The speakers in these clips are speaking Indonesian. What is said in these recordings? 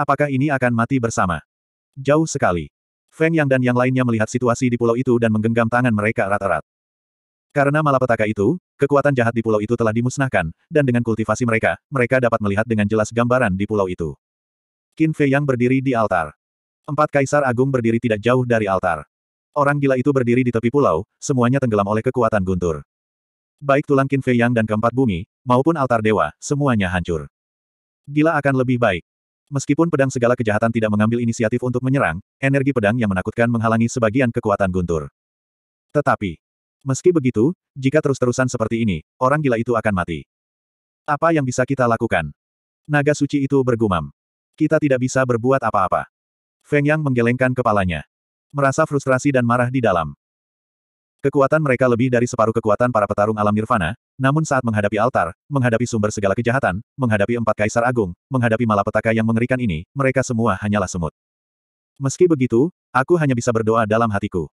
Apakah ini akan mati bersama? Jauh sekali. Feng Yang dan yang lainnya melihat situasi di pulau itu dan menggenggam tangan mereka erat-erat. Karena malapetaka itu, kekuatan jahat di pulau itu telah dimusnahkan, dan dengan kultivasi mereka, mereka dapat melihat dengan jelas gambaran di pulau itu. Qin Fei Yang berdiri di altar. Empat kaisar agung berdiri tidak jauh dari altar. Orang gila itu berdiri di tepi pulau, semuanya tenggelam oleh kekuatan guntur. Baik tulang Qin Fei Yang dan keempat bumi, maupun altar dewa, semuanya hancur. Gila akan lebih baik. Meskipun pedang segala kejahatan tidak mengambil inisiatif untuk menyerang, energi pedang yang menakutkan menghalangi sebagian kekuatan guntur. Tetapi, meski begitu, jika terus-terusan seperti ini, orang gila itu akan mati. Apa yang bisa kita lakukan? Naga suci itu bergumam. Kita tidak bisa berbuat apa-apa. Feng Yang menggelengkan kepalanya. Merasa frustrasi dan marah di dalam. Kekuatan mereka lebih dari separuh kekuatan para petarung alam nirvana, namun saat menghadapi altar, menghadapi sumber segala kejahatan, menghadapi empat kaisar agung, menghadapi malapetaka yang mengerikan ini, mereka semua hanyalah semut. Meski begitu, aku hanya bisa berdoa dalam hatiku.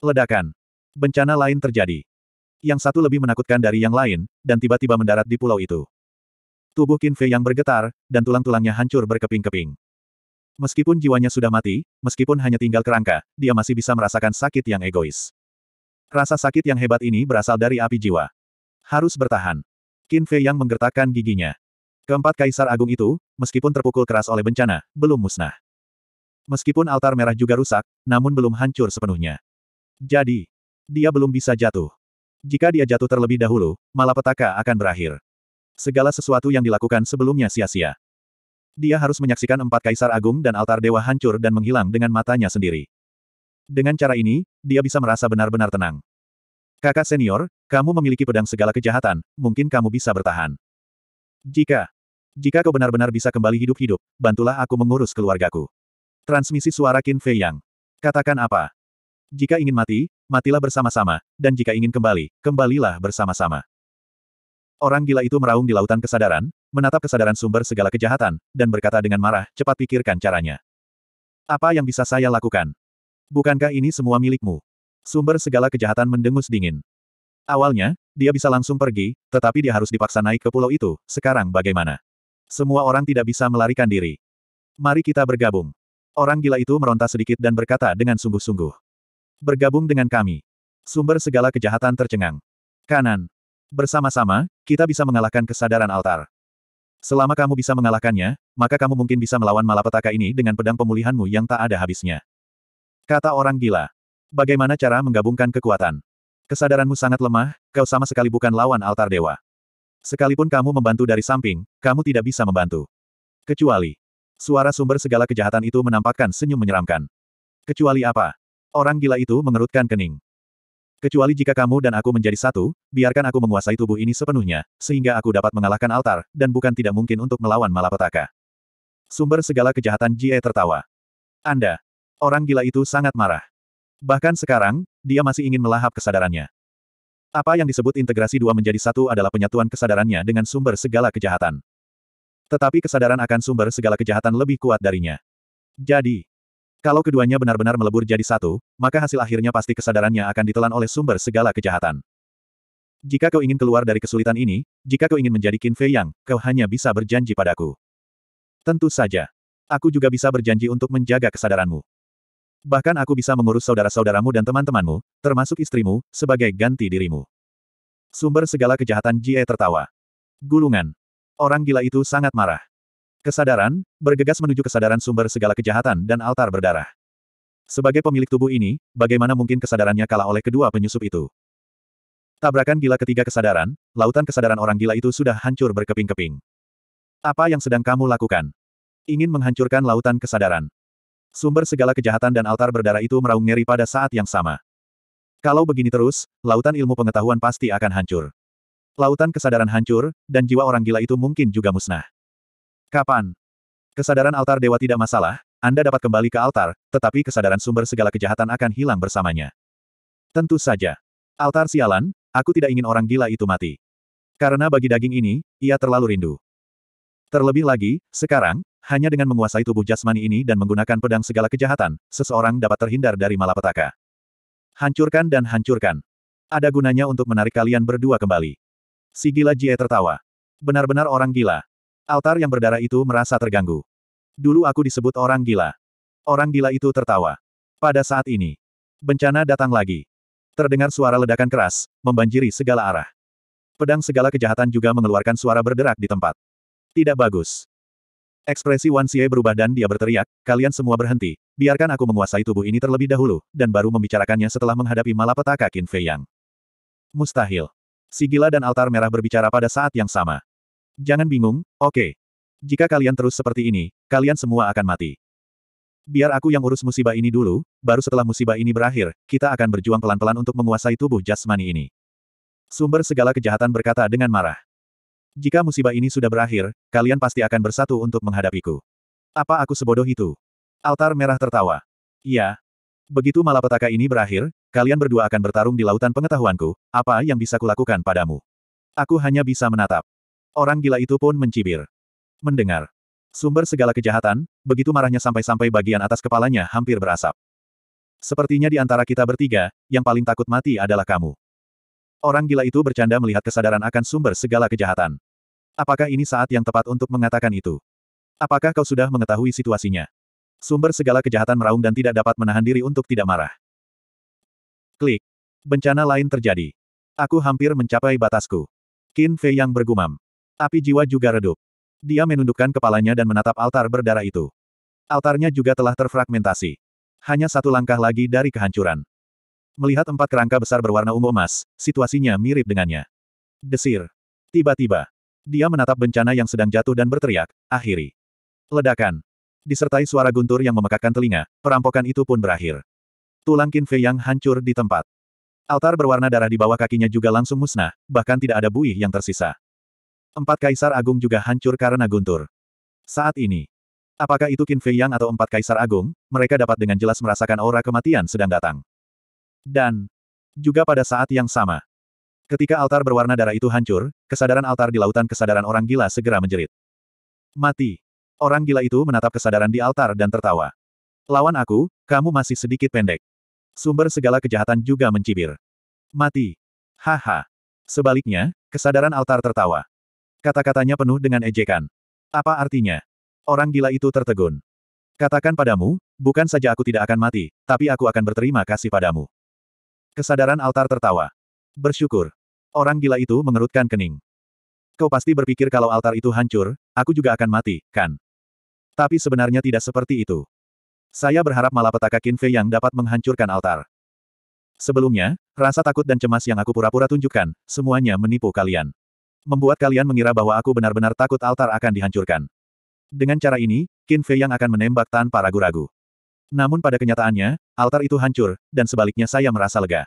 Ledakan. Bencana lain terjadi. Yang satu lebih menakutkan dari yang lain, dan tiba-tiba mendarat di pulau itu. Tubuh Kinfe yang bergetar, dan tulang-tulangnya hancur berkeping-keping. Meskipun jiwanya sudah mati, meskipun hanya tinggal kerangka, dia masih bisa merasakan sakit yang egois. Rasa sakit yang hebat ini berasal dari api jiwa. Harus bertahan. Qin Fei yang menggertakkan giginya. Keempat kaisar agung itu, meskipun terpukul keras oleh bencana, belum musnah. Meskipun altar merah juga rusak, namun belum hancur sepenuhnya. Jadi, dia belum bisa jatuh. Jika dia jatuh terlebih dahulu, malapetaka akan berakhir. Segala sesuatu yang dilakukan sebelumnya sia-sia. Dia harus menyaksikan empat kaisar agung dan altar dewa hancur dan menghilang dengan matanya sendiri. Dengan cara ini, dia bisa merasa benar-benar tenang. Kakak senior, kamu memiliki pedang segala kejahatan, mungkin kamu bisa bertahan. Jika, jika kau benar-benar bisa kembali hidup-hidup, bantulah aku mengurus keluargaku. Transmisi suara Qin Fei Yang. Katakan apa? Jika ingin mati, matilah bersama-sama, dan jika ingin kembali, kembalilah bersama-sama. Orang gila itu meraung di lautan kesadaran, menatap kesadaran sumber segala kejahatan, dan berkata dengan marah, cepat pikirkan caranya. Apa yang bisa saya lakukan? Bukankah ini semua milikmu? Sumber segala kejahatan mendengus dingin. Awalnya, dia bisa langsung pergi, tetapi dia harus dipaksa naik ke pulau itu, sekarang bagaimana? Semua orang tidak bisa melarikan diri. Mari kita bergabung. Orang gila itu meronta sedikit dan berkata dengan sungguh-sungguh. Bergabung dengan kami. Sumber segala kejahatan tercengang. Kanan. Bersama-sama, kita bisa mengalahkan kesadaran altar. Selama kamu bisa mengalahkannya, maka kamu mungkin bisa melawan malapetaka ini dengan pedang pemulihanmu yang tak ada habisnya. Kata orang gila. Bagaimana cara menggabungkan kekuatan? Kesadaranmu sangat lemah, kau sama sekali bukan lawan altar dewa. Sekalipun kamu membantu dari samping, kamu tidak bisa membantu. Kecuali. Suara sumber segala kejahatan itu menampakkan senyum menyeramkan. Kecuali apa? Orang gila itu mengerutkan kening. Kecuali jika kamu dan aku menjadi satu, biarkan aku menguasai tubuh ini sepenuhnya, sehingga aku dapat mengalahkan altar, dan bukan tidak mungkin untuk melawan malapetaka. Sumber segala kejahatan Jie tertawa. Anda, Orang gila itu sangat marah. Bahkan sekarang, dia masih ingin melahap kesadarannya. Apa yang disebut integrasi dua menjadi satu adalah penyatuan kesadarannya dengan sumber segala kejahatan. Tetapi kesadaran akan sumber segala kejahatan lebih kuat darinya. Jadi, kalau keduanya benar-benar melebur jadi satu, maka hasil akhirnya pasti kesadarannya akan ditelan oleh sumber segala kejahatan. Jika kau ingin keluar dari kesulitan ini, jika kau ingin menjadi Qin Fei Yang, kau hanya bisa berjanji padaku. Tentu saja. Aku juga bisa berjanji untuk menjaga kesadaranmu bahkan aku bisa mengurus saudara-saudaramu dan teman-temanmu, termasuk istrimu, sebagai ganti dirimu. Sumber segala kejahatan Jie tertawa. Gulungan. Orang gila itu sangat marah. Kesadaran, bergegas menuju kesadaran sumber segala kejahatan dan altar berdarah. Sebagai pemilik tubuh ini, bagaimana mungkin kesadarannya kalah oleh kedua penyusup itu? Tabrakan gila ketiga kesadaran, lautan kesadaran orang gila itu sudah hancur berkeping-keping. Apa yang sedang kamu lakukan? Ingin menghancurkan lautan kesadaran. Sumber segala kejahatan dan altar berdarah itu meraung ngeri pada saat yang sama. Kalau begini terus, lautan ilmu pengetahuan pasti akan hancur. Lautan kesadaran hancur, dan jiwa orang gila itu mungkin juga musnah. Kapan? Kesadaran altar dewa tidak masalah, Anda dapat kembali ke altar, tetapi kesadaran sumber segala kejahatan akan hilang bersamanya. Tentu saja. Altar sialan, aku tidak ingin orang gila itu mati. Karena bagi daging ini, ia terlalu rindu. Terlebih lagi, sekarang, hanya dengan menguasai tubuh jasmani ini dan menggunakan pedang segala kejahatan, seseorang dapat terhindar dari malapetaka. Hancurkan dan hancurkan. Ada gunanya untuk menarik kalian berdua kembali. Si gila Jie tertawa. Benar-benar orang gila. Altar yang berdarah itu merasa terganggu. Dulu aku disebut orang gila. Orang gila itu tertawa. Pada saat ini, bencana datang lagi. Terdengar suara ledakan keras, membanjiri segala arah. Pedang segala kejahatan juga mengeluarkan suara berderak di tempat. Tidak bagus. Ekspresi Wan Xie berubah dan dia berteriak, kalian semua berhenti, biarkan aku menguasai tubuh ini terlebih dahulu, dan baru membicarakannya setelah menghadapi malapetaka Qin Fei Yang. Mustahil. Si gila dan altar merah berbicara pada saat yang sama. Jangan bingung, oke. Okay. Jika kalian terus seperti ini, kalian semua akan mati. Biar aku yang urus musibah ini dulu, baru setelah musibah ini berakhir, kita akan berjuang pelan-pelan untuk menguasai tubuh jasmani ini. Sumber segala kejahatan berkata dengan marah. Jika musibah ini sudah berakhir, kalian pasti akan bersatu untuk menghadapiku. Apa aku sebodoh itu? Altar merah tertawa. Iya. Begitu malapetaka ini berakhir, kalian berdua akan bertarung di lautan pengetahuanku, apa yang bisa kulakukan padamu? Aku hanya bisa menatap. Orang gila itu pun mencibir. Mendengar. Sumber segala kejahatan, begitu marahnya sampai-sampai bagian atas kepalanya hampir berasap. Sepertinya di antara kita bertiga, yang paling takut mati adalah kamu. Orang gila itu bercanda melihat kesadaran akan sumber segala kejahatan. Apakah ini saat yang tepat untuk mengatakan itu? Apakah kau sudah mengetahui situasinya? Sumber segala kejahatan meraung dan tidak dapat menahan diri untuk tidak marah. Klik. Bencana lain terjadi. Aku hampir mencapai batasku. Qin Fei yang bergumam. Api jiwa juga redup. Dia menundukkan kepalanya dan menatap altar berdarah itu. Altarnya juga telah terfragmentasi. Hanya satu langkah lagi dari kehancuran. Melihat empat kerangka besar berwarna ungu emas, situasinya mirip dengannya. Desir. Tiba-tiba, dia menatap bencana yang sedang jatuh dan berteriak, akhiri. Ledakan. Disertai suara guntur yang memekakkan telinga, perampokan itu pun berakhir. Tulang Qin Fei yang hancur di tempat. Altar berwarna darah di bawah kakinya juga langsung musnah, bahkan tidak ada buih yang tersisa. Empat kaisar agung juga hancur karena guntur. Saat ini, apakah itu Qin Fei Yang atau empat kaisar agung, mereka dapat dengan jelas merasakan aura kematian sedang datang. Dan, juga pada saat yang sama, Ketika altar berwarna darah itu hancur, kesadaran altar di lautan kesadaran orang gila segera menjerit. Mati. Orang gila itu menatap kesadaran di altar dan tertawa. Lawan aku, kamu masih sedikit pendek. Sumber segala kejahatan juga mencibir. Mati. Haha. Sebaliknya, kesadaran altar tertawa. Kata-katanya penuh dengan ejekan. Apa artinya? Orang gila itu tertegun. Katakan padamu, bukan saja aku tidak akan mati, tapi aku akan berterima kasih padamu. Kesadaran altar tertawa. Bersyukur. Orang gila itu mengerutkan kening. Kau pasti berpikir kalau altar itu hancur, aku juga akan mati, kan? Tapi sebenarnya tidak seperti itu. Saya berharap malapetaka Kinfei yang dapat menghancurkan altar. Sebelumnya, rasa takut dan cemas yang aku pura-pura tunjukkan, semuanya menipu kalian. Membuat kalian mengira bahwa aku benar-benar takut altar akan dihancurkan. Dengan cara ini, Qin Fei yang akan menembak tanpa ragu-ragu. Namun pada kenyataannya, altar itu hancur, dan sebaliknya saya merasa lega.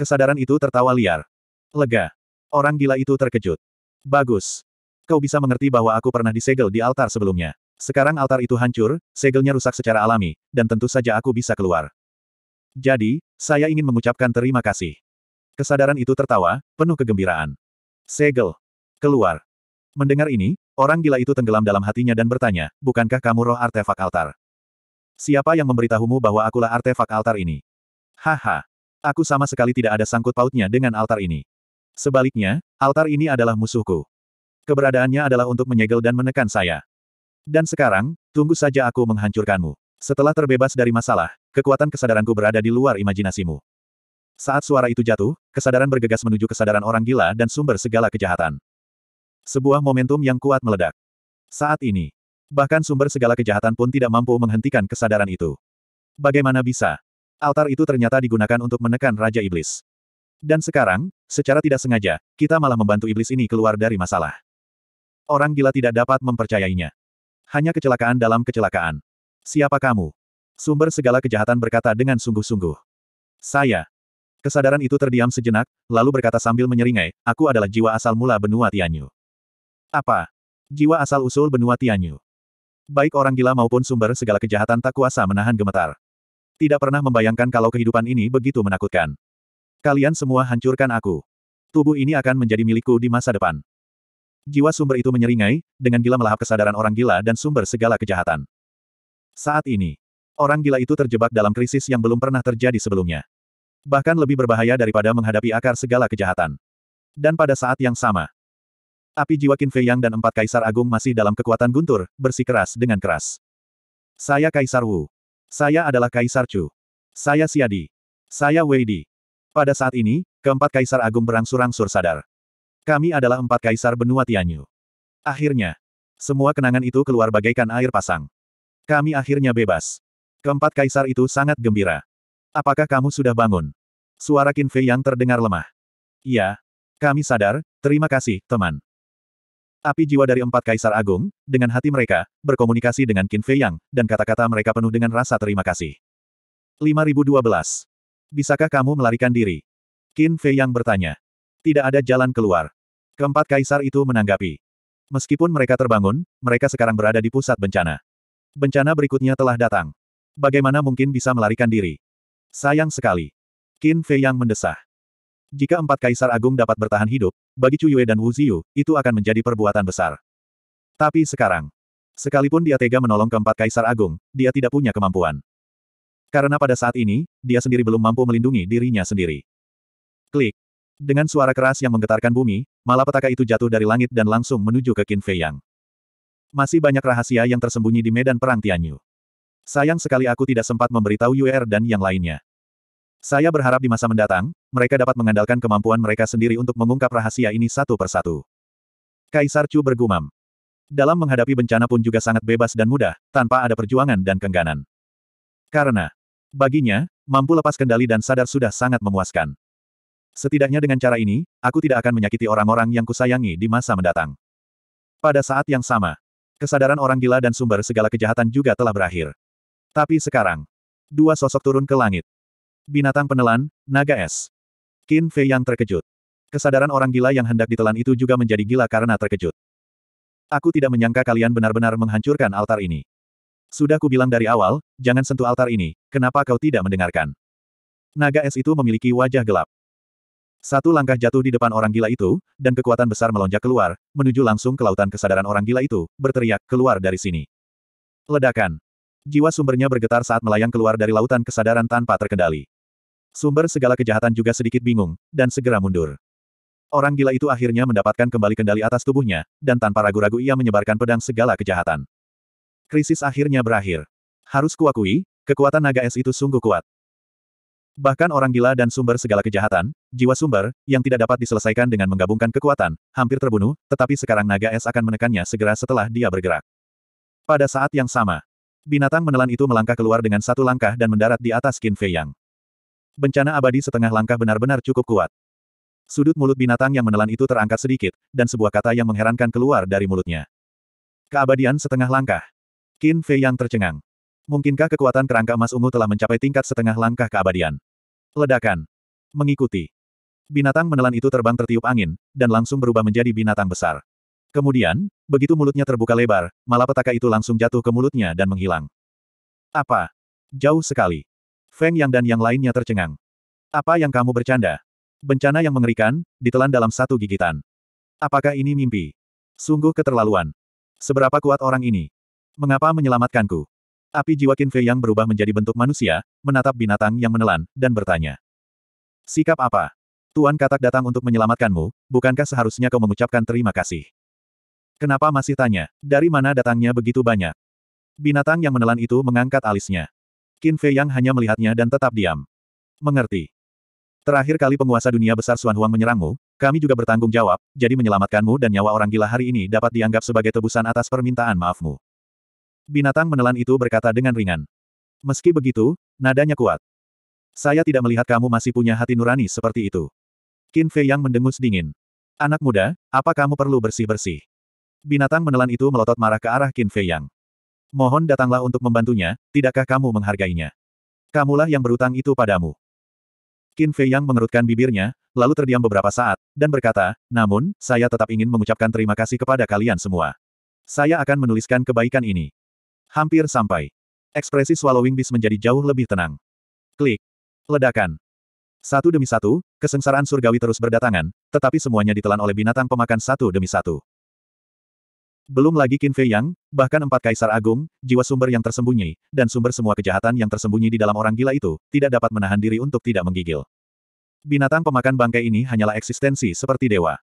Kesadaran itu tertawa liar. Lega. Orang gila itu terkejut. Bagus. Kau bisa mengerti bahwa aku pernah disegel di altar sebelumnya. Sekarang altar itu hancur, segelnya rusak secara alami, dan tentu saja aku bisa keluar. Jadi, saya ingin mengucapkan terima kasih. Kesadaran itu tertawa, penuh kegembiraan. Segel. Keluar. Mendengar ini, orang gila itu tenggelam dalam hatinya dan bertanya, bukankah kamu roh artefak altar? Siapa yang memberitahumu bahwa akulah artefak altar ini? Haha. Aku sama sekali tidak ada sangkut pautnya dengan altar ini. Sebaliknya, altar ini adalah musuhku. Keberadaannya adalah untuk menyegel dan menekan saya. Dan sekarang, tunggu saja aku menghancurkanmu. Setelah terbebas dari masalah, kekuatan kesadaranku berada di luar imajinasimu. Saat suara itu jatuh, kesadaran bergegas menuju kesadaran orang gila dan sumber segala kejahatan. Sebuah momentum yang kuat meledak. Saat ini, bahkan sumber segala kejahatan pun tidak mampu menghentikan kesadaran itu. Bagaimana bisa? Altar itu ternyata digunakan untuk menekan Raja Iblis. Dan sekarang, secara tidak sengaja, kita malah membantu iblis ini keluar dari masalah. Orang gila tidak dapat mempercayainya. Hanya kecelakaan dalam kecelakaan. Siapa kamu? Sumber segala kejahatan berkata dengan sungguh-sungguh. Saya. Kesadaran itu terdiam sejenak, lalu berkata sambil menyeringai, aku adalah jiwa asal mula benua Tianyu. Apa? Jiwa asal-usul benua Tianyu. Baik orang gila maupun sumber segala kejahatan tak kuasa menahan gemetar. Tidak pernah membayangkan kalau kehidupan ini begitu menakutkan. Kalian semua hancurkan aku. Tubuh ini akan menjadi milikku di masa depan. Jiwa sumber itu menyeringai, dengan gila melahap kesadaran orang gila dan sumber segala kejahatan. Saat ini, orang gila itu terjebak dalam krisis yang belum pernah terjadi sebelumnya. Bahkan lebih berbahaya daripada menghadapi akar segala kejahatan. Dan pada saat yang sama, api jiwa Qin Fei Yang dan empat kaisar agung masih dalam kekuatan guntur, bersikeras dengan keras. Saya Kaisar Wu. Saya adalah Kaisar Chu. Saya Siadi. Saya Wei Di. Pada saat ini, keempat kaisar agung berangsur-angsur sadar. Kami adalah empat kaisar benua Tianyu. Akhirnya, semua kenangan itu keluar bagaikan air pasang. Kami akhirnya bebas. Keempat kaisar itu sangat gembira. Apakah kamu sudah bangun? Suara Qin Fei yang terdengar lemah. Iya. Kami sadar, terima kasih, teman. Api jiwa dari empat kaisar agung, dengan hati mereka, berkomunikasi dengan Qin Fei Yang, dan kata-kata mereka penuh dengan rasa terima kasih. 5012 Bisakah kamu melarikan diri? Qin Fei yang bertanya. Tidak ada jalan keluar. Keempat kaisar itu menanggapi. Meskipun mereka terbangun, mereka sekarang berada di pusat bencana. Bencana berikutnya telah datang. Bagaimana mungkin bisa melarikan diri? Sayang sekali. Qin Fei yang mendesah. Jika empat kaisar agung dapat bertahan hidup, bagi Chu Yue dan Wu Ziyu, itu akan menjadi perbuatan besar. Tapi sekarang, sekalipun dia tega menolong keempat kaisar agung, dia tidak punya kemampuan. Karena pada saat ini, dia sendiri belum mampu melindungi dirinya sendiri. Klik. Dengan suara keras yang menggetarkan bumi, malapetaka itu jatuh dari langit dan langsung menuju ke Qin Fei Yang. Masih banyak rahasia yang tersembunyi di medan perang Tianyu. Sayang sekali aku tidak sempat memberitahu UR er dan yang lainnya. Saya berharap di masa mendatang, mereka dapat mengandalkan kemampuan mereka sendiri untuk mengungkap rahasia ini satu persatu. Kaisar Chu bergumam. Dalam menghadapi bencana pun juga sangat bebas dan mudah, tanpa ada perjuangan dan kengganan. Karena Baginya, mampu lepas kendali dan sadar sudah sangat memuaskan. Setidaknya dengan cara ini, aku tidak akan menyakiti orang-orang yang kusayangi di masa mendatang. Pada saat yang sama, kesadaran orang gila dan sumber segala kejahatan juga telah berakhir. Tapi sekarang, dua sosok turun ke langit. Binatang penelan, naga es. Qin Fei yang terkejut. Kesadaran orang gila yang hendak ditelan itu juga menjadi gila karena terkejut. Aku tidak menyangka kalian benar-benar menghancurkan altar ini. Sudah kubilang dari awal, jangan sentuh altar ini, kenapa kau tidak mendengarkan? Naga es itu memiliki wajah gelap. Satu langkah jatuh di depan orang gila itu, dan kekuatan besar melonjak keluar, menuju langsung ke lautan kesadaran orang gila itu, berteriak, keluar dari sini. Ledakan. Jiwa sumbernya bergetar saat melayang keluar dari lautan kesadaran tanpa terkendali. Sumber segala kejahatan juga sedikit bingung, dan segera mundur. Orang gila itu akhirnya mendapatkan kembali kendali atas tubuhnya, dan tanpa ragu-ragu ia menyebarkan pedang segala kejahatan. Krisis akhirnya berakhir. Harus kuakui, kekuatan naga es itu sungguh kuat. Bahkan orang gila dan sumber segala kejahatan, jiwa sumber, yang tidak dapat diselesaikan dengan menggabungkan kekuatan, hampir terbunuh, tetapi sekarang naga es akan menekannya segera setelah dia bergerak. Pada saat yang sama, binatang menelan itu melangkah keluar dengan satu langkah dan mendarat di atas Qin Fei Yang. Bencana abadi setengah langkah benar-benar cukup kuat. Sudut mulut binatang yang menelan itu terangkat sedikit, dan sebuah kata yang mengherankan keluar dari mulutnya. Keabadian setengah langkah. Qin Fei yang tercengang. Mungkinkah kekuatan kerangka emas ungu telah mencapai tingkat setengah langkah keabadian? Ledakan. Mengikuti. Binatang menelan itu terbang tertiup angin, dan langsung berubah menjadi binatang besar. Kemudian, begitu mulutnya terbuka lebar, malapetaka itu langsung jatuh ke mulutnya dan menghilang. Apa? Jauh sekali. Feng Yang dan yang lainnya tercengang. Apa yang kamu bercanda? Bencana yang mengerikan, ditelan dalam satu gigitan. Apakah ini mimpi? Sungguh keterlaluan. Seberapa kuat orang ini? Mengapa menyelamatkanku? Api jiwa Qin Fei yang berubah menjadi bentuk manusia, menatap binatang yang menelan, dan bertanya. Sikap apa? Tuan Katak datang untuk menyelamatkanmu, bukankah seharusnya kau mengucapkan terima kasih? Kenapa masih tanya, dari mana datangnya begitu banyak? Binatang yang menelan itu mengangkat alisnya. Qin Fei yang hanya melihatnya dan tetap diam. Mengerti. Terakhir kali penguasa dunia besar Xuan Huang menyerangmu, kami juga bertanggung jawab, jadi menyelamatkanmu dan nyawa orang gila hari ini dapat dianggap sebagai tebusan atas permintaan maafmu. Binatang menelan itu berkata dengan ringan. Meski begitu, nadanya kuat. Saya tidak melihat kamu masih punya hati nurani seperti itu. Qin Fei yang mendengus dingin. Anak muda, apa kamu perlu bersih-bersih? Binatang menelan itu melotot marah ke arah Qin Fei Yang. Mohon datanglah untuk membantunya, tidakkah kamu menghargainya? Kamulah yang berutang itu padamu. Qin Fei Yang mengerutkan bibirnya, lalu terdiam beberapa saat, dan berkata, namun, saya tetap ingin mengucapkan terima kasih kepada kalian semua. Saya akan menuliskan kebaikan ini. Hampir sampai. Ekspresi Swallowing Beast menjadi jauh lebih tenang. Klik. Ledakan. Satu demi satu, kesengsaraan surgawi terus berdatangan, tetapi semuanya ditelan oleh binatang pemakan satu demi satu. Belum lagi Qin Fei Yang, bahkan empat kaisar agung, jiwa sumber yang tersembunyi, dan sumber semua kejahatan yang tersembunyi di dalam orang gila itu, tidak dapat menahan diri untuk tidak menggigil. Binatang pemakan bangkai ini hanyalah eksistensi seperti dewa.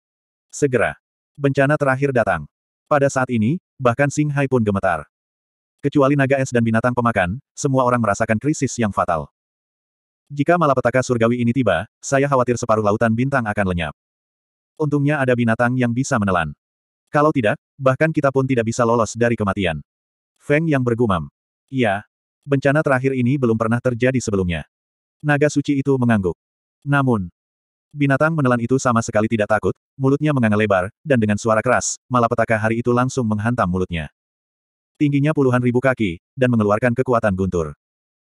Segera. Bencana terakhir datang. Pada saat ini, bahkan Sing Hai pun gemetar. Kecuali naga es dan binatang pemakan, semua orang merasakan krisis yang fatal. Jika malapetaka surgawi ini tiba, saya khawatir separuh lautan bintang akan lenyap. Untungnya ada binatang yang bisa menelan. Kalau tidak, bahkan kita pun tidak bisa lolos dari kematian. Feng yang bergumam. Iya. Bencana terakhir ini belum pernah terjadi sebelumnya. Naga suci itu mengangguk. Namun, binatang menelan itu sama sekali tidak takut, mulutnya menganga lebar, dan dengan suara keras, malapetaka hari itu langsung menghantam mulutnya tingginya puluhan ribu kaki, dan mengeluarkan kekuatan guntur.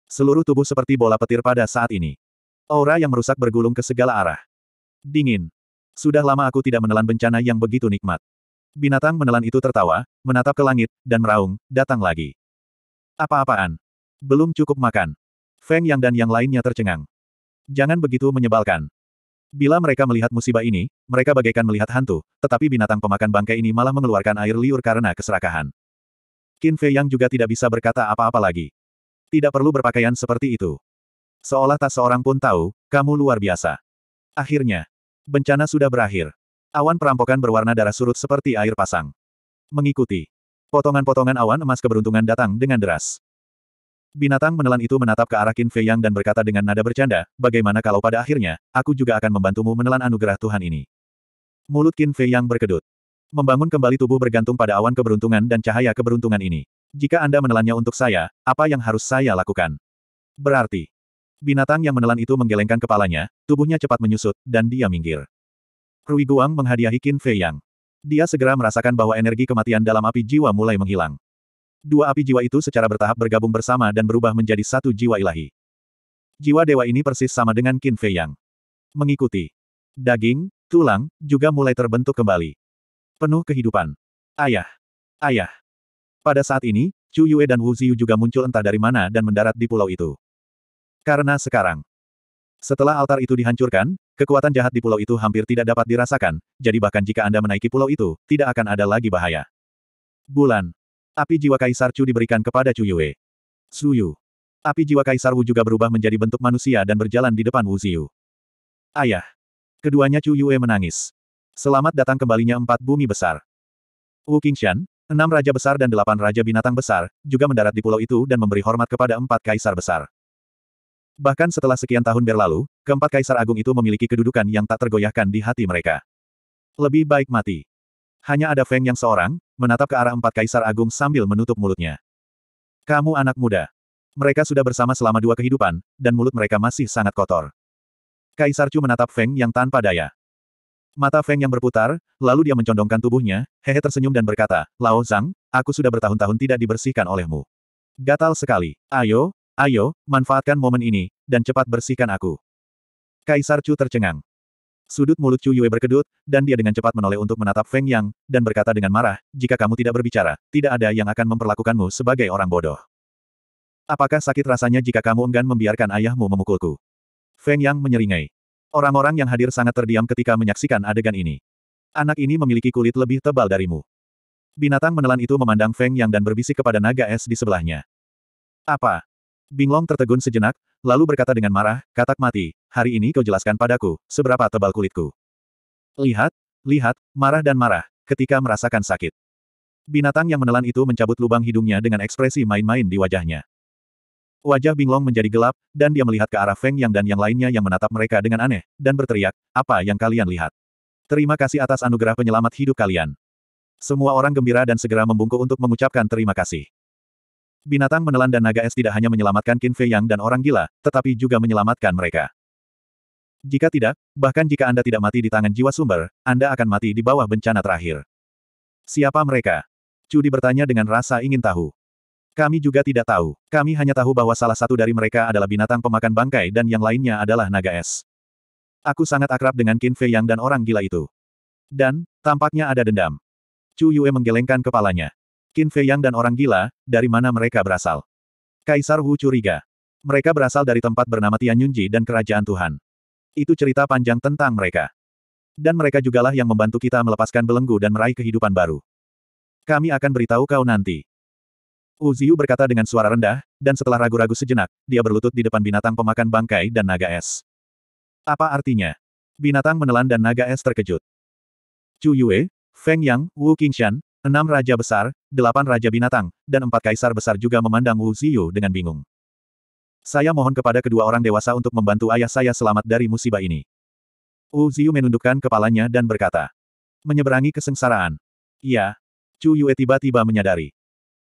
Seluruh tubuh seperti bola petir pada saat ini. Aura yang merusak bergulung ke segala arah. Dingin. Sudah lama aku tidak menelan bencana yang begitu nikmat. Binatang menelan itu tertawa, menatap ke langit, dan meraung, datang lagi. Apa-apaan? Belum cukup makan. Feng Yang dan yang lainnya tercengang. Jangan begitu menyebalkan. Bila mereka melihat musibah ini, mereka bagaikan melihat hantu, tetapi binatang pemakan bangkai ini malah mengeluarkan air liur karena keserakahan. Qin Fei Yang juga tidak bisa berkata apa-apa lagi. Tidak perlu berpakaian seperti itu. Seolah tak seorang pun tahu, kamu luar biasa. Akhirnya, bencana sudah berakhir. Awan perampokan berwarna darah surut seperti air pasang. Mengikuti. Potongan-potongan awan emas keberuntungan datang dengan deras. Binatang menelan itu menatap ke arah Qin Fei Yang dan berkata dengan nada bercanda, bagaimana kalau pada akhirnya, aku juga akan membantumu menelan anugerah Tuhan ini. Mulut Qin Fei Yang berkedut. Membangun kembali tubuh bergantung pada awan keberuntungan dan cahaya keberuntungan ini. Jika Anda menelannya untuk saya, apa yang harus saya lakukan? Berarti, binatang yang menelan itu menggelengkan kepalanya, tubuhnya cepat menyusut, dan dia minggir. Rui Guang menghadiahi Qin Fei Yang. Dia segera merasakan bahwa energi kematian dalam api jiwa mulai menghilang. Dua api jiwa itu secara bertahap bergabung bersama dan berubah menjadi satu jiwa ilahi. Jiwa dewa ini persis sama dengan Qin Fei Yang. Mengikuti. Daging, tulang, juga mulai terbentuk kembali. Penuh kehidupan. Ayah. Ayah. Pada saat ini, Chu Yue dan Wu Ziyu juga muncul entah dari mana dan mendarat di pulau itu. Karena sekarang, setelah altar itu dihancurkan, kekuatan jahat di pulau itu hampir tidak dapat dirasakan, jadi bahkan jika Anda menaiki pulau itu, tidak akan ada lagi bahaya. Bulan. Api jiwa Kaisar Chu diberikan kepada Chu Yue. Suyu. Api jiwa Kaisar Wu juga berubah menjadi bentuk manusia dan berjalan di depan Wu Ziyu. Ayah. Keduanya Chu Yue menangis. Selamat datang kembalinya empat bumi besar. Wu Qingshan, enam raja besar dan delapan raja binatang besar, juga mendarat di pulau itu dan memberi hormat kepada empat kaisar besar. Bahkan setelah sekian tahun berlalu, keempat kaisar agung itu memiliki kedudukan yang tak tergoyahkan di hati mereka. Lebih baik mati. Hanya ada Feng yang seorang, menatap ke arah empat kaisar agung sambil menutup mulutnya. Kamu anak muda. Mereka sudah bersama selama dua kehidupan, dan mulut mereka masih sangat kotor. Kaisar Chu menatap Feng yang tanpa daya. Mata Feng yang berputar, lalu dia mencondongkan tubuhnya, hehe tersenyum dan berkata, Lao Zhang, aku sudah bertahun-tahun tidak dibersihkan olehmu. Gatal sekali. Ayo, ayo, manfaatkan momen ini, dan cepat bersihkan aku. Kaisar Chu tercengang. Sudut mulut Chu Yue berkedut, dan dia dengan cepat menoleh untuk menatap Feng Yang, dan berkata dengan marah, jika kamu tidak berbicara, tidak ada yang akan memperlakukanmu sebagai orang bodoh. Apakah sakit rasanya jika kamu enggan membiarkan ayahmu memukulku? Feng Yang menyeringai. Orang-orang yang hadir sangat terdiam ketika menyaksikan adegan ini. Anak ini memiliki kulit lebih tebal darimu. Binatang menelan itu memandang Feng Yang dan berbisik kepada naga es di sebelahnya. Apa? Binglong tertegun sejenak, lalu berkata dengan marah, katak mati, hari ini kau jelaskan padaku, seberapa tebal kulitku. Lihat, lihat, marah dan marah, ketika merasakan sakit. Binatang yang menelan itu mencabut lubang hidungnya dengan ekspresi main-main di wajahnya. Wajah Binglong menjadi gelap, dan dia melihat ke arah Feng Yang dan yang lainnya yang menatap mereka dengan aneh, dan berteriak, apa yang kalian lihat? Terima kasih atas anugerah penyelamat hidup kalian. Semua orang gembira dan segera membungkuk untuk mengucapkan terima kasih. Binatang menelan dan naga es tidak hanya menyelamatkan Qin Fei Yang dan orang gila, tetapi juga menyelamatkan mereka. Jika tidak, bahkan jika Anda tidak mati di tangan jiwa sumber, Anda akan mati di bawah bencana terakhir. Siapa mereka? Cudi bertanya dengan rasa ingin tahu. Kami juga tidak tahu. Kami hanya tahu bahwa salah satu dari mereka adalah binatang pemakan bangkai dan yang lainnya adalah naga es. Aku sangat akrab dengan Qin Fei Yang dan orang gila itu. Dan, tampaknya ada dendam. Chu Yue menggelengkan kepalanya. Qin Fei Yang dan orang gila, dari mana mereka berasal? Kaisar Wu curiga. Mereka berasal dari tempat bernama Tianyunji dan Kerajaan Tuhan. Itu cerita panjang tentang mereka. Dan mereka jugalah yang membantu kita melepaskan belenggu dan meraih kehidupan baru. Kami akan beritahu kau nanti. Wu Ziyu berkata dengan suara rendah, dan setelah ragu-ragu sejenak, dia berlutut di depan binatang pemakan bangkai dan naga es. Apa artinya? Binatang menelan dan naga es terkejut. Chu Yue, Feng Yang, Wu Qingshan, enam raja besar, delapan raja binatang, dan empat kaisar besar juga memandang Wu Ziyu dengan bingung. Saya mohon kepada kedua orang dewasa untuk membantu ayah saya selamat dari musibah ini. Wu Ziyu menundukkan kepalanya dan berkata. Menyeberangi kesengsaraan. Iya. Chu Yue tiba-tiba menyadari.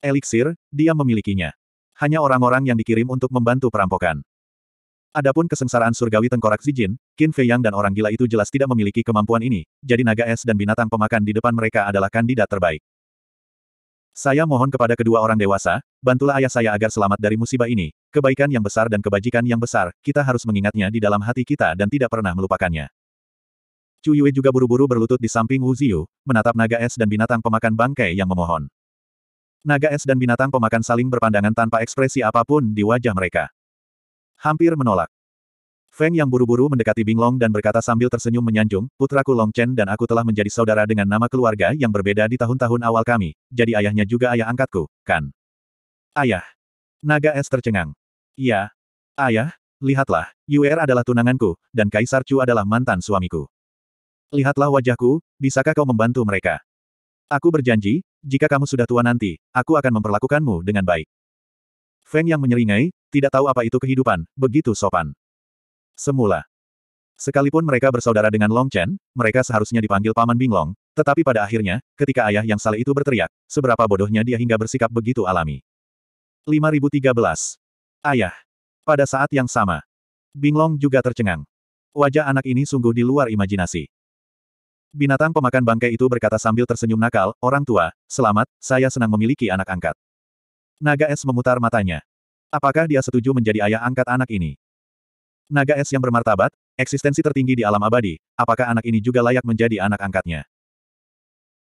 Eliksir, dia memilikinya. Hanya orang-orang yang dikirim untuk membantu perampokan. Adapun kesengsaraan surgawi tengkorak Zijin, Qin Feiyang dan orang gila itu jelas tidak memiliki kemampuan ini, jadi naga es dan binatang pemakan di depan mereka adalah kandidat terbaik. Saya mohon kepada kedua orang dewasa, bantulah ayah saya agar selamat dari musibah ini, kebaikan yang besar dan kebajikan yang besar, kita harus mengingatnya di dalam hati kita dan tidak pernah melupakannya. Chu Yue juga buru-buru berlutut di samping Wu Ziyu, menatap naga es dan binatang pemakan bangkai yang memohon. Naga es dan binatang pemakan saling berpandangan tanpa ekspresi apapun di wajah mereka. Hampir menolak. Feng yang buru-buru mendekati Binglong dan berkata sambil tersenyum menyanjung, putraku Long Chen dan aku telah menjadi saudara dengan nama keluarga yang berbeda di tahun-tahun awal kami, jadi ayahnya juga ayah angkatku, kan? Ayah. Naga es tercengang. Iya. Ayah, lihatlah, Yuer adalah tunanganku, dan Kaisar Chu adalah mantan suamiku. Lihatlah wajahku, bisakah kau membantu mereka? Aku berjanji, jika kamu sudah tua nanti, aku akan memperlakukanmu dengan baik. Feng yang menyeringai, tidak tahu apa itu kehidupan, begitu sopan. Semula. Sekalipun mereka bersaudara dengan Long Chen, mereka seharusnya dipanggil Paman Binglong, tetapi pada akhirnya, ketika ayah yang saleh itu berteriak, seberapa bodohnya dia hingga bersikap begitu alami. 5013. Ayah. Pada saat yang sama. Binglong juga tercengang. Wajah anak ini sungguh di luar imajinasi. Binatang pemakan bangkai itu berkata sambil tersenyum nakal, orang tua, selamat, saya senang memiliki anak angkat. Naga es memutar matanya. Apakah dia setuju menjadi ayah angkat anak ini? Naga es yang bermartabat, eksistensi tertinggi di alam abadi, apakah anak ini juga layak menjadi anak angkatnya?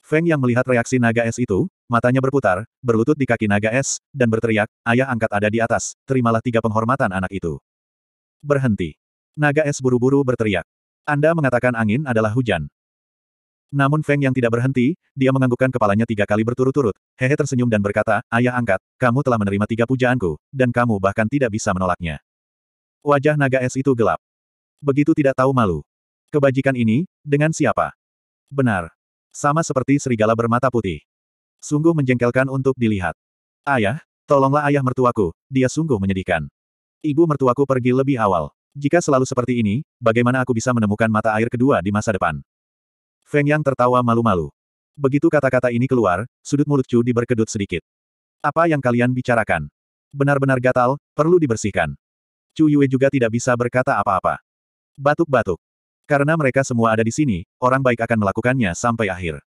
Feng yang melihat reaksi naga es itu, matanya berputar, berlutut di kaki naga es, dan berteriak, ayah angkat ada di atas, terimalah tiga penghormatan anak itu. Berhenti. Naga es buru-buru berteriak. Anda mengatakan angin adalah hujan. Namun Feng yang tidak berhenti, dia menganggukkan kepalanya tiga kali berturut-turut. Hehe tersenyum dan berkata, Ayah angkat, kamu telah menerima tiga pujaanku, dan kamu bahkan tidak bisa menolaknya. Wajah naga es itu gelap. Begitu tidak tahu malu. Kebajikan ini, dengan siapa? Benar. Sama seperti serigala bermata putih. Sungguh menjengkelkan untuk dilihat. Ayah, tolonglah ayah mertuaku, dia sungguh menyedihkan. Ibu mertuaku pergi lebih awal. Jika selalu seperti ini, bagaimana aku bisa menemukan mata air kedua di masa depan? Feng Yang tertawa malu-malu. Begitu kata-kata ini keluar, sudut mulut Chu diberkedut sedikit. Apa yang kalian bicarakan? Benar-benar gatal, perlu dibersihkan. Chu Yue juga tidak bisa berkata apa-apa. Batuk-batuk. Karena mereka semua ada di sini, orang baik akan melakukannya sampai akhir.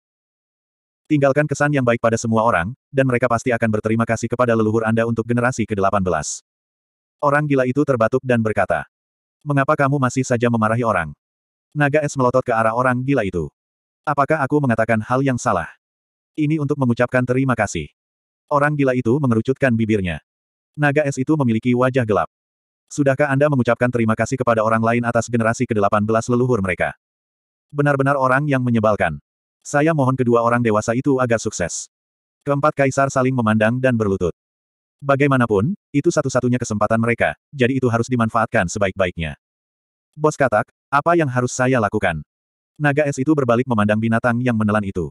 Tinggalkan kesan yang baik pada semua orang, dan mereka pasti akan berterima kasih kepada leluhur Anda untuk generasi ke-18. Orang gila itu terbatuk dan berkata, Mengapa kamu masih saja memarahi orang? Naga es melotot ke arah orang gila itu. Apakah aku mengatakan hal yang salah? Ini untuk mengucapkan terima kasih. Orang gila itu mengerucutkan bibirnya. Naga es itu memiliki wajah gelap. Sudahkah Anda mengucapkan terima kasih kepada orang lain atas generasi ke-18 leluhur mereka? Benar-benar orang yang menyebalkan. Saya mohon kedua orang dewasa itu agar sukses. Keempat kaisar saling memandang dan berlutut. Bagaimanapun, itu satu-satunya kesempatan mereka, jadi itu harus dimanfaatkan sebaik-baiknya. Bos katak, apa yang harus saya lakukan? Naga es itu berbalik memandang binatang yang menelan itu.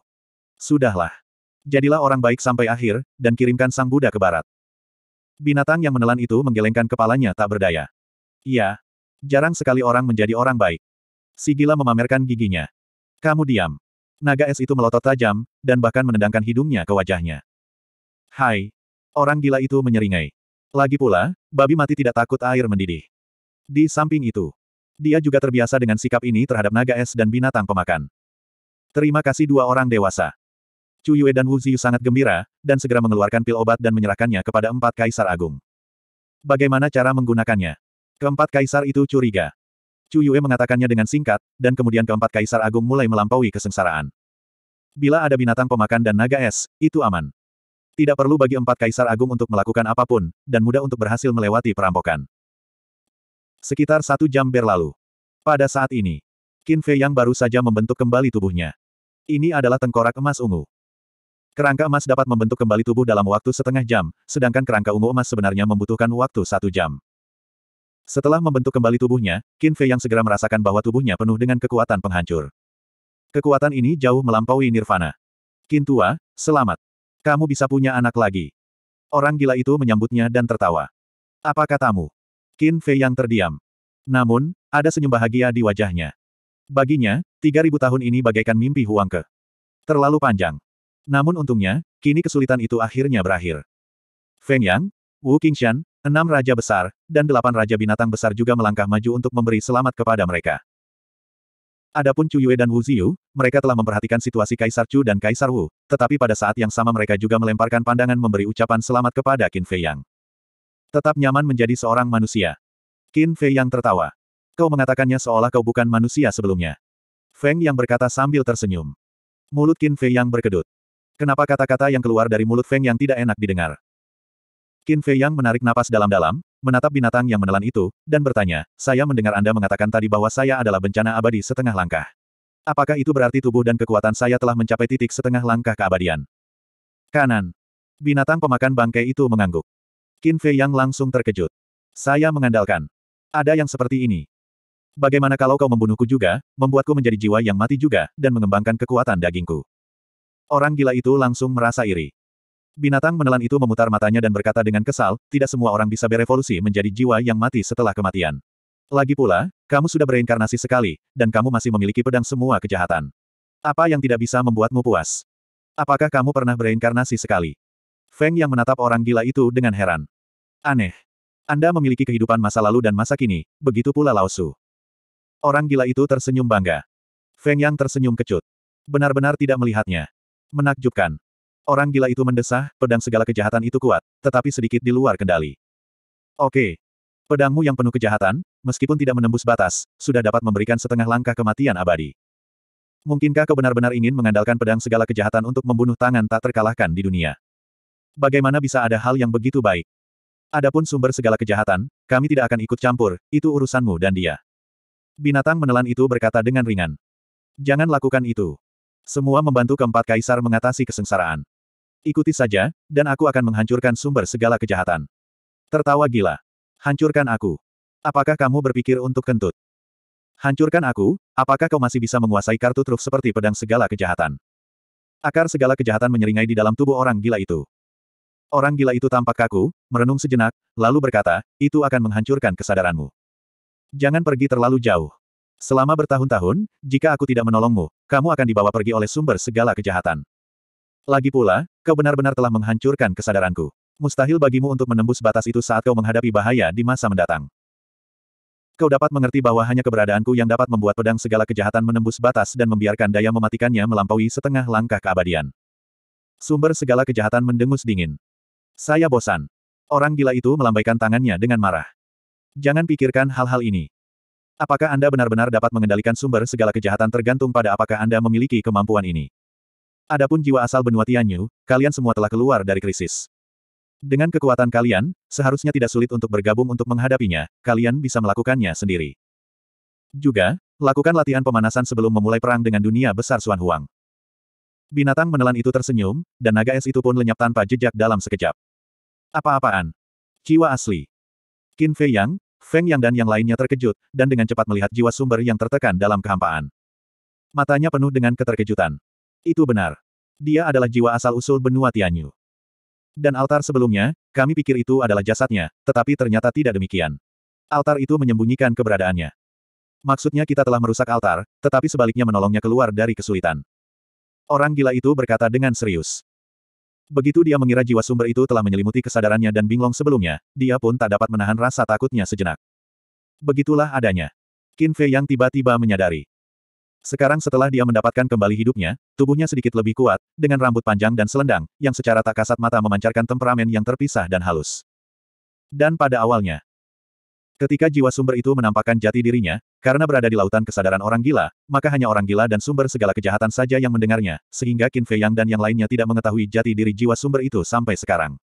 Sudahlah. Jadilah orang baik sampai akhir, dan kirimkan sang Buddha ke barat. Binatang yang menelan itu menggelengkan kepalanya tak berdaya. Iya. Jarang sekali orang menjadi orang baik. Si gila memamerkan giginya. Kamu diam. Naga es itu melotot tajam, dan bahkan menendangkan hidungnya ke wajahnya. Hai. Orang gila itu menyeringai. Lagi pula, babi mati tidak takut air mendidih. Di samping itu, dia juga terbiasa dengan sikap ini terhadap naga es dan binatang pemakan. Terima kasih dua orang dewasa. Chu Yue dan Wu Ziyu sangat gembira, dan segera mengeluarkan pil obat dan menyerahkannya kepada empat kaisar agung. Bagaimana cara menggunakannya? Keempat kaisar itu curiga. Chu Yue mengatakannya dengan singkat, dan kemudian keempat kaisar agung mulai melampaui kesengsaraan. Bila ada binatang pemakan dan naga es, itu aman. Tidak perlu bagi empat kaisar agung untuk melakukan apapun, dan mudah untuk berhasil melewati perampokan. Sekitar satu jam berlalu. Pada saat ini, Qin Fei yang baru saja membentuk kembali tubuhnya. Ini adalah tengkorak emas ungu. Kerangka emas dapat membentuk kembali tubuh dalam waktu setengah jam, sedangkan kerangka ungu emas sebenarnya membutuhkan waktu satu jam. Setelah membentuk kembali tubuhnya, Qin Fei yang segera merasakan bahwa tubuhnya penuh dengan kekuatan penghancur. Kekuatan ini jauh melampaui nirvana. Qin Tua, selamat. Kamu bisa punya anak lagi. Orang gila itu menyambutnya dan tertawa. Apa katamu? Qin Fei yang terdiam. Namun, ada senyum bahagia di wajahnya. Baginya, 3000 tahun ini bagaikan mimpi Huang Ke. Terlalu panjang. Namun untungnya, kini kesulitan itu akhirnya berakhir. Feng Yang, Wu Qingshan, enam raja besar, dan delapan raja binatang besar juga melangkah maju untuk memberi selamat kepada mereka. Adapun Chu Yue dan Wu Ziyu, mereka telah memperhatikan situasi Kaisar Chu dan Kaisar Wu, tetapi pada saat yang sama mereka juga melemparkan pandangan memberi ucapan selamat kepada Qin Fei Yang. Tetap nyaman menjadi seorang manusia. Qin Fei yang tertawa. Kau mengatakannya seolah kau bukan manusia sebelumnya. Feng yang berkata sambil tersenyum. Mulut Qin Fei yang berkedut. Kenapa kata-kata yang keluar dari mulut Feng yang tidak enak didengar? Qin Fei yang menarik napas dalam-dalam, menatap binatang yang menelan itu, dan bertanya, saya mendengar Anda mengatakan tadi bahwa saya adalah bencana abadi setengah langkah. Apakah itu berarti tubuh dan kekuatan saya telah mencapai titik setengah langkah keabadian? Kanan. Binatang pemakan bangkai itu mengangguk. Qin Fei Yang langsung terkejut. Saya mengandalkan. Ada yang seperti ini. Bagaimana kalau kau membunuhku juga, membuatku menjadi jiwa yang mati juga, dan mengembangkan kekuatan dagingku? Orang gila itu langsung merasa iri. Binatang menelan itu memutar matanya dan berkata dengan kesal, tidak semua orang bisa berevolusi menjadi jiwa yang mati setelah kematian. Lagi pula, kamu sudah bereinkarnasi sekali, dan kamu masih memiliki pedang semua kejahatan. Apa yang tidak bisa membuatmu puas? Apakah kamu pernah bereinkarnasi sekali? Feng yang menatap orang gila itu dengan heran. Aneh. Anda memiliki kehidupan masa lalu dan masa kini, begitu pula Laosu. Orang gila itu tersenyum bangga. Feng Yang tersenyum kecut. Benar-benar tidak melihatnya. Menakjubkan. Orang gila itu mendesah, pedang segala kejahatan itu kuat, tetapi sedikit di luar kendali. Oke. Pedangmu yang penuh kejahatan, meskipun tidak menembus batas, sudah dapat memberikan setengah langkah kematian abadi. Mungkinkah kau benar-benar ingin mengandalkan pedang segala kejahatan untuk membunuh tangan tak terkalahkan di dunia? Bagaimana bisa ada hal yang begitu baik? Adapun sumber segala kejahatan, kami tidak akan ikut campur, itu urusanmu dan dia. Binatang menelan itu berkata dengan ringan. Jangan lakukan itu. Semua membantu keempat kaisar mengatasi kesengsaraan. Ikuti saja, dan aku akan menghancurkan sumber segala kejahatan. Tertawa gila. Hancurkan aku. Apakah kamu berpikir untuk kentut? Hancurkan aku, apakah kau masih bisa menguasai kartu truf seperti pedang segala kejahatan? Akar segala kejahatan menyeringai di dalam tubuh orang gila itu. Orang gila itu tampak kaku, merenung sejenak, lalu berkata, itu akan menghancurkan kesadaranmu. Jangan pergi terlalu jauh. Selama bertahun-tahun, jika aku tidak menolongmu, kamu akan dibawa pergi oleh sumber segala kejahatan. Lagi pula, kau benar-benar telah menghancurkan kesadaranku. Mustahil bagimu untuk menembus batas itu saat kau menghadapi bahaya di masa mendatang. Kau dapat mengerti bahwa hanya keberadaanku yang dapat membuat pedang segala kejahatan menembus batas dan membiarkan daya mematikannya melampaui setengah langkah keabadian. Sumber segala kejahatan mendengus dingin. Saya bosan. Orang gila itu melambaikan tangannya dengan marah. Jangan pikirkan hal-hal ini. Apakah Anda benar-benar dapat mengendalikan sumber segala kejahatan tergantung pada apakah Anda memiliki kemampuan ini? Adapun jiwa asal benua Tianyu, kalian semua telah keluar dari krisis. Dengan kekuatan kalian, seharusnya tidak sulit untuk bergabung untuk menghadapinya, kalian bisa melakukannya sendiri. Juga, lakukan latihan pemanasan sebelum memulai perang dengan dunia besar Xuan Huang. Binatang menelan itu tersenyum, dan naga es itu pun lenyap tanpa jejak dalam sekejap. Apa-apaan? Jiwa asli. Qin Fei Yang, Feng Yang dan yang lainnya terkejut, dan dengan cepat melihat jiwa sumber yang tertekan dalam kehampaan. Matanya penuh dengan keterkejutan. Itu benar. Dia adalah jiwa asal-usul benua Tianyu. Dan altar sebelumnya, kami pikir itu adalah jasadnya, tetapi ternyata tidak demikian. Altar itu menyembunyikan keberadaannya. Maksudnya kita telah merusak altar, tetapi sebaliknya menolongnya keluar dari kesulitan. Orang gila itu berkata dengan serius. Begitu dia mengira jiwa sumber itu telah menyelimuti kesadarannya dan binglong sebelumnya, dia pun tak dapat menahan rasa takutnya sejenak. Begitulah adanya. Qin Fei yang tiba-tiba menyadari. Sekarang setelah dia mendapatkan kembali hidupnya, tubuhnya sedikit lebih kuat, dengan rambut panjang dan selendang, yang secara tak kasat mata memancarkan temperamen yang terpisah dan halus. Dan pada awalnya, ketika jiwa sumber itu menampakkan jati dirinya, karena berada di lautan kesadaran orang gila, maka hanya orang gila dan sumber segala kejahatan saja yang mendengarnya, sehingga Qin Fei Yang dan yang lainnya tidak mengetahui jati diri jiwa sumber itu sampai sekarang.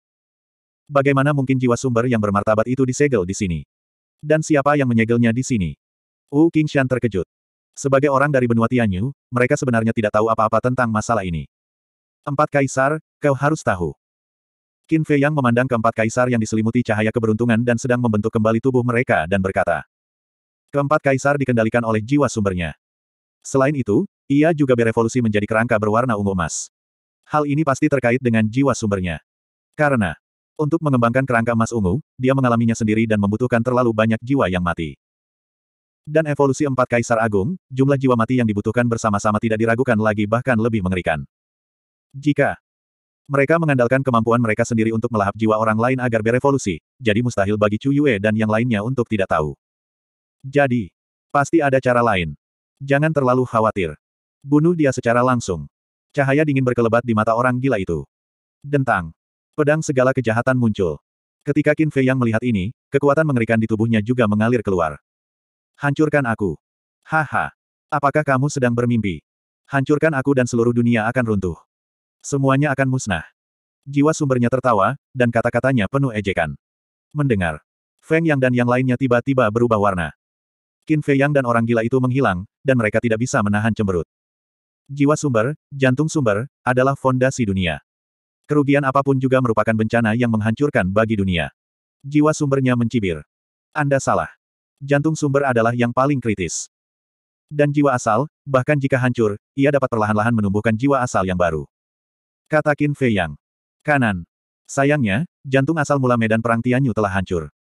Bagaimana mungkin jiwa sumber yang bermartabat itu disegel di sini? Dan siapa yang menyegelnya di sini? Wu Qingshan terkejut. Sebagai orang dari benua Tianyu, mereka sebenarnya tidak tahu apa-apa tentang masalah ini. Empat kaisar, kau harus tahu. Qin Fei Yang memandang keempat kaisar yang diselimuti cahaya keberuntungan dan sedang membentuk kembali tubuh mereka dan berkata, Keempat kaisar dikendalikan oleh jiwa sumbernya. Selain itu, ia juga berevolusi menjadi kerangka berwarna ungu emas. Hal ini pasti terkait dengan jiwa sumbernya. Karena, untuk mengembangkan kerangka emas ungu, dia mengalaminya sendiri dan membutuhkan terlalu banyak jiwa yang mati. Dan evolusi empat kaisar agung, jumlah jiwa mati yang dibutuhkan bersama-sama tidak diragukan lagi bahkan lebih mengerikan. Jika mereka mengandalkan kemampuan mereka sendiri untuk melahap jiwa orang lain agar berevolusi, jadi mustahil bagi Chu Yue dan yang lainnya untuk tidak tahu. Jadi, pasti ada cara lain. Jangan terlalu khawatir. Bunuh dia secara langsung. Cahaya dingin berkelebat di mata orang gila itu. Dentang. Pedang segala kejahatan muncul. Ketika Qin Fei yang melihat ini, kekuatan mengerikan di tubuhnya juga mengalir keluar. Hancurkan aku. Haha. Apakah kamu sedang bermimpi? Hancurkan aku dan seluruh dunia akan runtuh. Semuanya akan musnah. Jiwa sumbernya tertawa, dan kata-katanya penuh ejekan. Mendengar. Feng Yang dan yang lainnya tiba-tiba berubah warna. Qin Fei Yang dan orang gila itu menghilang, dan mereka tidak bisa menahan cemberut. Jiwa sumber, jantung sumber, adalah fondasi dunia. Kerugian apapun juga merupakan bencana yang menghancurkan bagi dunia. Jiwa sumbernya mencibir. Anda salah. Jantung sumber adalah yang paling kritis. Dan jiwa asal, bahkan jika hancur, ia dapat perlahan-lahan menumbuhkan jiwa asal yang baru. Kata Qin Fei Yang. Kanan. Sayangnya, jantung asal mula medan perang Tianyu telah hancur.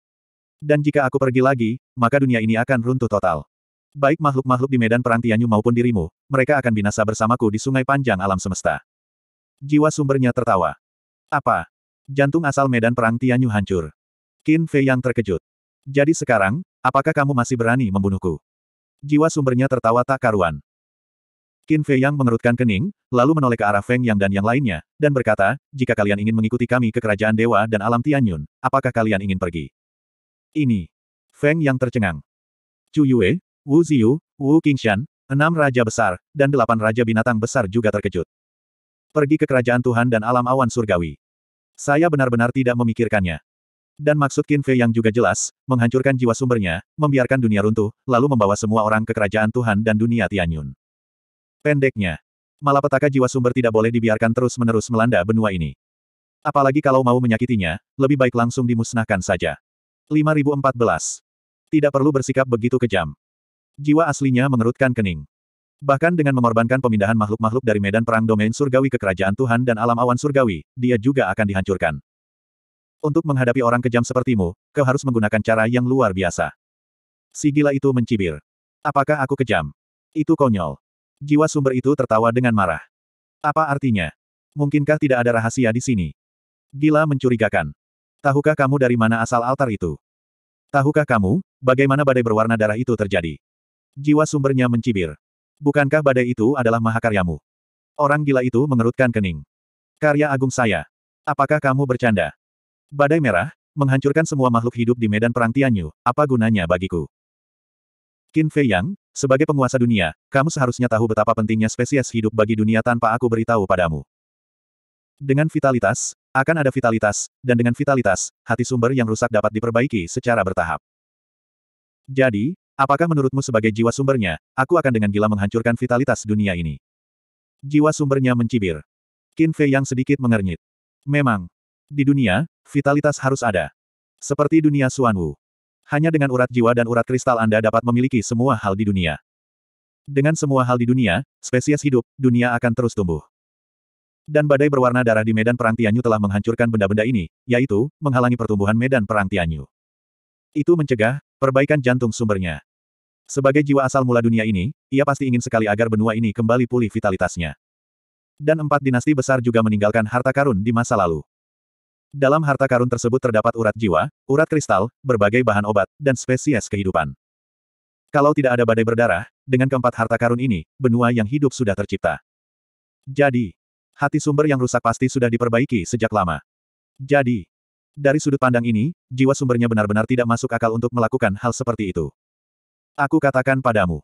Dan jika aku pergi lagi, maka dunia ini akan runtuh total. Baik makhluk-makhluk di medan perang Tianyu maupun dirimu, mereka akan binasa bersamaku di sungai panjang alam semesta. Jiwa sumbernya tertawa. Apa? Jantung asal medan perang Tianyu hancur. Qin Fei yang terkejut. Jadi sekarang, apakah kamu masih berani membunuhku? Jiwa sumbernya tertawa tak karuan. Qin Fei yang mengerutkan kening, lalu menoleh ke arah Feng Yang dan yang lainnya, dan berkata, jika kalian ingin mengikuti kami ke kerajaan dewa dan alam Tianyun, apakah kalian ingin pergi? Ini. Feng yang tercengang. Chu Yue, Wu Ziyu, Wu Qingshan, enam raja besar, dan delapan raja binatang besar juga terkejut. Pergi ke kerajaan Tuhan dan alam awan surgawi. Saya benar-benar tidak memikirkannya. Dan maksud Qin Fei yang juga jelas, menghancurkan jiwa sumbernya, membiarkan dunia runtuh, lalu membawa semua orang ke kerajaan Tuhan dan dunia Tianyun. Pendeknya, malapetaka jiwa sumber tidak boleh dibiarkan terus-menerus melanda benua ini. Apalagi kalau mau menyakitinya, lebih baik langsung dimusnahkan saja. 5014. Tidak perlu bersikap begitu kejam. Jiwa aslinya mengerutkan kening. Bahkan dengan mengorbankan pemindahan makhluk-makhluk dari medan perang domain surgawi ke kerajaan Tuhan dan alam awan surgawi, dia juga akan dihancurkan. Untuk menghadapi orang kejam sepertimu, kau harus menggunakan cara yang luar biasa. Si gila itu mencibir. Apakah aku kejam? Itu konyol. Jiwa sumber itu tertawa dengan marah. Apa artinya? Mungkinkah tidak ada rahasia di sini? Gila mencurigakan. Tahukah kamu dari mana asal altar itu? Tahukah kamu, bagaimana badai berwarna darah itu terjadi? Jiwa sumbernya mencibir. Bukankah badai itu adalah mahakaryamu? Orang gila itu mengerutkan kening. Karya agung saya. Apakah kamu bercanda? Badai merah, menghancurkan semua makhluk hidup di medan perang Tianyu, apa gunanya bagiku? Qin Fei Yang, sebagai penguasa dunia, kamu seharusnya tahu betapa pentingnya spesies hidup bagi dunia tanpa aku beritahu padamu. Dengan vitalitas, akan ada vitalitas, dan dengan vitalitas, hati sumber yang rusak dapat diperbaiki secara bertahap. Jadi, apakah menurutmu sebagai jiwa sumbernya, aku akan dengan gila menghancurkan vitalitas dunia ini? Jiwa sumbernya mencibir. Qin Fei yang sedikit mengernyit. Memang, di dunia, vitalitas harus ada. Seperti dunia Suan Wu. Hanya dengan urat jiwa dan urat kristal Anda dapat memiliki semua hal di dunia. Dengan semua hal di dunia, spesies hidup, dunia akan terus tumbuh dan badai berwarna darah di medan perang Tianyu telah menghancurkan benda-benda ini, yaitu, menghalangi pertumbuhan medan perang Tianyu. Itu mencegah, perbaikan jantung sumbernya. Sebagai jiwa asal mula dunia ini, ia pasti ingin sekali agar benua ini kembali pulih vitalitasnya. Dan empat dinasti besar juga meninggalkan harta karun di masa lalu. Dalam harta karun tersebut terdapat urat jiwa, urat kristal, berbagai bahan obat, dan spesies kehidupan. Kalau tidak ada badai berdarah, dengan keempat harta karun ini, benua yang hidup sudah tercipta. Jadi, hati sumber yang rusak pasti sudah diperbaiki sejak lama. Jadi, dari sudut pandang ini, jiwa sumbernya benar-benar tidak masuk akal untuk melakukan hal seperti itu. Aku katakan padamu.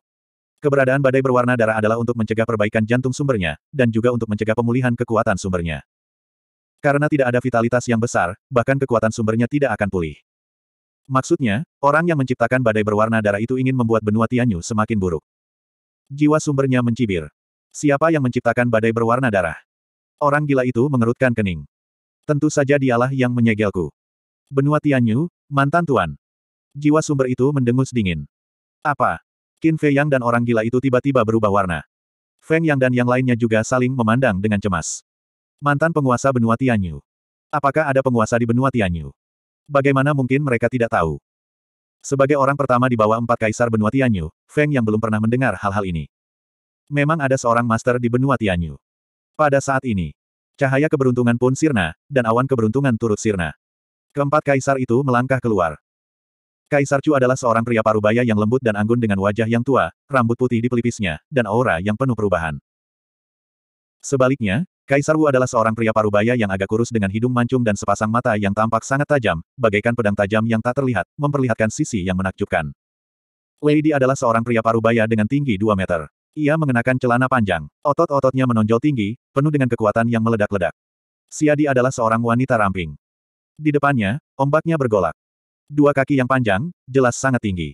Keberadaan badai berwarna darah adalah untuk mencegah perbaikan jantung sumbernya, dan juga untuk mencegah pemulihan kekuatan sumbernya. Karena tidak ada vitalitas yang besar, bahkan kekuatan sumbernya tidak akan pulih. Maksudnya, orang yang menciptakan badai berwarna darah itu ingin membuat benua Tianyu semakin buruk. Jiwa sumbernya mencibir. Siapa yang menciptakan badai berwarna darah? Orang gila itu mengerutkan kening. Tentu saja dialah yang menyegelku. Benua Tianyu, mantan tuan. Jiwa sumber itu mendengus dingin. Apa? Qin Fei Yang dan orang gila itu tiba-tiba berubah warna. Feng Yang dan yang lainnya juga saling memandang dengan cemas. Mantan penguasa benua Tianyu. Apakah ada penguasa di benua Tianyu? Bagaimana mungkin mereka tidak tahu? Sebagai orang pertama di bawah empat kaisar benua Tianyu, Feng yang belum pernah mendengar hal-hal ini. Memang ada seorang master di benua Tianyu. Pada saat ini, cahaya keberuntungan pun sirna, dan awan keberuntungan turut sirna. Keempat kaisar itu melangkah keluar. Kaisar Chu adalah seorang pria parubaya yang lembut dan anggun dengan wajah yang tua, rambut putih di pelipisnya, dan aura yang penuh perubahan. Sebaliknya, Kaisar Wu adalah seorang pria parubaya yang agak kurus dengan hidung mancung dan sepasang mata yang tampak sangat tajam, bagaikan pedang tajam yang tak terlihat, memperlihatkan sisi yang menakjubkan. Lady adalah seorang pria parubaya dengan tinggi 2 meter. Ia mengenakan celana panjang, otot-ototnya menonjol tinggi, penuh dengan kekuatan yang meledak-ledak. Siadi adalah seorang wanita ramping. Di depannya, ombaknya bergolak. Dua kaki yang panjang, jelas sangat tinggi.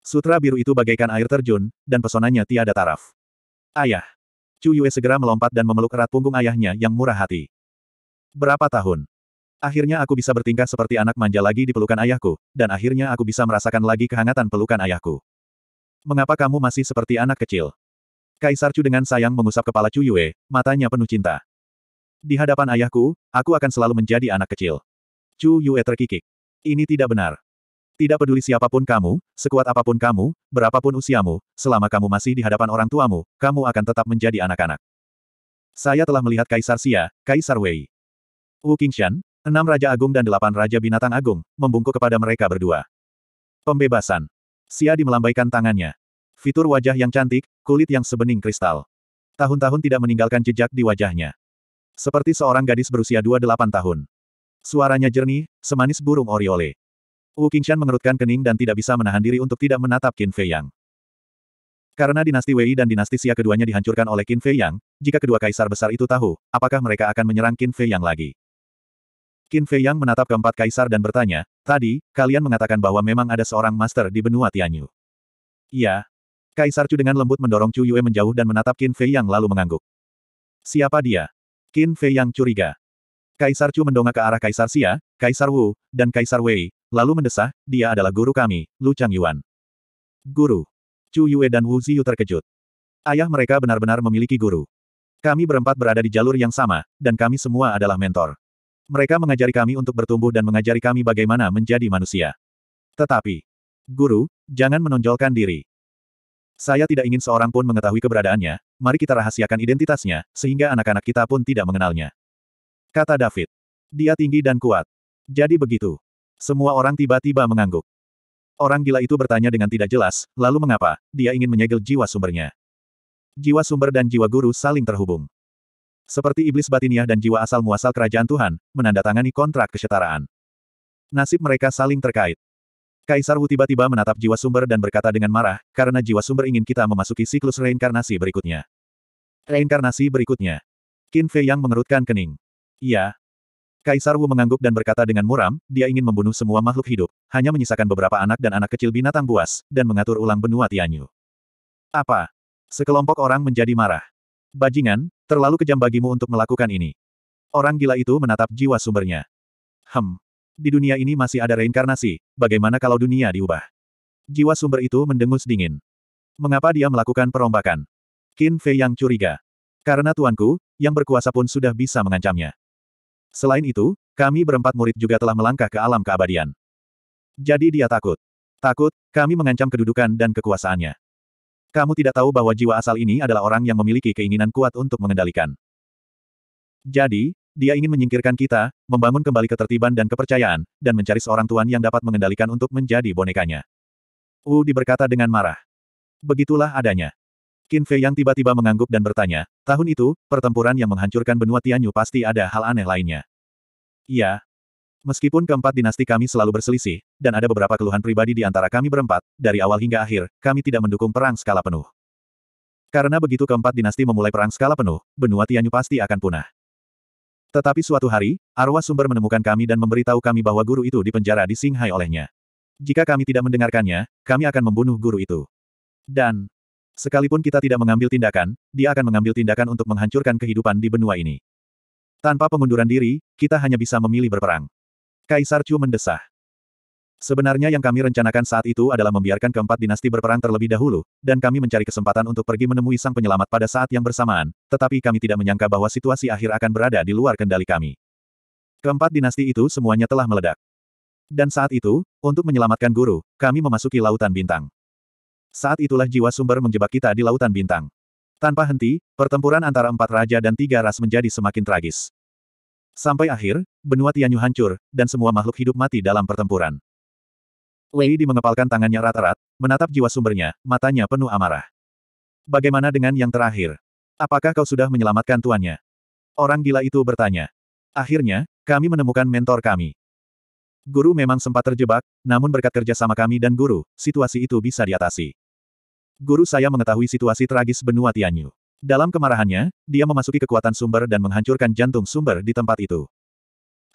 Sutra biru itu bagaikan air terjun, dan pesonanya tiada taraf. Ayah. Chu Yue segera melompat dan memeluk erat punggung ayahnya yang murah hati. Berapa tahun? Akhirnya aku bisa bertingkah seperti anak manja lagi di pelukan ayahku, dan akhirnya aku bisa merasakan lagi kehangatan pelukan ayahku. Mengapa kamu masih seperti anak kecil? Kaisar Chu dengan sayang mengusap kepala Chu Yue, matanya penuh cinta. Di hadapan ayahku, aku akan selalu menjadi anak kecil. Chu Yue terkikik. Ini tidak benar. Tidak peduli siapapun kamu, sekuat apapun kamu, berapapun usiamu, selama kamu masih di hadapan orang tuamu, kamu akan tetap menjadi anak-anak. Saya telah melihat Kaisar Xia, Kaisar Wei. Wu Qingshan, enam Raja Agung dan delapan Raja Binatang Agung, membungkuk kepada mereka berdua. Pembebasan. Xia dimelambaikan tangannya. Fitur wajah yang cantik, kulit yang sebening kristal. Tahun-tahun tidak meninggalkan jejak di wajahnya. Seperti seorang gadis berusia 28 tahun. Suaranya jernih, semanis burung oriole. Wu Qingshan mengerutkan kening dan tidak bisa menahan diri untuk tidak menatap Qin Fei Yang. Karena dinasti Wei dan dinasti Xia keduanya dihancurkan oleh Qin Fei Yang, jika kedua kaisar besar itu tahu, apakah mereka akan menyerang Qin Fei Yang lagi? Qin Fei Yang menatap keempat kaisar dan bertanya, tadi, kalian mengatakan bahwa memang ada seorang master di benua Tianyu. Iya, Kaisar Chu dengan lembut mendorong Chu Yue menjauh dan menatap Qin Fei Yang lalu mengangguk. Siapa dia? Qin Fei Yang curiga. Kaisar Chu mendongak ke arah Kaisar Xia, Kaisar Wu, dan Kaisar Wei, lalu mendesah, dia adalah guru kami, Lu Chang Yuan. Guru. Chu Yue dan Wu Ziyu terkejut. Ayah mereka benar-benar memiliki guru. Kami berempat berada di jalur yang sama, dan kami semua adalah mentor. Mereka mengajari kami untuk bertumbuh dan mengajari kami bagaimana menjadi manusia. Tetapi, guru, jangan menonjolkan diri. Saya tidak ingin seorang pun mengetahui keberadaannya, mari kita rahasiakan identitasnya, sehingga anak-anak kita pun tidak mengenalnya. Kata David. Dia tinggi dan kuat. Jadi begitu. Semua orang tiba-tiba mengangguk. Orang gila itu bertanya dengan tidak jelas, lalu mengapa, dia ingin menyegel jiwa sumbernya. Jiwa sumber dan jiwa guru saling terhubung. Seperti iblis batiniah dan jiwa asal-muasal kerajaan Tuhan, menandatangani kontrak kesetaraan. Nasib mereka saling terkait. Kaisar Wu tiba-tiba menatap jiwa sumber dan berkata dengan marah, karena jiwa sumber ingin kita memasuki siklus reinkarnasi berikutnya. Reinkarnasi berikutnya. Qin Fei yang mengerutkan kening. Iya. Kaisar Wu mengangguk dan berkata dengan muram, dia ingin membunuh semua makhluk hidup, hanya menyisakan beberapa anak dan anak kecil binatang buas, dan mengatur ulang benua Tianyu. Apa? Sekelompok orang menjadi marah. Bajingan, terlalu kejam bagimu untuk melakukan ini. Orang gila itu menatap jiwa sumbernya. Hem, di dunia ini masih ada reinkarnasi, bagaimana kalau dunia diubah? Jiwa sumber itu mendengus dingin. Mengapa dia melakukan perombakan? Qin Fei yang curiga. Karena tuanku, yang berkuasa pun sudah bisa mengancamnya. Selain itu, kami berempat murid juga telah melangkah ke alam keabadian. Jadi dia takut. Takut, kami mengancam kedudukan dan kekuasaannya. Kamu tidak tahu bahwa jiwa asal ini adalah orang yang memiliki keinginan kuat untuk mengendalikan. Jadi, dia ingin menyingkirkan kita, membangun kembali ketertiban dan kepercayaan, dan mencari seorang tuan yang dapat mengendalikan untuk menjadi bonekanya. Wu diberkata dengan marah. Begitulah adanya. Qin Fei yang tiba-tiba mengangguk dan bertanya, tahun itu, pertempuran yang menghancurkan benua Tianyu pasti ada hal aneh lainnya. Iya. Meskipun keempat dinasti kami selalu berselisih, dan ada beberapa keluhan pribadi di antara kami berempat, dari awal hingga akhir, kami tidak mendukung perang skala penuh. Karena begitu keempat dinasti memulai perang skala penuh, benua Tianyu pasti akan punah. Tetapi suatu hari, arwah sumber menemukan kami dan memberitahu kami bahwa guru itu dipenjara di Singhai olehnya. Jika kami tidak mendengarkannya, kami akan membunuh guru itu. Dan, sekalipun kita tidak mengambil tindakan, dia akan mengambil tindakan untuk menghancurkan kehidupan di benua ini. Tanpa pengunduran diri, kita hanya bisa memilih berperang. Kaisar Chu mendesah. Sebenarnya yang kami rencanakan saat itu adalah membiarkan keempat dinasti berperang terlebih dahulu, dan kami mencari kesempatan untuk pergi menemui sang penyelamat pada saat yang bersamaan, tetapi kami tidak menyangka bahwa situasi akhir akan berada di luar kendali kami. Keempat dinasti itu semuanya telah meledak. Dan saat itu, untuk menyelamatkan guru, kami memasuki Lautan Bintang. Saat itulah jiwa sumber menjebak kita di Lautan Bintang. Tanpa henti, pertempuran antara empat raja dan tiga ras menjadi semakin tragis. Sampai akhir, benua Tianyu hancur, dan semua makhluk hidup mati dalam pertempuran. Wei Di mengepalkan tangannya rata-rat, menatap jiwa sumbernya, matanya penuh amarah. Bagaimana dengan yang terakhir? Apakah kau sudah menyelamatkan tuannya? Orang gila itu bertanya. Akhirnya, kami menemukan mentor kami. Guru memang sempat terjebak, namun berkat kerja sama kami dan guru, situasi itu bisa diatasi. Guru saya mengetahui situasi tragis benua Tianyu. Dalam kemarahannya, dia memasuki kekuatan sumber dan menghancurkan jantung sumber di tempat itu.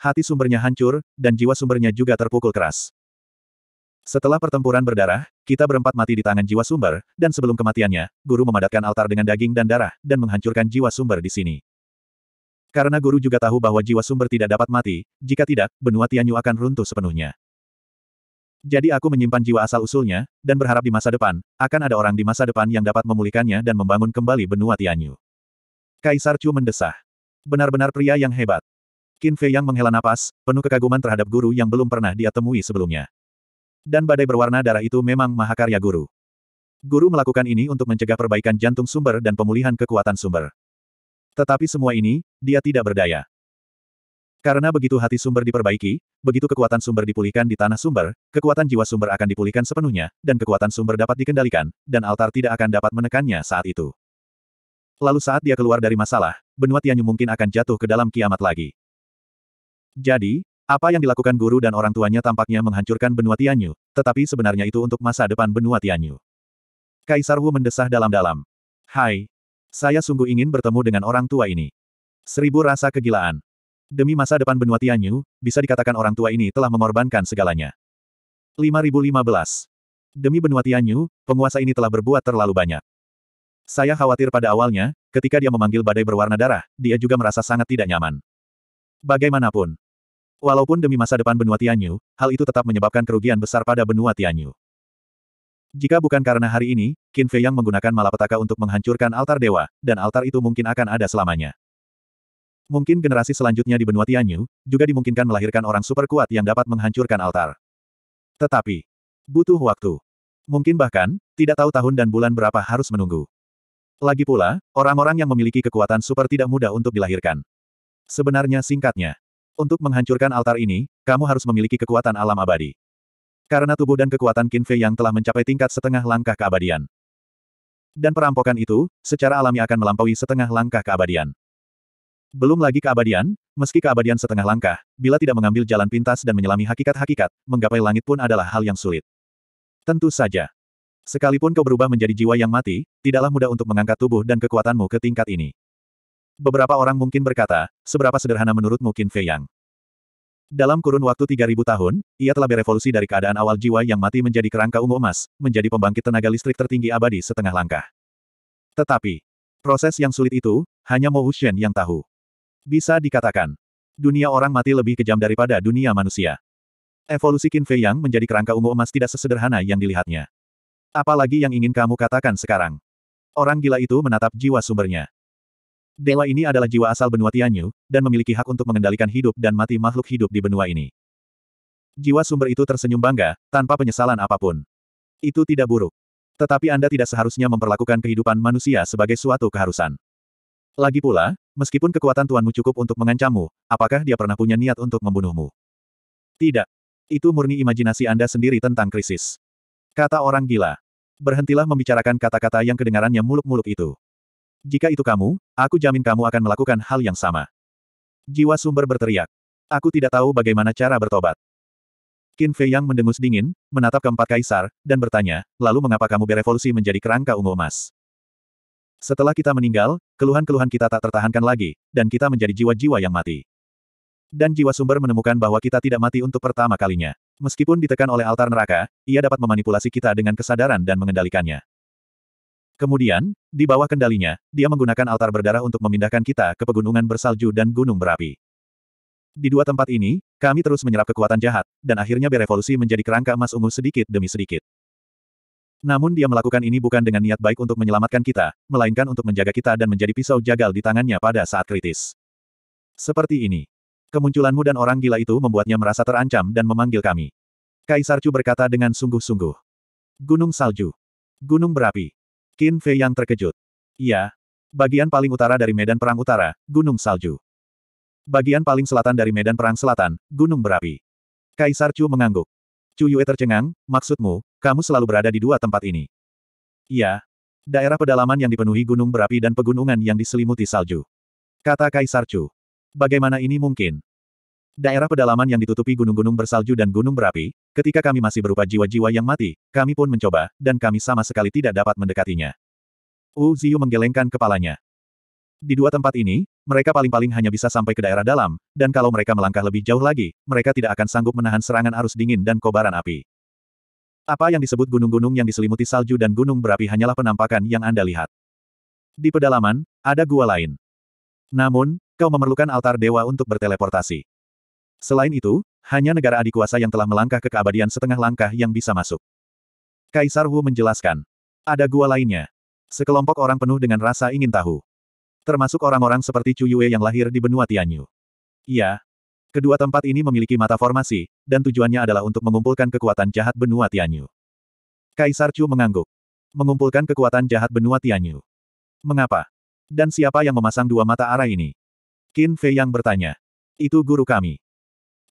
Hati sumbernya hancur, dan jiwa sumbernya juga terpukul keras. Setelah pertempuran berdarah, kita berempat mati di tangan jiwa sumber, dan sebelum kematiannya, guru memadatkan altar dengan daging dan darah, dan menghancurkan jiwa sumber di sini. Karena guru juga tahu bahwa jiwa sumber tidak dapat mati, jika tidak, benua Tianyu akan runtuh sepenuhnya. Jadi aku menyimpan jiwa asal-usulnya, dan berharap di masa depan, akan ada orang di masa depan yang dapat memulihkannya dan membangun kembali benua Tianyu. Kaisar Chu mendesah. Benar-benar pria yang hebat. Qin Fei yang menghela napas, penuh kekaguman terhadap guru yang belum pernah dia temui sebelumnya. Dan badai berwarna darah itu memang mahakarya guru. Guru melakukan ini untuk mencegah perbaikan jantung sumber dan pemulihan kekuatan sumber. Tetapi semua ini, dia tidak berdaya. Karena begitu hati sumber diperbaiki, begitu kekuatan sumber dipulihkan di tanah sumber, kekuatan jiwa sumber akan dipulihkan sepenuhnya, dan kekuatan sumber dapat dikendalikan, dan altar tidak akan dapat menekannya saat itu. Lalu saat dia keluar dari masalah, benua Tianyu mungkin akan jatuh ke dalam kiamat lagi. Jadi, apa yang dilakukan guru dan orang tuanya tampaknya menghancurkan benua Tianyu, tetapi sebenarnya itu untuk masa depan benua Tianyu. Kaisar Wu mendesah dalam-dalam. Hai. Saya sungguh ingin bertemu dengan orang tua ini. Seribu rasa kegilaan. Demi masa depan benua Tianyu, bisa dikatakan orang tua ini telah mengorbankan segalanya. 5015. Demi benua Tianyu, penguasa ini telah berbuat terlalu banyak. Saya khawatir pada awalnya, ketika dia memanggil badai berwarna darah, dia juga merasa sangat tidak nyaman. Bagaimanapun, Walaupun demi masa depan benua Tianyu, hal itu tetap menyebabkan kerugian besar pada benua Tianyu. Jika bukan karena hari ini, Qin Fei yang menggunakan malapetaka untuk menghancurkan altar dewa, dan altar itu mungkin akan ada selamanya. Mungkin generasi selanjutnya di benua Tianyu, juga dimungkinkan melahirkan orang super kuat yang dapat menghancurkan altar. Tetapi, butuh waktu. Mungkin bahkan, tidak tahu tahun dan bulan berapa harus menunggu. Lagi pula, orang-orang yang memiliki kekuatan super tidak mudah untuk dilahirkan. Sebenarnya singkatnya, untuk menghancurkan altar ini, kamu harus memiliki kekuatan alam abadi. Karena tubuh dan kekuatan Qin yang telah mencapai tingkat setengah langkah keabadian. Dan perampokan itu, secara alami akan melampaui setengah langkah keabadian. Belum lagi keabadian, meski keabadian setengah langkah, bila tidak mengambil jalan pintas dan menyelami hakikat-hakikat, menggapai langit pun adalah hal yang sulit. Tentu saja. Sekalipun kau berubah menjadi jiwa yang mati, tidaklah mudah untuk mengangkat tubuh dan kekuatanmu ke tingkat ini. Beberapa orang mungkin berkata, seberapa sederhana menurut mungkin Fei Yang? Dalam kurun waktu 3000 tahun, ia telah berevolusi dari keadaan awal jiwa yang mati menjadi kerangka ungu emas, menjadi pembangkit tenaga listrik tertinggi abadi setengah langkah. Tetapi, proses yang sulit itu, hanya Mo Wuxian yang tahu. Bisa dikatakan, dunia orang mati lebih kejam daripada dunia manusia. Evolusi Qin Fei Yang menjadi kerangka ungu emas tidak sesederhana yang dilihatnya. Apalagi yang ingin kamu katakan sekarang. Orang gila itu menatap jiwa sumbernya. Dewa ini adalah jiwa asal benua Tianyu, dan memiliki hak untuk mengendalikan hidup dan mati makhluk hidup di benua ini. Jiwa sumber itu tersenyum bangga, tanpa penyesalan apapun. Itu tidak buruk. Tetapi Anda tidak seharusnya memperlakukan kehidupan manusia sebagai suatu keharusan. Lagi pula, meskipun kekuatan tuanmu cukup untuk mengancammu, apakah dia pernah punya niat untuk membunuhmu? Tidak. Itu murni imajinasi Anda sendiri tentang krisis. Kata orang gila. Berhentilah membicarakan kata-kata yang kedengarannya muluk-muluk itu. Jika itu kamu, aku jamin kamu akan melakukan hal yang sama. Jiwa sumber berteriak. Aku tidak tahu bagaimana cara bertobat. Qin Fei Yang mendengus dingin, menatap keempat kaisar, dan bertanya, lalu mengapa kamu berevolusi menjadi kerangka ungu emas? Setelah kita meninggal, keluhan-keluhan kita tak tertahankan lagi, dan kita menjadi jiwa-jiwa yang mati. Dan jiwa sumber menemukan bahwa kita tidak mati untuk pertama kalinya. Meskipun ditekan oleh altar neraka, ia dapat memanipulasi kita dengan kesadaran dan mengendalikannya. Kemudian, di bawah kendalinya, dia menggunakan altar berdarah untuk memindahkan kita ke pegunungan bersalju dan gunung berapi. Di dua tempat ini, kami terus menyerap kekuatan jahat, dan akhirnya berevolusi menjadi kerangka emas ungu sedikit demi sedikit. Namun dia melakukan ini bukan dengan niat baik untuk menyelamatkan kita, melainkan untuk menjaga kita dan menjadi pisau jagal di tangannya pada saat kritis. Seperti ini. Kemunculanmu dan orang gila itu membuatnya merasa terancam dan memanggil kami. Kaisar Chu berkata dengan sungguh-sungguh. Gunung Salju. Gunung Berapi. Qin Fei yang terkejut. Ya, Bagian paling utara dari medan perang utara, Gunung Salju. Bagian paling selatan dari medan perang selatan, Gunung Berapi. Kaisar Chu mengangguk. Chu Yue tercengang, maksudmu, kamu selalu berada di dua tempat ini. Ya, Daerah pedalaman yang dipenuhi gunung berapi dan pegunungan yang diselimuti salju. Kata Kaisar Chu. Bagaimana ini mungkin? Daerah pedalaman yang ditutupi gunung-gunung bersalju dan gunung berapi, ketika kami masih berupa jiwa-jiwa yang mati, kami pun mencoba, dan kami sama sekali tidak dapat mendekatinya. Wu Ziyu menggelengkan kepalanya. Di dua tempat ini, mereka paling-paling hanya bisa sampai ke daerah dalam, dan kalau mereka melangkah lebih jauh lagi, mereka tidak akan sanggup menahan serangan arus dingin dan kobaran api. Apa yang disebut gunung-gunung yang diselimuti salju dan gunung berapi hanyalah penampakan yang Anda lihat. Di pedalaman, ada gua lain. Namun, kau memerlukan altar dewa untuk berteleportasi. Selain itu, hanya negara adikuasa yang telah melangkah ke keabadian setengah langkah yang bisa masuk. Kaisar Wu menjelaskan. Ada gua lainnya. Sekelompok orang penuh dengan rasa ingin tahu. Termasuk orang-orang seperti Chu Yue yang lahir di benua Tianyu. Iya. Kedua tempat ini memiliki mata formasi, dan tujuannya adalah untuk mengumpulkan kekuatan jahat benua Tianyu. Kaisar Chu mengangguk. Mengumpulkan kekuatan jahat benua Tianyu. Mengapa? Dan siapa yang memasang dua mata arah ini? Qin Fei yang bertanya. Itu guru kami.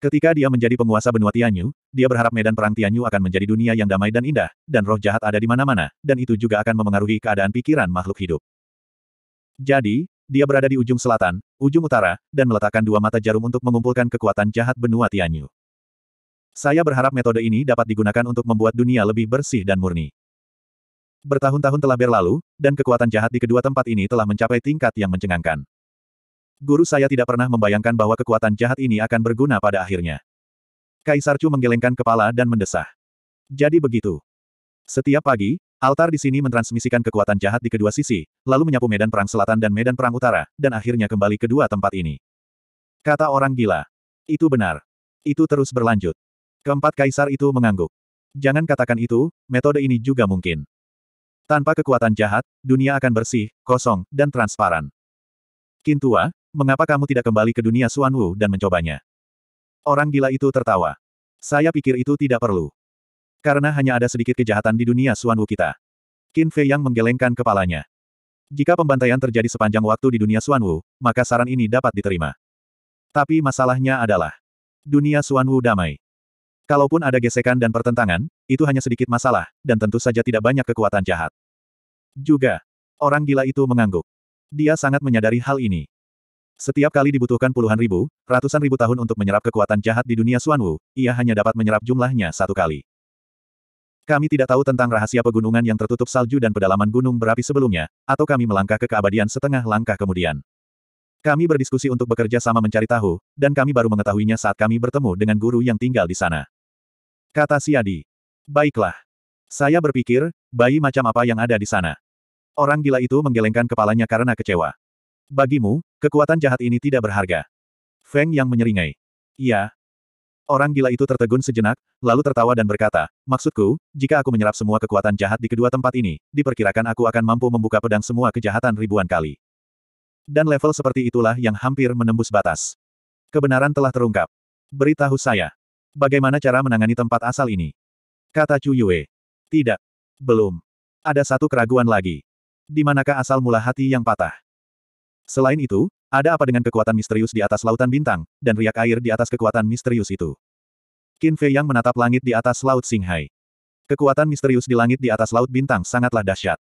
Ketika dia menjadi penguasa benua Tianyu, dia berharap medan perang Tianyu akan menjadi dunia yang damai dan indah, dan roh jahat ada di mana-mana, dan itu juga akan memengaruhi keadaan pikiran makhluk hidup. Jadi, dia berada di ujung selatan, ujung utara, dan meletakkan dua mata jarum untuk mengumpulkan kekuatan jahat benua Tianyu. Saya berharap metode ini dapat digunakan untuk membuat dunia lebih bersih dan murni. Bertahun-tahun telah berlalu, dan kekuatan jahat di kedua tempat ini telah mencapai tingkat yang mencengangkan. Guru saya tidak pernah membayangkan bahwa kekuatan jahat ini akan berguna pada akhirnya. Kaisar Chu menggelengkan kepala dan mendesah. Jadi begitu. Setiap pagi, altar di sini mentransmisikan kekuatan jahat di kedua sisi, lalu menyapu medan perang selatan dan medan perang utara, dan akhirnya kembali ke dua tempat ini. Kata orang gila. Itu benar. Itu terus berlanjut. Keempat kaisar itu mengangguk. Jangan katakan itu, metode ini juga mungkin. Tanpa kekuatan jahat, dunia akan bersih, kosong, dan transparan. Kintua, Mengapa kamu tidak kembali ke dunia Suan Wu dan mencobanya? Orang gila itu tertawa. Saya pikir itu tidak perlu. Karena hanya ada sedikit kejahatan di dunia Suan Wu kita. Qin Fei yang menggelengkan kepalanya. Jika pembantaian terjadi sepanjang waktu di dunia Suan Wu, maka saran ini dapat diterima. Tapi masalahnya adalah dunia Suan Wu damai. Kalaupun ada gesekan dan pertentangan, itu hanya sedikit masalah, dan tentu saja tidak banyak kekuatan jahat. Juga, orang gila itu mengangguk. Dia sangat menyadari hal ini. Setiap kali dibutuhkan puluhan ribu, ratusan ribu tahun untuk menyerap kekuatan jahat di dunia Suanwu, ia hanya dapat menyerap jumlahnya satu kali. Kami tidak tahu tentang rahasia pegunungan yang tertutup salju dan pedalaman gunung berapi sebelumnya, atau kami melangkah ke keabadian setengah langkah kemudian. Kami berdiskusi untuk bekerja sama mencari tahu, dan kami baru mengetahuinya saat kami bertemu dengan guru yang tinggal di sana. Kata Siadi. Baiklah. Saya berpikir, bayi macam apa yang ada di sana. Orang gila itu menggelengkan kepalanya karena kecewa. Bagimu, kekuatan jahat ini tidak berharga. Feng yang menyeringai. Iya. Orang gila itu tertegun sejenak, lalu tertawa dan berkata, Maksudku, jika aku menyerap semua kekuatan jahat di kedua tempat ini, diperkirakan aku akan mampu membuka pedang semua kejahatan ribuan kali. Dan level seperti itulah yang hampir menembus batas. Kebenaran telah terungkap. Beritahu saya. Bagaimana cara menangani tempat asal ini? Kata Chu Yue. Tidak. Belum. Ada satu keraguan lagi. Di manakah asal mula hati yang patah? Selain itu, ada apa dengan kekuatan misterius di atas lautan bintang, dan riak air di atas kekuatan misterius itu? Qin Fei Yang menatap langit di atas laut Singhai. Kekuatan misterius di langit di atas laut bintang sangatlah dahsyat.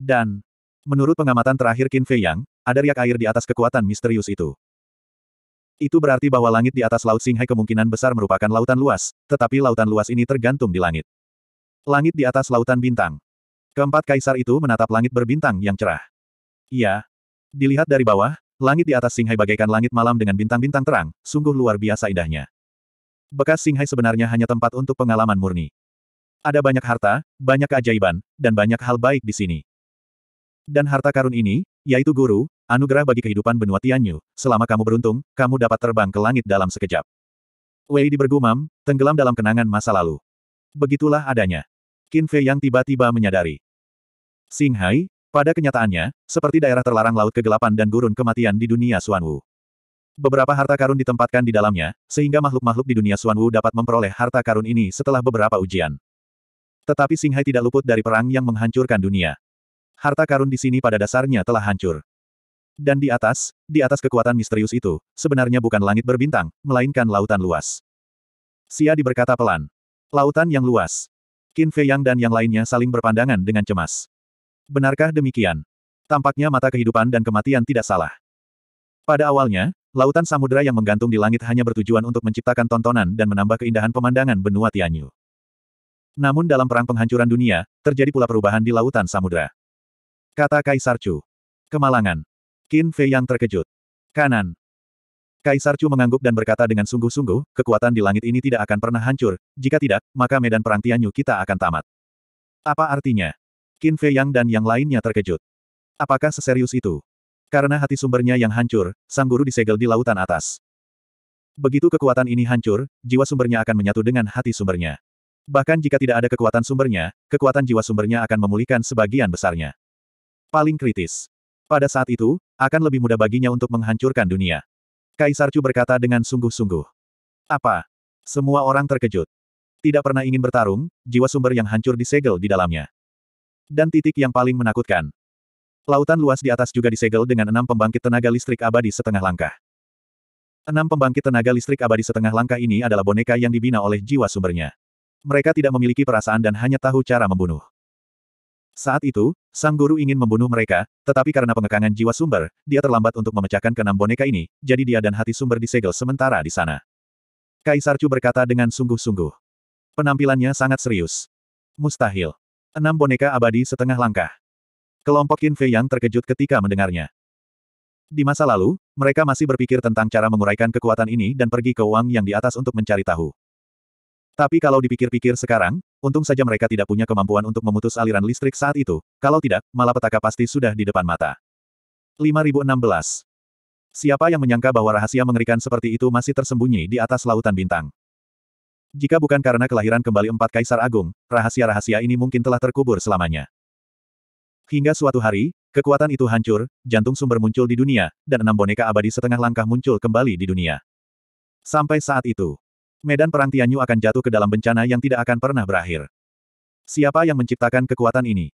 Dan, menurut pengamatan terakhir Qin Fei Yang, ada riak air di atas kekuatan misterius itu. Itu berarti bahwa langit di atas laut Singhai kemungkinan besar merupakan lautan luas, tetapi lautan luas ini tergantung di langit. Langit di atas lautan bintang. Keempat kaisar itu menatap langit berbintang yang cerah. Iya, Dilihat dari bawah, langit di atas Singhai bagaikan langit malam dengan bintang-bintang terang, sungguh luar biasa indahnya. Bekas Singhai sebenarnya hanya tempat untuk pengalaman murni. Ada banyak harta, banyak keajaiban, dan banyak hal baik di sini. Dan harta karun ini, yaitu guru, anugerah bagi kehidupan benua Tianyu, selama kamu beruntung, kamu dapat terbang ke langit dalam sekejap. Wei di bergumam, tenggelam dalam kenangan masa lalu. Begitulah adanya. Qin Fei yang tiba-tiba menyadari. Singhai. Pada kenyataannya, seperti daerah terlarang laut kegelapan dan gurun kematian di dunia Suanwu. Beberapa harta karun ditempatkan di dalamnya, sehingga makhluk-makhluk di dunia Suanwu dapat memperoleh harta karun ini setelah beberapa ujian. Tetapi Singhai tidak luput dari perang yang menghancurkan dunia. Harta karun di sini pada dasarnya telah hancur. Dan di atas, di atas kekuatan misterius itu, sebenarnya bukan langit berbintang, melainkan lautan luas. Sia diberkata pelan. Lautan yang luas. Qin Fei Yang dan yang lainnya saling berpandangan dengan cemas. Benarkah demikian? Tampaknya mata kehidupan dan kematian tidak salah. Pada awalnya, lautan samudera yang menggantung di langit hanya bertujuan untuk menciptakan tontonan dan menambah keindahan pemandangan benua Tianyu. Namun dalam perang penghancuran dunia, terjadi pula perubahan di lautan samudera. Kata Kaisar Chu. Kemalangan. Qin Fei yang terkejut. Kanan. Kaisar Chu mengangguk dan berkata dengan sungguh-sungguh, kekuatan di langit ini tidak akan pernah hancur, jika tidak, maka medan perang Tianyu kita akan tamat. Apa artinya? Qin Fei Yang dan yang lainnya terkejut. Apakah seserius itu? Karena hati sumbernya yang hancur, sang guru disegel di lautan atas. Begitu kekuatan ini hancur, jiwa sumbernya akan menyatu dengan hati sumbernya. Bahkan jika tidak ada kekuatan sumbernya, kekuatan jiwa sumbernya akan memulihkan sebagian besarnya. Paling kritis. Pada saat itu, akan lebih mudah baginya untuk menghancurkan dunia. Kaisar Chu berkata dengan sungguh-sungguh. Apa? Semua orang terkejut. Tidak pernah ingin bertarung, jiwa sumber yang hancur disegel di dalamnya. Dan titik yang paling menakutkan. Lautan luas di atas juga disegel dengan enam pembangkit tenaga listrik abadi setengah langkah. Enam pembangkit tenaga listrik abadi setengah langkah ini adalah boneka yang dibina oleh jiwa sumbernya. Mereka tidak memiliki perasaan dan hanya tahu cara membunuh. Saat itu, sang guru ingin membunuh mereka, tetapi karena pengekangan jiwa sumber, dia terlambat untuk memecahkan keenam boneka ini, jadi dia dan hati sumber disegel sementara di sana. Kaisar Chu berkata dengan sungguh-sungguh. Penampilannya sangat serius. Mustahil. Enam boneka abadi setengah langkah. Kelompok Qin Fei yang terkejut ketika mendengarnya. Di masa lalu, mereka masih berpikir tentang cara menguraikan kekuatan ini dan pergi ke uang yang di atas untuk mencari tahu. Tapi kalau dipikir-pikir sekarang, untung saja mereka tidak punya kemampuan untuk memutus aliran listrik saat itu, kalau tidak, malah petaka pasti sudah di depan mata. 5016. Siapa yang menyangka bahwa rahasia mengerikan seperti itu masih tersembunyi di atas lautan bintang? Jika bukan karena kelahiran kembali empat kaisar agung, rahasia-rahasia ini mungkin telah terkubur selamanya. Hingga suatu hari, kekuatan itu hancur, jantung sumber muncul di dunia, dan enam boneka abadi setengah langkah muncul kembali di dunia. Sampai saat itu, medan perang Tianyu akan jatuh ke dalam bencana yang tidak akan pernah berakhir. Siapa yang menciptakan kekuatan ini?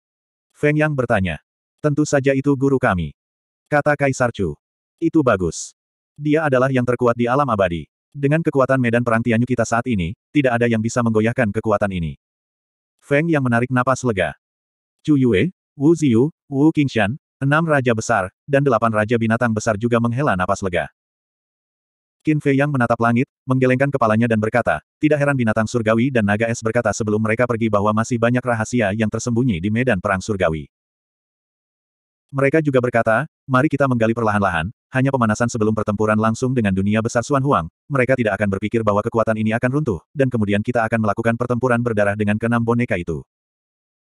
Feng Yang bertanya. Tentu saja itu guru kami. Kata Kaisar Chu. Itu bagus. Dia adalah yang terkuat di alam abadi. Dengan kekuatan medan perang Tianyu kita saat ini, tidak ada yang bisa menggoyahkan kekuatan ini. Feng yang menarik napas lega. Chu Yue, Wu Ziyu, Wu Qingshan, enam raja besar, dan delapan raja binatang besar juga menghela napas lega. Qin Fei yang menatap langit, menggelengkan kepalanya dan berkata, tidak heran binatang surgawi dan naga es berkata sebelum mereka pergi bahwa masih banyak rahasia yang tersembunyi di medan perang surgawi. Mereka juga berkata, Mari kita menggali perlahan-lahan, hanya pemanasan sebelum pertempuran langsung dengan dunia besar Suan Huang, mereka tidak akan berpikir bahwa kekuatan ini akan runtuh, dan kemudian kita akan melakukan pertempuran berdarah dengan keenam boneka itu.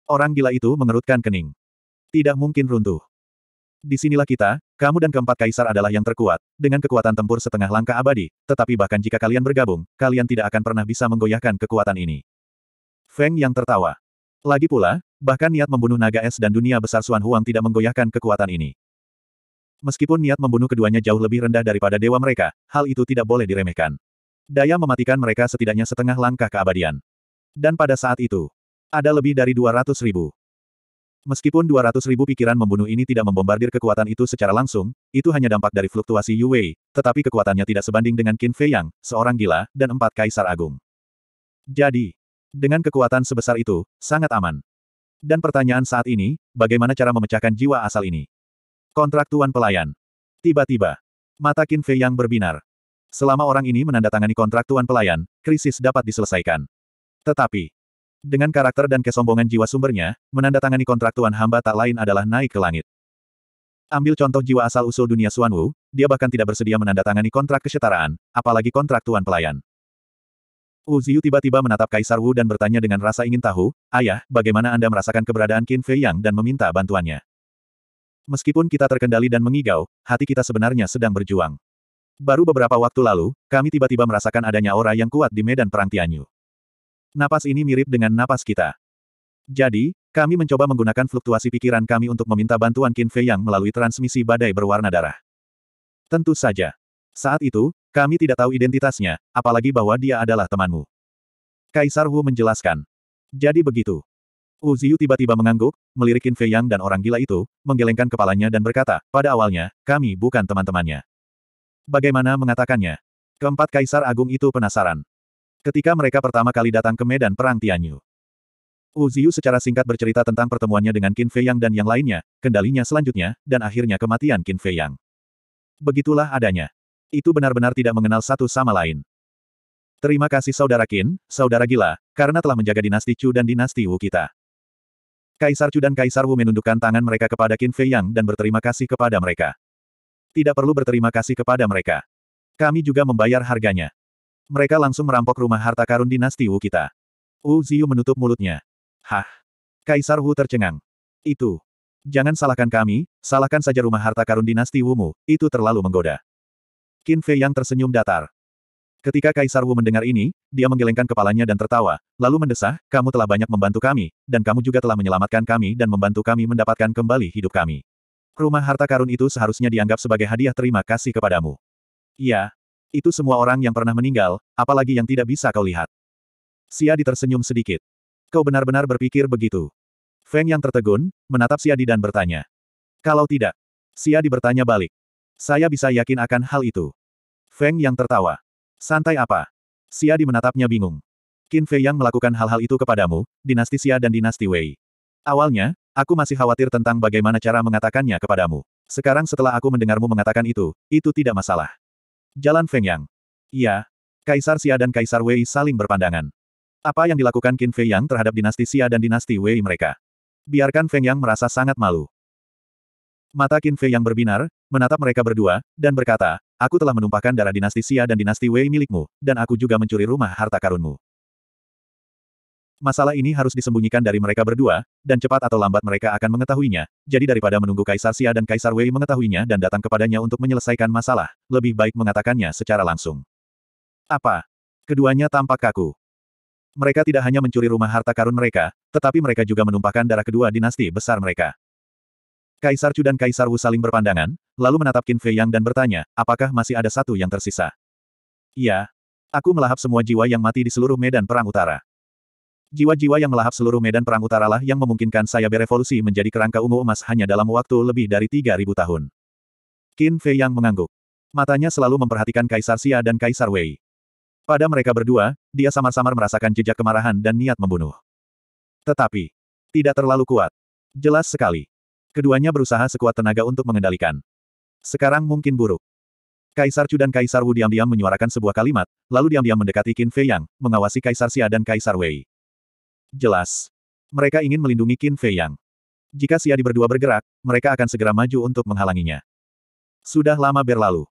Orang gila itu mengerutkan kening. Tidak mungkin runtuh. Di sinilah kita, kamu dan keempat kaisar adalah yang terkuat, dengan kekuatan tempur setengah langkah abadi, tetapi bahkan jika kalian bergabung, kalian tidak akan pernah bisa menggoyahkan kekuatan ini. Feng yang tertawa. Lagi pula, bahkan niat membunuh naga es dan dunia besar Suan Huang tidak menggoyahkan kekuatan ini. Meskipun niat membunuh keduanya jauh lebih rendah daripada dewa mereka, hal itu tidak boleh diremehkan. Daya mematikan mereka setidaknya setengah langkah keabadian. Dan pada saat itu, ada lebih dari 200 ribu. Meskipun 200 ribu pikiran membunuh ini tidak membombardir kekuatan itu secara langsung, itu hanya dampak dari fluktuasi Yue. tetapi kekuatannya tidak sebanding dengan Qin Fei Yang, seorang gila, dan empat kaisar agung. Jadi, dengan kekuatan sebesar itu, sangat aman. Dan pertanyaan saat ini, bagaimana cara memecahkan jiwa asal ini? Kontrak Tuan Pelayan. Tiba-tiba. Mata Qin Fei yang berbinar. Selama orang ini menandatangani kontrak Tuan Pelayan, krisis dapat diselesaikan. Tetapi, dengan karakter dan kesombongan jiwa sumbernya, menandatangani kontrak Tuan Hamba tak lain adalah naik ke langit. Ambil contoh jiwa asal-usul dunia Suan Wu, dia bahkan tidak bersedia menandatangani kontrak kesetaraan, apalagi kontrak tuan pelayan. Wu Ziyu tiba-tiba menatap Kaisar Wu dan bertanya dengan rasa ingin tahu, Ayah, bagaimana Anda merasakan keberadaan Qin Fei Yang dan meminta bantuannya? Meskipun kita terkendali dan mengigau, hati kita sebenarnya sedang berjuang. Baru beberapa waktu lalu, kami tiba-tiba merasakan adanya aura yang kuat di medan perang Tianyu. Napas ini mirip dengan napas kita. Jadi, kami mencoba menggunakan fluktuasi pikiran kami untuk meminta bantuan Qin Fei yang melalui transmisi badai berwarna darah. Tentu saja. Saat itu, kami tidak tahu identitasnya, apalagi bahwa dia adalah temanmu. Kaisar Wu menjelaskan. Jadi begitu. Wu Ziyu tiba-tiba mengangguk, melirikin Fei Yang dan orang gila itu, menggelengkan kepalanya dan berkata, pada awalnya, kami bukan teman-temannya. Bagaimana mengatakannya? Keempat kaisar agung itu penasaran. Ketika mereka pertama kali datang ke medan perang Tianyu. Wu Ziyu secara singkat bercerita tentang pertemuannya dengan Qin Fei Yang dan yang lainnya, kendalinya selanjutnya, dan akhirnya kematian Qin Fei Yang. Begitulah adanya. Itu benar-benar tidak mengenal satu sama lain. Terima kasih Saudara Qin, Saudara Gila, karena telah menjaga dinasti Chu dan dinasti Wu kita. Kaisar Chu dan Kaisar Wu menundukkan tangan mereka kepada Qin Fei Yang dan berterima kasih kepada mereka. Tidak perlu berterima kasih kepada mereka. Kami juga membayar harganya. Mereka langsung merampok rumah harta karun dinasti Wu kita. Wu Ziyu menutup mulutnya. Hah? Kaisar Wu tercengang. Itu. Jangan salahkan kami, salahkan saja rumah harta karun dinasti Wu mu. itu terlalu menggoda. Qin Fei Yang tersenyum datar. Ketika Kaisar Wu mendengar ini, dia menggelengkan kepalanya dan tertawa, lalu mendesah, kamu telah banyak membantu kami, dan kamu juga telah menyelamatkan kami dan membantu kami mendapatkan kembali hidup kami. Rumah harta karun itu seharusnya dianggap sebagai hadiah terima kasih kepadamu. Iya, itu semua orang yang pernah meninggal, apalagi yang tidak bisa kau lihat. Siadi tersenyum sedikit. Kau benar-benar berpikir begitu. Feng yang tertegun, menatap Siadi dan bertanya. Kalau tidak, Siadi bertanya balik. Saya bisa yakin akan hal itu. Feng yang tertawa. Santai apa? Xiadi menatapnya bingung. Qin Fei yang melakukan hal-hal itu kepadamu, dinasti Xia dan dinasti Wei. Awalnya, aku masih khawatir tentang bagaimana cara mengatakannya kepadamu. Sekarang setelah aku mendengarmu mengatakan itu, itu tidak masalah. Jalan Feng Yang. Iya. Kaisar Xia dan Kaisar Wei saling berpandangan. Apa yang dilakukan Qin Fei Yang terhadap dinasti Xia dan dinasti Wei mereka? Biarkan Feng Yang merasa sangat malu. Mata Qin Fei yang berbinar, menatap mereka berdua, dan berkata, Aku telah menumpahkan darah dinasti Xia dan dinasti Wei milikmu, dan aku juga mencuri rumah harta karunmu. Masalah ini harus disembunyikan dari mereka berdua, dan cepat atau lambat mereka akan mengetahuinya, jadi daripada menunggu Kaisar Xia dan Kaisar Wei mengetahuinya dan datang kepadanya untuk menyelesaikan masalah, lebih baik mengatakannya secara langsung. Apa? Keduanya tampak kaku. Mereka tidak hanya mencuri rumah harta karun mereka, tetapi mereka juga menumpahkan darah kedua dinasti besar mereka. Kaisar Chu dan Kaisar Wu saling berpandangan, lalu menatap Qin Fei Yang dan bertanya, apakah masih ada satu yang tersisa? "Ya, Aku melahap semua jiwa yang mati di seluruh medan perang utara. Jiwa-jiwa yang melahap seluruh medan perang utara lah yang memungkinkan saya berevolusi menjadi kerangka ungu emas hanya dalam waktu lebih dari 3.000 tahun. Qin Fei Yang mengangguk. Matanya selalu memperhatikan Kaisar Xia dan Kaisar Wei. Pada mereka berdua, dia samar-samar merasakan jejak kemarahan dan niat membunuh. Tetapi, tidak terlalu kuat. Jelas sekali. Keduanya berusaha sekuat tenaga untuk mengendalikan. Sekarang mungkin buruk. Kaisar Chu dan Kaisar Wu diam-diam menyuarakan sebuah kalimat, lalu diam-diam mendekati Qin Fei Yang, mengawasi Kaisar Xia dan Kaisar Wei. Jelas. Mereka ingin melindungi Qin Fei Yang. Jika Xia di berdua bergerak, mereka akan segera maju untuk menghalanginya. Sudah lama berlalu.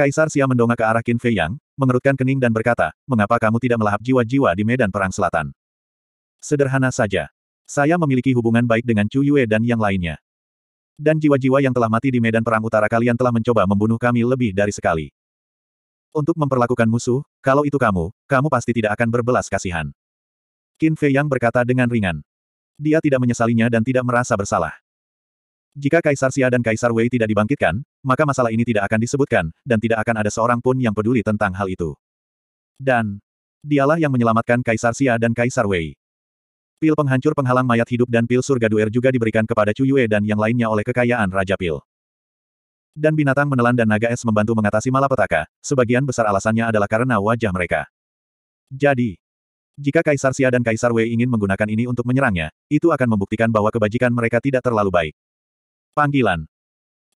Kaisar Xia mendongak ke arah Qin Fei Yang, mengerutkan kening dan berkata, mengapa kamu tidak melahap jiwa-jiwa di medan perang selatan? Sederhana saja. Saya memiliki hubungan baik dengan Chu Yue dan yang lainnya. Dan jiwa-jiwa yang telah mati di medan perang utara kalian telah mencoba membunuh kami lebih dari sekali. Untuk memperlakukan musuh, kalau itu kamu, kamu pasti tidak akan berbelas kasihan. Qin Fei Yang berkata dengan ringan. Dia tidak menyesalinya dan tidak merasa bersalah. Jika Kaisar Xia dan Kaisar Wei tidak dibangkitkan, maka masalah ini tidak akan disebutkan, dan tidak akan ada seorang pun yang peduli tentang hal itu. Dan, dialah yang menyelamatkan Kaisar Xia dan Kaisar Wei. Pil penghancur penghalang mayat hidup dan pil surga duer juga diberikan kepada Chu Yue dan yang lainnya oleh kekayaan Raja Pil. Dan binatang menelan dan naga es membantu mengatasi malapetaka, sebagian besar alasannya adalah karena wajah mereka. Jadi, jika Kaisar Xia dan Kaisar Wei ingin menggunakan ini untuk menyerangnya, itu akan membuktikan bahwa kebajikan mereka tidak terlalu baik. Panggilan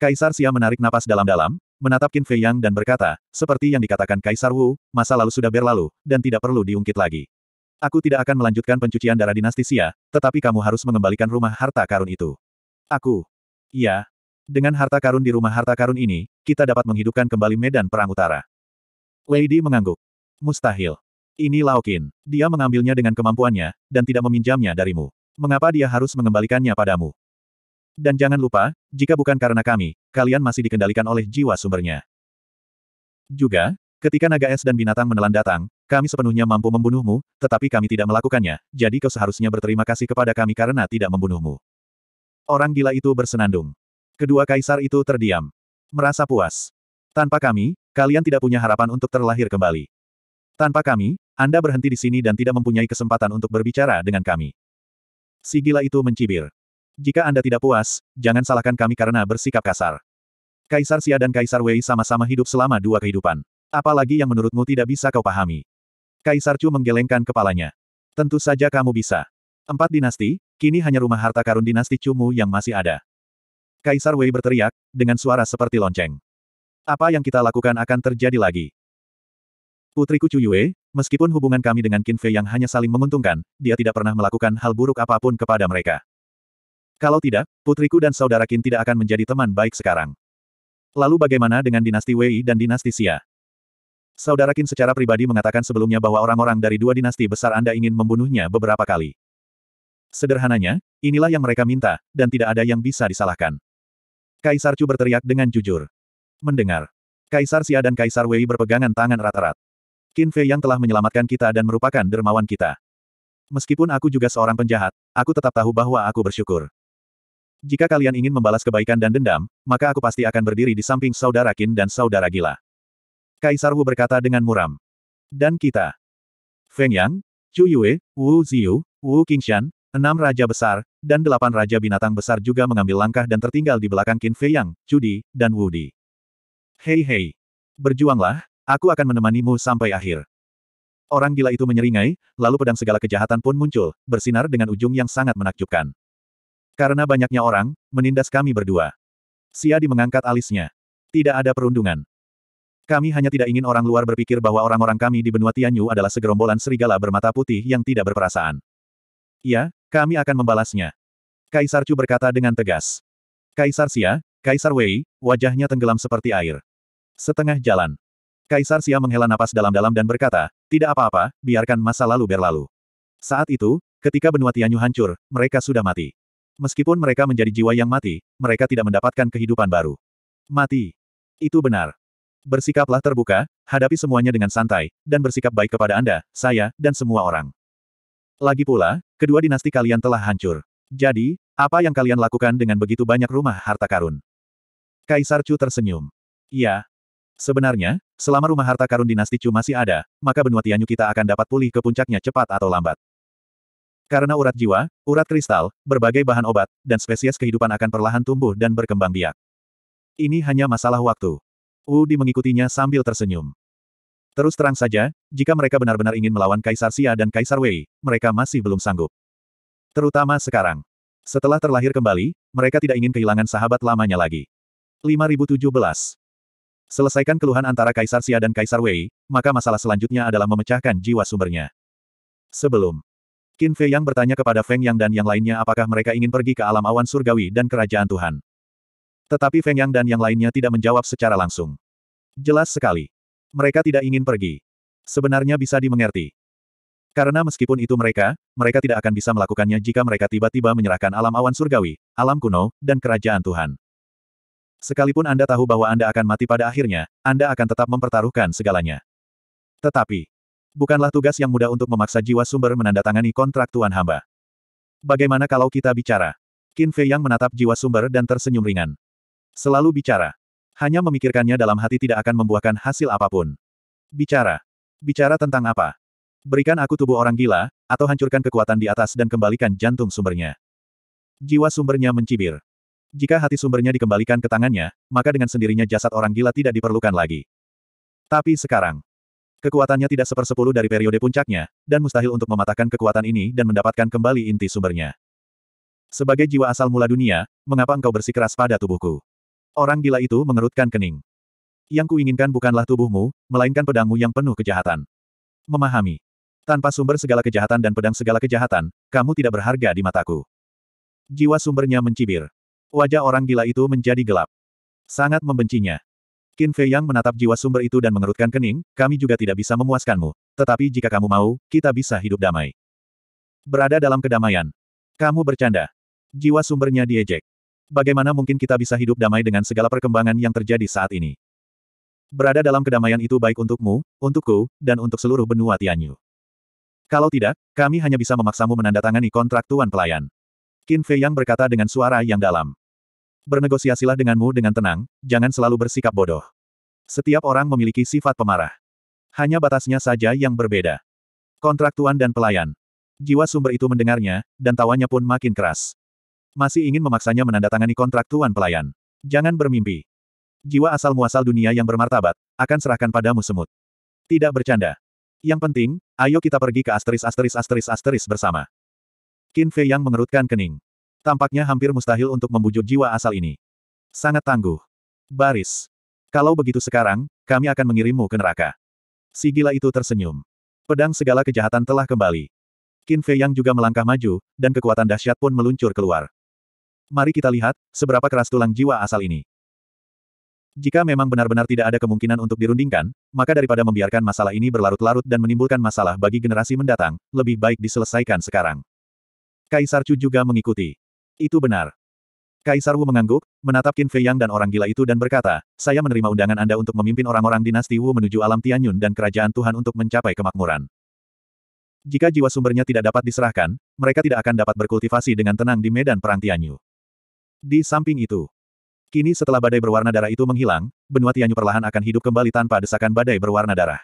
Kaisar Xia menarik napas dalam-dalam, menatap Qin Fei Yang dan berkata, seperti yang dikatakan Kaisar Wu, masa lalu sudah berlalu, dan tidak perlu diungkit lagi. Aku tidak akan melanjutkan pencucian darah dinasti Sia, tetapi kamu harus mengembalikan rumah harta karun itu. Aku. Iya. Dengan harta karun di rumah harta karun ini, kita dapat menghidupkan kembali medan perang utara. Lady mengangguk. Mustahil. Ini Laokin. Dia mengambilnya dengan kemampuannya, dan tidak meminjamnya darimu. Mengapa dia harus mengembalikannya padamu? Dan jangan lupa, jika bukan karena kami, kalian masih dikendalikan oleh jiwa sumbernya. Juga, ketika naga es dan binatang menelan datang, kami sepenuhnya mampu membunuhmu, tetapi kami tidak melakukannya, jadi kau seharusnya berterima kasih kepada kami karena tidak membunuhmu. Orang gila itu bersenandung. Kedua kaisar itu terdiam. Merasa puas. Tanpa kami, kalian tidak punya harapan untuk terlahir kembali. Tanpa kami, Anda berhenti di sini dan tidak mempunyai kesempatan untuk berbicara dengan kami. Si gila itu mencibir. Jika Anda tidak puas, jangan salahkan kami karena bersikap kasar. Kaisar Xia dan Kaisar Wei sama-sama hidup selama dua kehidupan. Apalagi yang menurutmu tidak bisa kau pahami. Kaisar Chu menggelengkan kepalanya. Tentu saja kamu bisa. Empat dinasti, kini hanya rumah harta karun dinasti Chumu yang masih ada. Kaisar Wei berteriak, dengan suara seperti lonceng. Apa yang kita lakukan akan terjadi lagi. Putriku Chu Yue, meskipun hubungan kami dengan Qin Fei yang hanya saling menguntungkan, dia tidak pernah melakukan hal buruk apapun kepada mereka. Kalau tidak, putriku dan saudara Qin tidak akan menjadi teman baik sekarang. Lalu bagaimana dengan dinasti Wei dan dinasti Xia? Saudara Qin secara pribadi mengatakan sebelumnya bahwa orang-orang dari dua dinasti besar Anda ingin membunuhnya beberapa kali. Sederhananya, inilah yang mereka minta, dan tidak ada yang bisa disalahkan. Kaisar Chu berteriak dengan jujur. Mendengar. Kaisar Xia dan Kaisar Wei berpegangan tangan rata erat Qin Fei yang telah menyelamatkan kita dan merupakan dermawan kita. Meskipun aku juga seorang penjahat, aku tetap tahu bahwa aku bersyukur. Jika kalian ingin membalas kebaikan dan dendam, maka aku pasti akan berdiri di samping saudara Qin dan saudara Gila. Kaisar Wu berkata dengan muram. Dan kita. Feng Yang, Chu Yue, Wu Ziyu, Wu Qingshan, enam raja besar, dan delapan raja binatang besar juga mengambil langkah dan tertinggal di belakang Qin Fei Yang, Chu Di, dan Wu Di. Hei hei. Berjuanglah, aku akan menemanimu sampai akhir. Orang gila itu menyeringai, lalu pedang segala kejahatan pun muncul, bersinar dengan ujung yang sangat menakjubkan. Karena banyaknya orang, menindas kami berdua. Sia di mengangkat alisnya. Tidak ada perundungan. Kami hanya tidak ingin orang luar berpikir bahwa orang-orang kami di benua Tianyu adalah segerombolan serigala bermata putih yang tidak berperasaan. Ya, kami akan membalasnya. Kaisar Chu berkata dengan tegas. Kaisar Xia, Kaisar Wei, wajahnya tenggelam seperti air. Setengah jalan. Kaisar Xia menghela napas dalam-dalam dan berkata, tidak apa-apa, biarkan masa lalu berlalu. Saat itu, ketika benua Tianyu hancur, mereka sudah mati. Meskipun mereka menjadi jiwa yang mati, mereka tidak mendapatkan kehidupan baru. Mati. Itu benar. Bersikaplah terbuka, hadapi semuanya dengan santai, dan bersikap baik kepada Anda, saya, dan semua orang. Lagi pula, kedua dinasti kalian telah hancur. Jadi, apa yang kalian lakukan dengan begitu banyak rumah harta karun? Kaisar Chu tersenyum. Ya, Sebenarnya, selama rumah harta karun dinasti Chu masih ada, maka benua Tianyu kita akan dapat pulih ke puncaknya cepat atau lambat. Karena urat jiwa, urat kristal, berbagai bahan obat, dan spesies kehidupan akan perlahan tumbuh dan berkembang biak. Ini hanya masalah waktu. Di mengikutinya sambil tersenyum. Terus terang saja, jika mereka benar-benar ingin melawan Kaisar Xia dan Kaisar Wei, mereka masih belum sanggup. Terutama sekarang. Setelah terlahir kembali, mereka tidak ingin kehilangan sahabat lamanya lagi. 5017. Selesaikan keluhan antara Kaisar Xia dan Kaisar Wei, maka masalah selanjutnya adalah memecahkan jiwa sumbernya. Sebelum Qin Fei yang bertanya kepada Feng Yang dan yang lainnya apakah mereka ingin pergi ke alam awan surgawi dan kerajaan Tuhan. Tetapi Feng Yang dan yang lainnya tidak menjawab secara langsung. Jelas sekali. Mereka tidak ingin pergi. Sebenarnya bisa dimengerti. Karena meskipun itu mereka, mereka tidak akan bisa melakukannya jika mereka tiba-tiba menyerahkan alam awan surgawi, alam kuno, dan kerajaan Tuhan. Sekalipun Anda tahu bahwa Anda akan mati pada akhirnya, Anda akan tetap mempertaruhkan segalanya. Tetapi, bukanlah tugas yang mudah untuk memaksa jiwa sumber menandatangani kontrak tuan hamba. Bagaimana kalau kita bicara? Qin Fei yang menatap jiwa sumber dan tersenyum ringan. Selalu bicara. Hanya memikirkannya dalam hati tidak akan membuahkan hasil apapun. Bicara. Bicara tentang apa? Berikan aku tubuh orang gila, atau hancurkan kekuatan di atas dan kembalikan jantung sumbernya. Jiwa sumbernya mencibir. Jika hati sumbernya dikembalikan ke tangannya, maka dengan sendirinya jasad orang gila tidak diperlukan lagi. Tapi sekarang, kekuatannya tidak sepersepuluh dari periode puncaknya, dan mustahil untuk mematahkan kekuatan ini dan mendapatkan kembali inti sumbernya. Sebagai jiwa asal mula dunia, mengapa engkau bersikeras pada tubuhku? Orang gila itu mengerutkan kening. Yang kuinginkan bukanlah tubuhmu, melainkan pedangmu yang penuh kejahatan. Memahami. Tanpa sumber segala kejahatan dan pedang segala kejahatan, kamu tidak berharga di mataku. Jiwa sumbernya mencibir. Wajah orang gila itu menjadi gelap. Sangat membencinya. Qin Fei Yang menatap jiwa sumber itu dan mengerutkan kening, kami juga tidak bisa memuaskanmu. Tetapi jika kamu mau, kita bisa hidup damai. Berada dalam kedamaian. Kamu bercanda. Jiwa sumbernya diejek bagaimana mungkin kita bisa hidup damai dengan segala perkembangan yang terjadi saat ini? Berada dalam kedamaian itu baik untukmu, untukku, dan untuk seluruh benua Tianyu. Kalau tidak, kami hanya bisa memaksamu menandatangani kontrak Tuan Pelayan. Qin Fei Yang berkata dengan suara yang dalam. Bernegosiasilah denganmu dengan tenang, jangan selalu bersikap bodoh. Setiap orang memiliki sifat pemarah. Hanya batasnya saja yang berbeda. Kontrak Tuan dan Pelayan. Jiwa sumber itu mendengarnya, dan tawanya pun makin keras. Masih ingin memaksanya menandatangani kontrak tuan pelayan. Jangan bermimpi. Jiwa asal-muasal dunia yang bermartabat, akan serahkan padamu semut. Tidak bercanda. Yang penting, ayo kita pergi ke asteris asteris asteris asteris bersama. Qin Fei yang mengerutkan kening. Tampaknya hampir mustahil untuk membujuk jiwa asal ini. Sangat tangguh. Baris. Kalau begitu sekarang, kami akan mengirimmu ke neraka. Si gila itu tersenyum. Pedang segala kejahatan telah kembali. Qin Fei yang juga melangkah maju, dan kekuatan dahsyat pun meluncur keluar. Mari kita lihat, seberapa keras tulang jiwa asal ini. Jika memang benar-benar tidak ada kemungkinan untuk dirundingkan, maka daripada membiarkan masalah ini berlarut-larut dan menimbulkan masalah bagi generasi mendatang, lebih baik diselesaikan sekarang. Kaisar Chu juga mengikuti. Itu benar. Kaisar Wu mengangguk, menatap Qin Fei Yang dan orang gila itu dan berkata, saya menerima undangan Anda untuk memimpin orang-orang dinasti Wu menuju alam Tianyun dan kerajaan Tuhan untuk mencapai kemakmuran. Jika jiwa sumbernya tidak dapat diserahkan, mereka tidak akan dapat berkultivasi dengan tenang di medan perang Tianyu. Di samping itu, kini setelah badai berwarna darah itu menghilang, benua Tianyu perlahan akan hidup kembali tanpa desakan badai berwarna darah.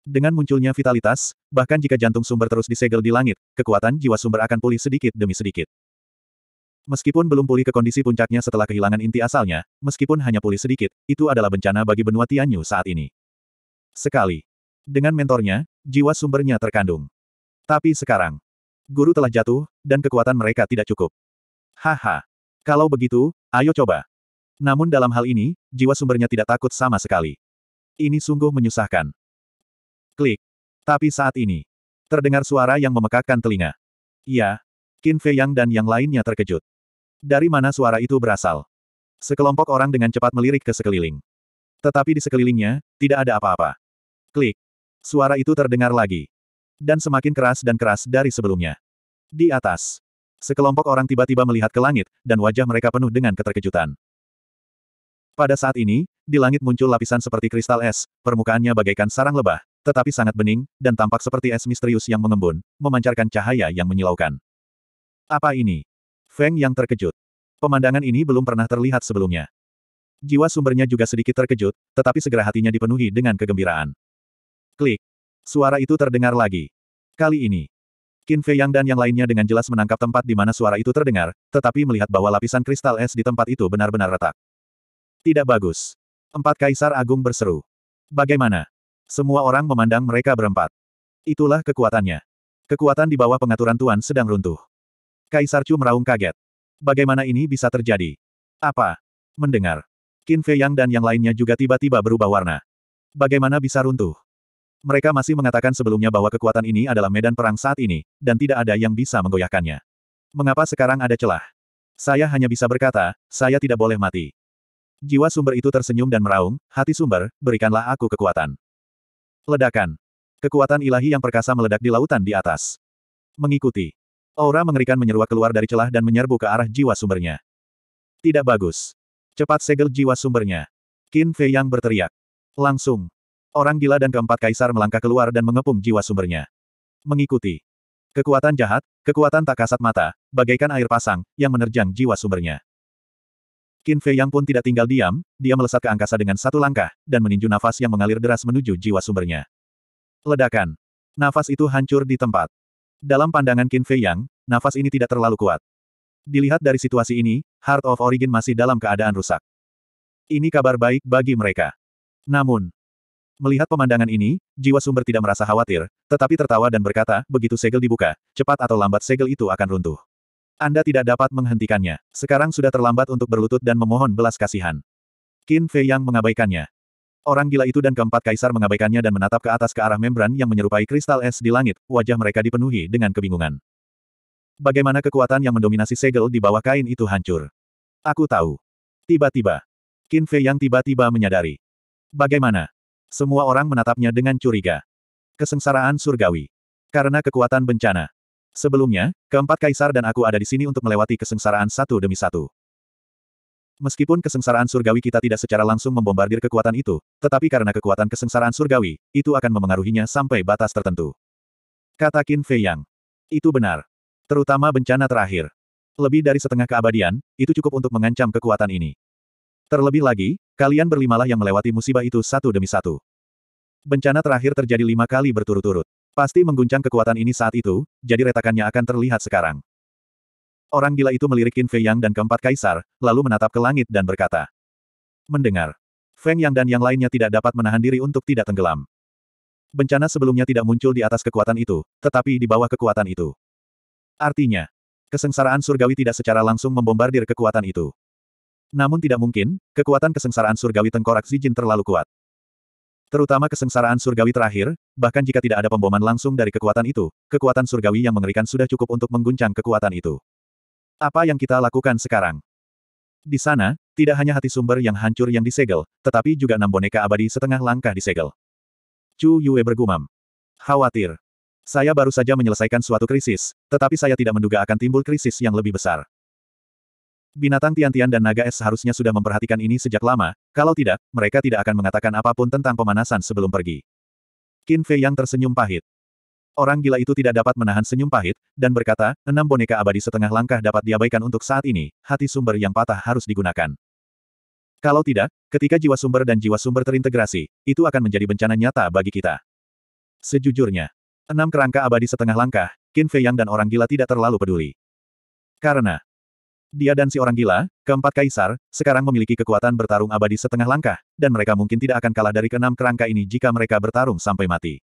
Dengan munculnya vitalitas, bahkan jika jantung sumber terus disegel di langit, kekuatan jiwa sumber akan pulih sedikit demi sedikit. Meskipun belum pulih ke kondisi puncaknya setelah kehilangan inti asalnya, meskipun hanya pulih sedikit, itu adalah bencana bagi benua Tianyu saat ini. Sekali. Dengan mentornya, jiwa sumbernya terkandung. Tapi sekarang, guru telah jatuh, dan kekuatan mereka tidak cukup. Haha. Kalau begitu, ayo coba. Namun dalam hal ini, jiwa sumbernya tidak takut sama sekali. Ini sungguh menyusahkan. Klik. Tapi saat ini, terdengar suara yang memekakkan telinga. Iya, Qin Fei Yang dan yang lainnya terkejut. Dari mana suara itu berasal? Sekelompok orang dengan cepat melirik ke sekeliling. Tetapi di sekelilingnya, tidak ada apa-apa. Klik. Suara itu terdengar lagi. Dan semakin keras dan keras dari sebelumnya. Di atas. Sekelompok orang tiba-tiba melihat ke langit, dan wajah mereka penuh dengan keterkejutan. Pada saat ini, di langit muncul lapisan seperti kristal es, permukaannya bagaikan sarang lebah, tetapi sangat bening, dan tampak seperti es misterius yang mengembun, memancarkan cahaya yang menyilaukan. Apa ini? Feng yang terkejut. Pemandangan ini belum pernah terlihat sebelumnya. Jiwa sumbernya juga sedikit terkejut, tetapi segera hatinya dipenuhi dengan kegembiraan. Klik. Suara itu terdengar lagi. Kali ini, Qin Fei Yang dan yang lainnya dengan jelas menangkap tempat di mana suara itu terdengar, tetapi melihat bahwa lapisan kristal es di tempat itu benar-benar retak. Tidak bagus. Empat kaisar agung berseru. Bagaimana? Semua orang memandang mereka berempat. Itulah kekuatannya. Kekuatan di bawah pengaturan Tuan sedang runtuh. Kaisar Chu meraung kaget. Bagaimana ini bisa terjadi? Apa? Mendengar. Qin Fei Yang dan yang lainnya juga tiba-tiba berubah warna. Bagaimana bisa runtuh? Mereka masih mengatakan sebelumnya bahwa kekuatan ini adalah medan perang saat ini, dan tidak ada yang bisa menggoyahkannya. Mengapa sekarang ada celah? Saya hanya bisa berkata, saya tidak boleh mati. Jiwa sumber itu tersenyum dan meraung, hati sumber, berikanlah aku kekuatan. Ledakan. Kekuatan ilahi yang perkasa meledak di lautan di atas. Mengikuti. Aura mengerikan menyeruak keluar dari celah dan menyerbu ke arah jiwa sumbernya. Tidak bagus. Cepat segel jiwa sumbernya. Qin Fei yang berteriak. Langsung. Orang gila dan keempat kaisar melangkah keluar dan mengepung jiwa sumbernya. Mengikuti. Kekuatan jahat, kekuatan tak kasat mata, bagaikan air pasang, yang menerjang jiwa sumbernya. Qin Fei Yang pun tidak tinggal diam, dia melesat ke angkasa dengan satu langkah, dan meninju nafas yang mengalir deras menuju jiwa sumbernya. Ledakan. Nafas itu hancur di tempat. Dalam pandangan Qin Fei Yang, nafas ini tidak terlalu kuat. Dilihat dari situasi ini, Heart of Origin masih dalam keadaan rusak. Ini kabar baik bagi mereka. Namun, Melihat pemandangan ini, jiwa sumber tidak merasa khawatir, tetapi tertawa dan berkata, begitu segel dibuka, cepat atau lambat segel itu akan runtuh. Anda tidak dapat menghentikannya. Sekarang sudah terlambat untuk berlutut dan memohon belas kasihan. Qin Fei yang mengabaikannya. Orang gila itu dan keempat kaisar mengabaikannya dan menatap ke atas ke arah membran yang menyerupai kristal es di langit, wajah mereka dipenuhi dengan kebingungan. Bagaimana kekuatan yang mendominasi segel di bawah kain itu hancur? Aku tahu. Tiba-tiba. Qin Fei yang tiba-tiba menyadari. Bagaimana? Semua orang menatapnya dengan curiga. Kesengsaraan surgawi. Karena kekuatan bencana. Sebelumnya, keempat kaisar dan aku ada di sini untuk melewati kesengsaraan satu demi satu. Meskipun kesengsaraan surgawi kita tidak secara langsung membombardir kekuatan itu, tetapi karena kekuatan kesengsaraan surgawi, itu akan memengaruhinya sampai batas tertentu. Kata Qin Fei Yang. Itu benar. Terutama bencana terakhir. Lebih dari setengah keabadian, itu cukup untuk mengancam kekuatan ini. Terlebih lagi, kalian berlimalah yang melewati musibah itu satu demi satu. Bencana terakhir terjadi lima kali berturut-turut. Pasti mengguncang kekuatan ini saat itu, jadi retakannya akan terlihat sekarang. Orang gila itu melirik Qin Fei Yang dan keempat kaisar, lalu menatap ke langit dan berkata. Mendengar. Feng Yang dan yang lainnya tidak dapat menahan diri untuk tidak tenggelam. Bencana sebelumnya tidak muncul di atas kekuatan itu, tetapi di bawah kekuatan itu. Artinya, kesengsaraan surgawi tidak secara langsung membombardir kekuatan itu. Namun tidak mungkin, kekuatan kesengsaraan surgawi tengkorak Zijin terlalu kuat. Terutama kesengsaraan surgawi terakhir, bahkan jika tidak ada pemboman langsung dari kekuatan itu, kekuatan surgawi yang mengerikan sudah cukup untuk mengguncang kekuatan itu. Apa yang kita lakukan sekarang? Di sana, tidak hanya hati sumber yang hancur yang disegel, tetapi juga enam boneka abadi setengah langkah disegel. Chu Yue bergumam. Khawatir. Saya baru saja menyelesaikan suatu krisis, tetapi saya tidak menduga akan timbul krisis yang lebih besar. Binatang Tiantian dan naga es seharusnya sudah memperhatikan ini sejak lama, kalau tidak, mereka tidak akan mengatakan apapun tentang pemanasan sebelum pergi. Qin Fei yang tersenyum pahit. Orang gila itu tidak dapat menahan senyum pahit, dan berkata, enam boneka abadi setengah langkah dapat diabaikan untuk saat ini, hati sumber yang patah harus digunakan. Kalau tidak, ketika jiwa sumber dan jiwa sumber terintegrasi, itu akan menjadi bencana nyata bagi kita. Sejujurnya, enam kerangka abadi setengah langkah, Qin Fei Yang dan orang gila tidak terlalu peduli. Karena, dia dan si orang gila, keempat kaisar, sekarang memiliki kekuatan bertarung abadi setengah langkah, dan mereka mungkin tidak akan kalah dari keenam kerangka ini jika mereka bertarung sampai mati.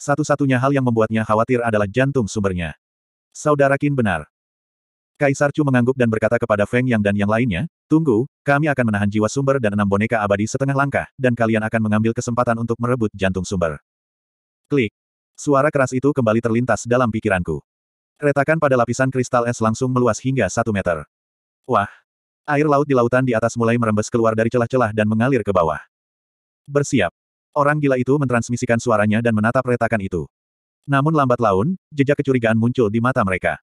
Satu-satunya hal yang membuatnya khawatir adalah jantung sumbernya. Saudara Qin benar. Kaisar Chu mengangguk dan berkata kepada Feng Yang dan yang lainnya, Tunggu, kami akan menahan jiwa sumber dan enam boneka abadi setengah langkah, dan kalian akan mengambil kesempatan untuk merebut jantung sumber. Klik. Suara keras itu kembali terlintas dalam pikiranku. Retakan pada lapisan kristal es langsung meluas hingga satu meter. Wah! Air laut di lautan di atas mulai merembes keluar dari celah-celah dan mengalir ke bawah. Bersiap. Orang gila itu mentransmisikan suaranya dan menatap retakan itu. Namun lambat laun, jejak kecurigaan muncul di mata mereka.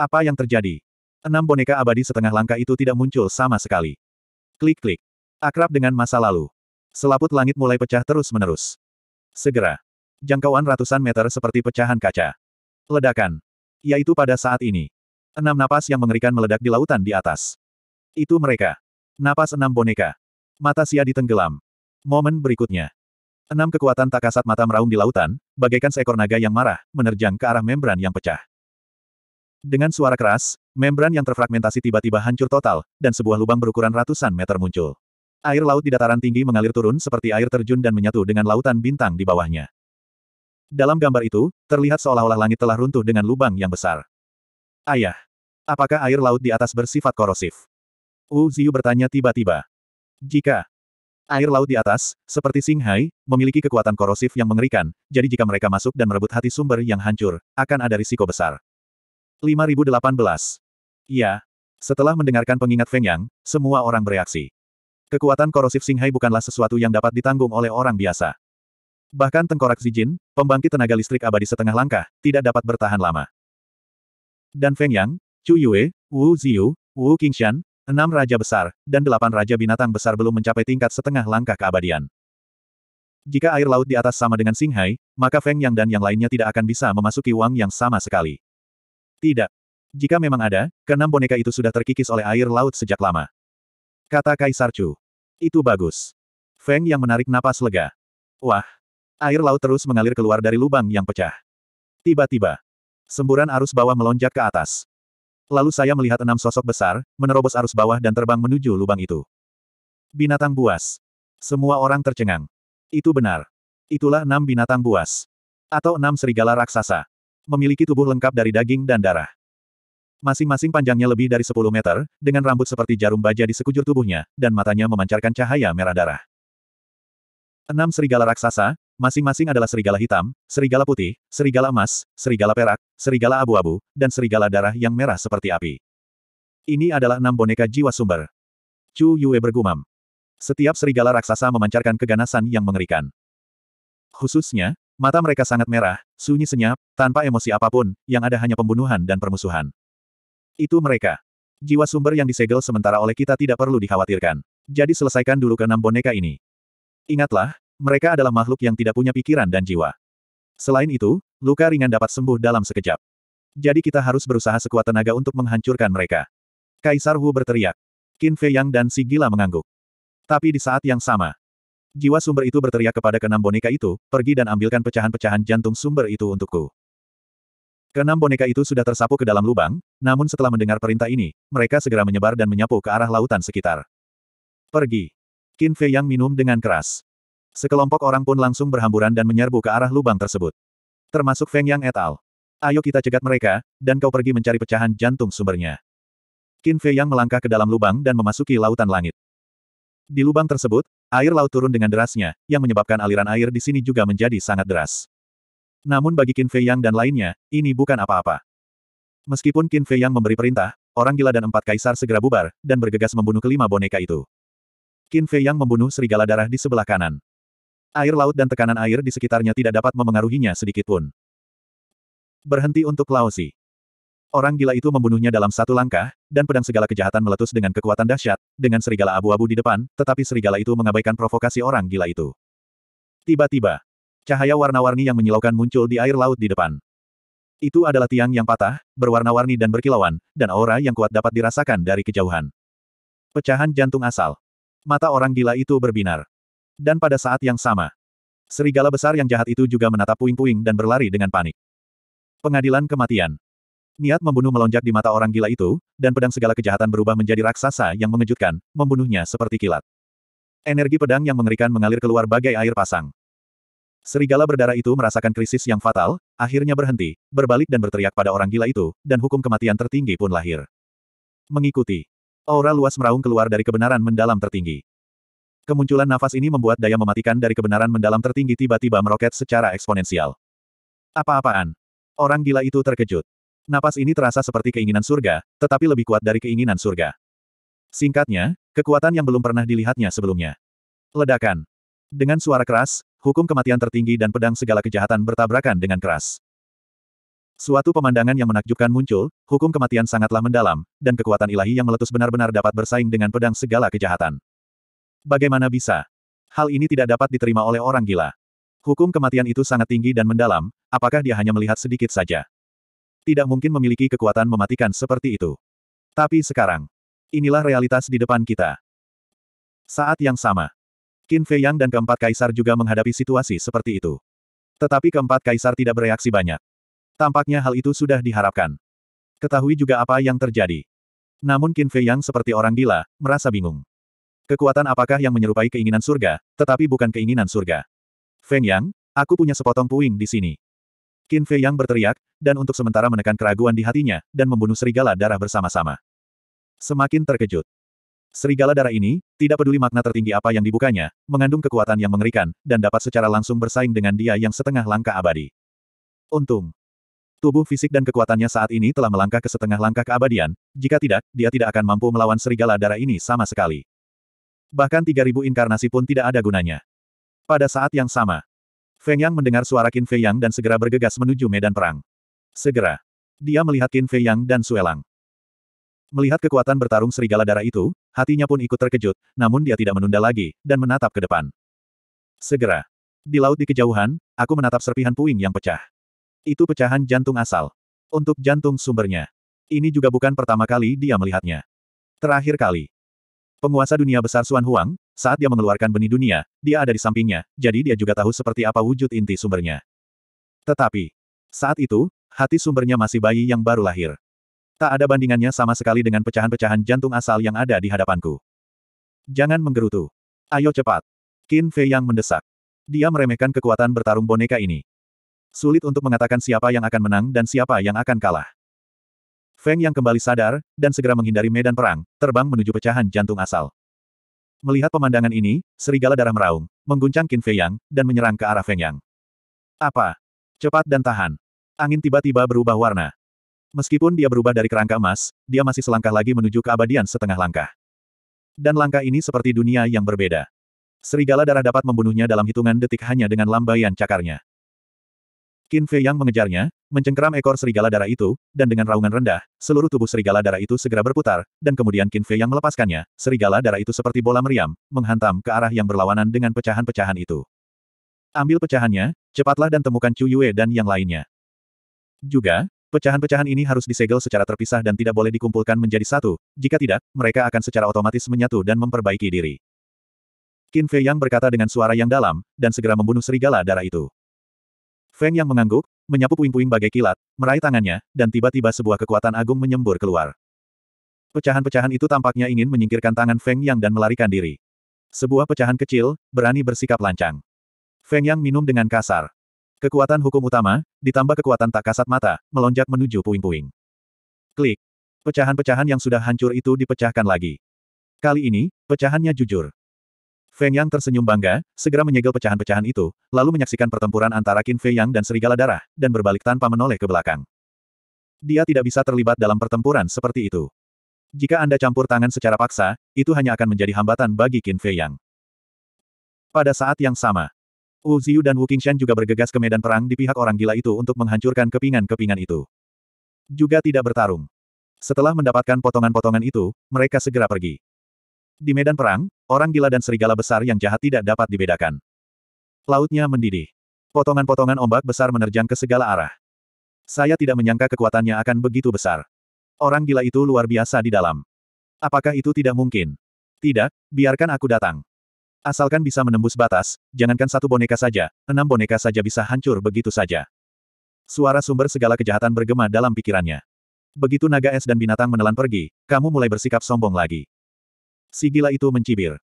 Apa yang terjadi? Enam boneka abadi setengah langkah itu tidak muncul sama sekali. Klik-klik. Akrab dengan masa lalu. Selaput langit mulai pecah terus-menerus. Segera. Jangkauan ratusan meter seperti pecahan kaca. Ledakan. Yaitu pada saat ini. Enam napas yang mengerikan meledak di lautan di atas. Itu mereka. Napas enam boneka. Mata Sia ditenggelam. Momen berikutnya. Enam kekuatan tak kasat mata meraung di lautan, bagaikan seekor naga yang marah, menerjang ke arah membran yang pecah. Dengan suara keras, membran yang terfragmentasi tiba-tiba hancur total, dan sebuah lubang berukuran ratusan meter muncul. Air laut di dataran tinggi mengalir turun seperti air terjun dan menyatu dengan lautan bintang di bawahnya. Dalam gambar itu, terlihat seolah-olah langit telah runtuh dengan lubang yang besar. Ayah, apakah air laut di atas bersifat korosif? Wu Ziyu bertanya tiba-tiba. Jika air laut di atas, seperti Singhai, memiliki kekuatan korosif yang mengerikan, jadi jika mereka masuk dan merebut hati sumber yang hancur, akan ada risiko besar. 5018. Ya, Setelah mendengarkan pengingat Feng Yang, semua orang bereaksi. Kekuatan korosif Singhai bukanlah sesuatu yang dapat ditanggung oleh orang biasa. Bahkan tengkorak Zijin, pembangkit tenaga listrik abadi setengah langkah, tidak dapat bertahan lama. Dan Feng Yang, Chu Yue, Wu Ziyu, Wu Qingshan, enam raja besar, dan delapan raja binatang besar belum mencapai tingkat setengah langkah keabadian. Jika air laut di atas sama dengan Singhai, maka Feng Yang dan yang lainnya tidak akan bisa memasuki Wang Yang sama sekali. Tidak. Jika memang ada, keenam boneka itu sudah terkikis oleh air laut sejak lama. Kata Kaisar Chu. Itu bagus. Feng Yang menarik napas lega. Wah, Air laut terus mengalir keluar dari lubang yang pecah. Tiba-tiba, semburan arus bawah melonjak ke atas. Lalu saya melihat enam sosok besar, menerobos arus bawah dan terbang menuju lubang itu. Binatang buas. Semua orang tercengang. Itu benar. Itulah enam binatang buas. Atau enam serigala raksasa. Memiliki tubuh lengkap dari daging dan darah. Masing-masing panjangnya lebih dari 10 meter, dengan rambut seperti jarum baja di sekujur tubuhnya, dan matanya memancarkan cahaya merah darah. Enam serigala raksasa, Masing-masing adalah serigala hitam, serigala putih, serigala emas, serigala perak, serigala abu-abu, dan serigala darah yang merah seperti api. Ini adalah enam boneka jiwa sumber. Chu Yue bergumam. Setiap serigala raksasa memancarkan keganasan yang mengerikan. Khususnya, mata mereka sangat merah, sunyi senyap, tanpa emosi apapun, yang ada hanya pembunuhan dan permusuhan. Itu mereka. Jiwa sumber yang disegel sementara oleh kita tidak perlu dikhawatirkan. Jadi selesaikan dulu ke enam boneka ini. Ingatlah, mereka adalah makhluk yang tidak punya pikiran dan jiwa. Selain itu, luka ringan dapat sembuh dalam sekejap. Jadi kita harus berusaha sekuat tenaga untuk menghancurkan mereka. Kaisar Wu berteriak. Qin Fei Yang dan si gila mengangguk. Tapi di saat yang sama, jiwa sumber itu berteriak kepada keenam boneka itu, pergi dan ambilkan pecahan-pecahan jantung sumber itu untukku. Keenam boneka itu sudah tersapu ke dalam lubang, namun setelah mendengar perintah ini, mereka segera menyebar dan menyapu ke arah lautan sekitar. Pergi. Qin Fei Yang minum dengan keras. Sekelompok orang pun langsung berhamburan dan menyerbu ke arah lubang tersebut. Termasuk Feng Yang et al. Ayo kita cegat mereka, dan kau pergi mencari pecahan jantung sumbernya. Qin Fei Yang melangkah ke dalam lubang dan memasuki lautan langit. Di lubang tersebut, air laut turun dengan derasnya, yang menyebabkan aliran air di sini juga menjadi sangat deras. Namun bagi Qin Fei Yang dan lainnya, ini bukan apa-apa. Meskipun Qin Fei Yang memberi perintah, orang gila dan empat kaisar segera bubar, dan bergegas membunuh kelima boneka itu. Qin Fei Yang membunuh serigala darah di sebelah kanan. Air laut dan tekanan air di sekitarnya tidak dapat memengaruhinya sedikitpun. Berhenti untuk laosi. Orang gila itu membunuhnya dalam satu langkah, dan pedang segala kejahatan meletus dengan kekuatan dahsyat, dengan serigala abu-abu di depan, tetapi serigala itu mengabaikan provokasi orang gila itu. Tiba-tiba, cahaya warna-warni yang menyilaukan muncul di air laut di depan. Itu adalah tiang yang patah, berwarna-warni dan berkilauan, dan aura yang kuat dapat dirasakan dari kejauhan. Pecahan jantung asal. Mata orang gila itu berbinar. Dan pada saat yang sama, serigala besar yang jahat itu juga menatap puing-puing dan berlari dengan panik. Pengadilan kematian. Niat membunuh melonjak di mata orang gila itu, dan pedang segala kejahatan berubah menjadi raksasa yang mengejutkan, membunuhnya seperti kilat. Energi pedang yang mengerikan mengalir keluar bagai air pasang. Serigala berdarah itu merasakan krisis yang fatal, akhirnya berhenti, berbalik dan berteriak pada orang gila itu, dan hukum kematian tertinggi pun lahir. Mengikuti. Aura luas meraung keluar dari kebenaran mendalam tertinggi. Kemunculan nafas ini membuat daya mematikan dari kebenaran mendalam tertinggi tiba-tiba meroket secara eksponensial. Apa-apaan? Orang gila itu terkejut. Napas ini terasa seperti keinginan surga, tetapi lebih kuat dari keinginan surga. Singkatnya, kekuatan yang belum pernah dilihatnya sebelumnya. Ledakan. Dengan suara keras, hukum kematian tertinggi dan pedang segala kejahatan bertabrakan dengan keras. Suatu pemandangan yang menakjubkan muncul, hukum kematian sangatlah mendalam, dan kekuatan ilahi yang meletus benar-benar dapat bersaing dengan pedang segala kejahatan. Bagaimana bisa? Hal ini tidak dapat diterima oleh orang gila. Hukum kematian itu sangat tinggi dan mendalam, apakah dia hanya melihat sedikit saja? Tidak mungkin memiliki kekuatan mematikan seperti itu. Tapi sekarang, inilah realitas di depan kita. Saat yang sama, Qin Fei Yang dan keempat kaisar juga menghadapi situasi seperti itu. Tetapi keempat kaisar tidak bereaksi banyak. Tampaknya hal itu sudah diharapkan. Ketahui juga apa yang terjadi. Namun Qin Fei Yang seperti orang gila, merasa bingung. Kekuatan apakah yang menyerupai keinginan surga, tetapi bukan keinginan surga. Feng Yang, aku punya sepotong puing di sini. Qin Fei Yang berteriak, dan untuk sementara menekan keraguan di hatinya, dan membunuh serigala darah bersama-sama. Semakin terkejut. Serigala darah ini, tidak peduli makna tertinggi apa yang dibukanya, mengandung kekuatan yang mengerikan, dan dapat secara langsung bersaing dengan dia yang setengah langkah abadi. Untung. Tubuh fisik dan kekuatannya saat ini telah melangkah ke setengah langkah keabadian, jika tidak, dia tidak akan mampu melawan serigala darah ini sama sekali. Bahkan 3000 inkarnasi pun tidak ada gunanya. Pada saat yang sama, Feng Yang mendengar suara Qin Fei Yang dan segera bergegas menuju medan perang. Segera, dia melihat Qin Fei Yang dan Suelang. Melihat kekuatan bertarung serigala darah itu, hatinya pun ikut terkejut, namun dia tidak menunda lagi, dan menatap ke depan. Segera, di laut di kejauhan, aku menatap serpihan puing yang pecah. Itu pecahan jantung asal. Untuk jantung sumbernya. Ini juga bukan pertama kali dia melihatnya. Terakhir kali, Penguasa dunia besar Xuan Huang, saat dia mengeluarkan benih dunia, dia ada di sampingnya, jadi dia juga tahu seperti apa wujud inti sumbernya. Tetapi, saat itu, hati sumbernya masih bayi yang baru lahir. Tak ada bandingannya sama sekali dengan pecahan-pecahan jantung asal yang ada di hadapanku. Jangan menggerutu. Ayo cepat. Qin Fei yang mendesak. Dia meremehkan kekuatan bertarung boneka ini. Sulit untuk mengatakan siapa yang akan menang dan siapa yang akan kalah. Feng yang kembali sadar, dan segera menghindari medan perang, terbang menuju pecahan jantung asal. Melihat pemandangan ini, serigala darah meraung, mengguncang Qin Fei Yang, dan menyerang ke arah Feng Yang. Apa? Cepat dan tahan. Angin tiba-tiba berubah warna. Meskipun dia berubah dari kerangka emas, dia masih selangkah lagi menuju keabadian setengah langkah. Dan langkah ini seperti dunia yang berbeda. Serigala darah dapat membunuhnya dalam hitungan detik hanya dengan lambaian cakarnya. Qin Fei yang mengejarnya, mencengkeram ekor serigala darah itu, dan dengan raungan rendah, seluruh tubuh serigala darah itu segera berputar, dan kemudian Qin Fei yang melepaskannya, serigala darah itu seperti bola meriam, menghantam ke arah yang berlawanan dengan pecahan-pecahan itu. Ambil pecahannya, cepatlah dan temukan Chu Yue dan yang lainnya. Juga, pecahan-pecahan ini harus disegel secara terpisah dan tidak boleh dikumpulkan menjadi satu, jika tidak, mereka akan secara otomatis menyatu dan memperbaiki diri. Qin Fei yang berkata dengan suara yang dalam, dan segera membunuh serigala darah itu. Feng yang mengangguk, menyapu puing-puing bagai kilat, meraih tangannya, dan tiba-tiba sebuah kekuatan agung menyembur keluar. Pecahan-pecahan itu tampaknya ingin menyingkirkan tangan Feng Yang dan melarikan diri. Sebuah pecahan kecil, berani bersikap lancang. Feng Yang minum dengan kasar. Kekuatan hukum utama, ditambah kekuatan tak kasat mata, melonjak menuju puing-puing. Klik. Pecahan-pecahan yang sudah hancur itu dipecahkan lagi. Kali ini, pecahannya jujur. Feng Yang tersenyum bangga, segera menyegel pecahan-pecahan itu, lalu menyaksikan pertempuran antara Qin Fei Yang dan serigala darah, dan berbalik tanpa menoleh ke belakang. Dia tidak bisa terlibat dalam pertempuran seperti itu. Jika Anda campur tangan secara paksa, itu hanya akan menjadi hambatan bagi Qin Fei Yang. Pada saat yang sama, Wu Ziyu dan Wu Qingshan juga bergegas ke medan perang di pihak orang gila itu untuk menghancurkan kepingan-kepingan itu. Juga tidak bertarung. Setelah mendapatkan potongan-potongan itu, mereka segera pergi. Di medan perang, Orang gila dan serigala besar yang jahat tidak dapat dibedakan. Lautnya mendidih. Potongan-potongan ombak besar menerjang ke segala arah. Saya tidak menyangka kekuatannya akan begitu besar. Orang gila itu luar biasa di dalam. Apakah itu tidak mungkin? Tidak, biarkan aku datang. Asalkan bisa menembus batas, jangankan satu boneka saja, enam boneka saja bisa hancur begitu saja. Suara sumber segala kejahatan bergema dalam pikirannya. Begitu naga es dan binatang menelan pergi, kamu mulai bersikap sombong lagi. Si gila itu mencibir.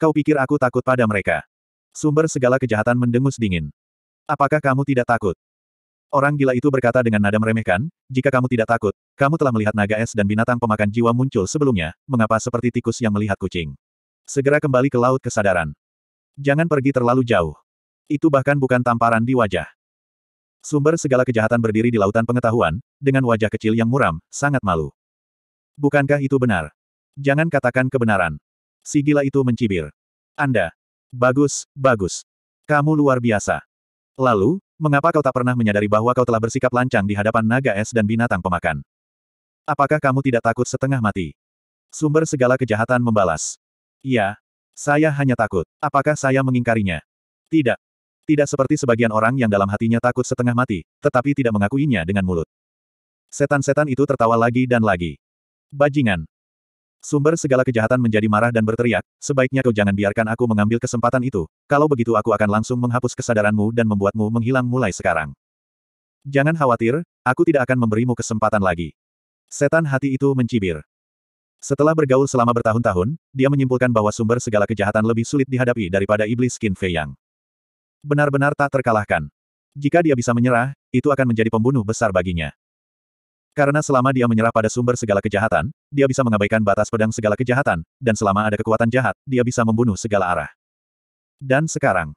Kau pikir aku takut pada mereka? Sumber segala kejahatan mendengus dingin. Apakah kamu tidak takut? Orang gila itu berkata dengan nada meremehkan, jika kamu tidak takut, kamu telah melihat naga es dan binatang pemakan jiwa muncul sebelumnya, mengapa seperti tikus yang melihat kucing? Segera kembali ke laut kesadaran. Jangan pergi terlalu jauh. Itu bahkan bukan tamparan di wajah. Sumber segala kejahatan berdiri di lautan pengetahuan, dengan wajah kecil yang muram, sangat malu. Bukankah itu benar? Jangan katakan kebenaran. Si gila itu mencibir. Anda. Bagus, bagus. Kamu luar biasa. Lalu, mengapa kau tak pernah menyadari bahwa kau telah bersikap lancang di hadapan naga es dan binatang pemakan? Apakah kamu tidak takut setengah mati? Sumber segala kejahatan membalas. Ya, Saya hanya takut. Apakah saya mengingkarinya? Tidak. Tidak seperti sebagian orang yang dalam hatinya takut setengah mati, tetapi tidak mengakuinya dengan mulut. Setan-setan itu tertawa lagi dan lagi. Bajingan. Sumber segala kejahatan menjadi marah dan berteriak, sebaiknya kau jangan biarkan aku mengambil kesempatan itu, kalau begitu aku akan langsung menghapus kesadaranmu dan membuatmu menghilang mulai sekarang. Jangan khawatir, aku tidak akan memberimu kesempatan lagi. Setan hati itu mencibir. Setelah bergaul selama bertahun-tahun, dia menyimpulkan bahwa sumber segala kejahatan lebih sulit dihadapi daripada iblis Qin Fei Yang. Benar-benar tak terkalahkan. Jika dia bisa menyerah, itu akan menjadi pembunuh besar baginya. Karena selama dia menyerah pada sumber segala kejahatan, dia bisa mengabaikan batas pedang segala kejahatan, dan selama ada kekuatan jahat, dia bisa membunuh segala arah. Dan sekarang,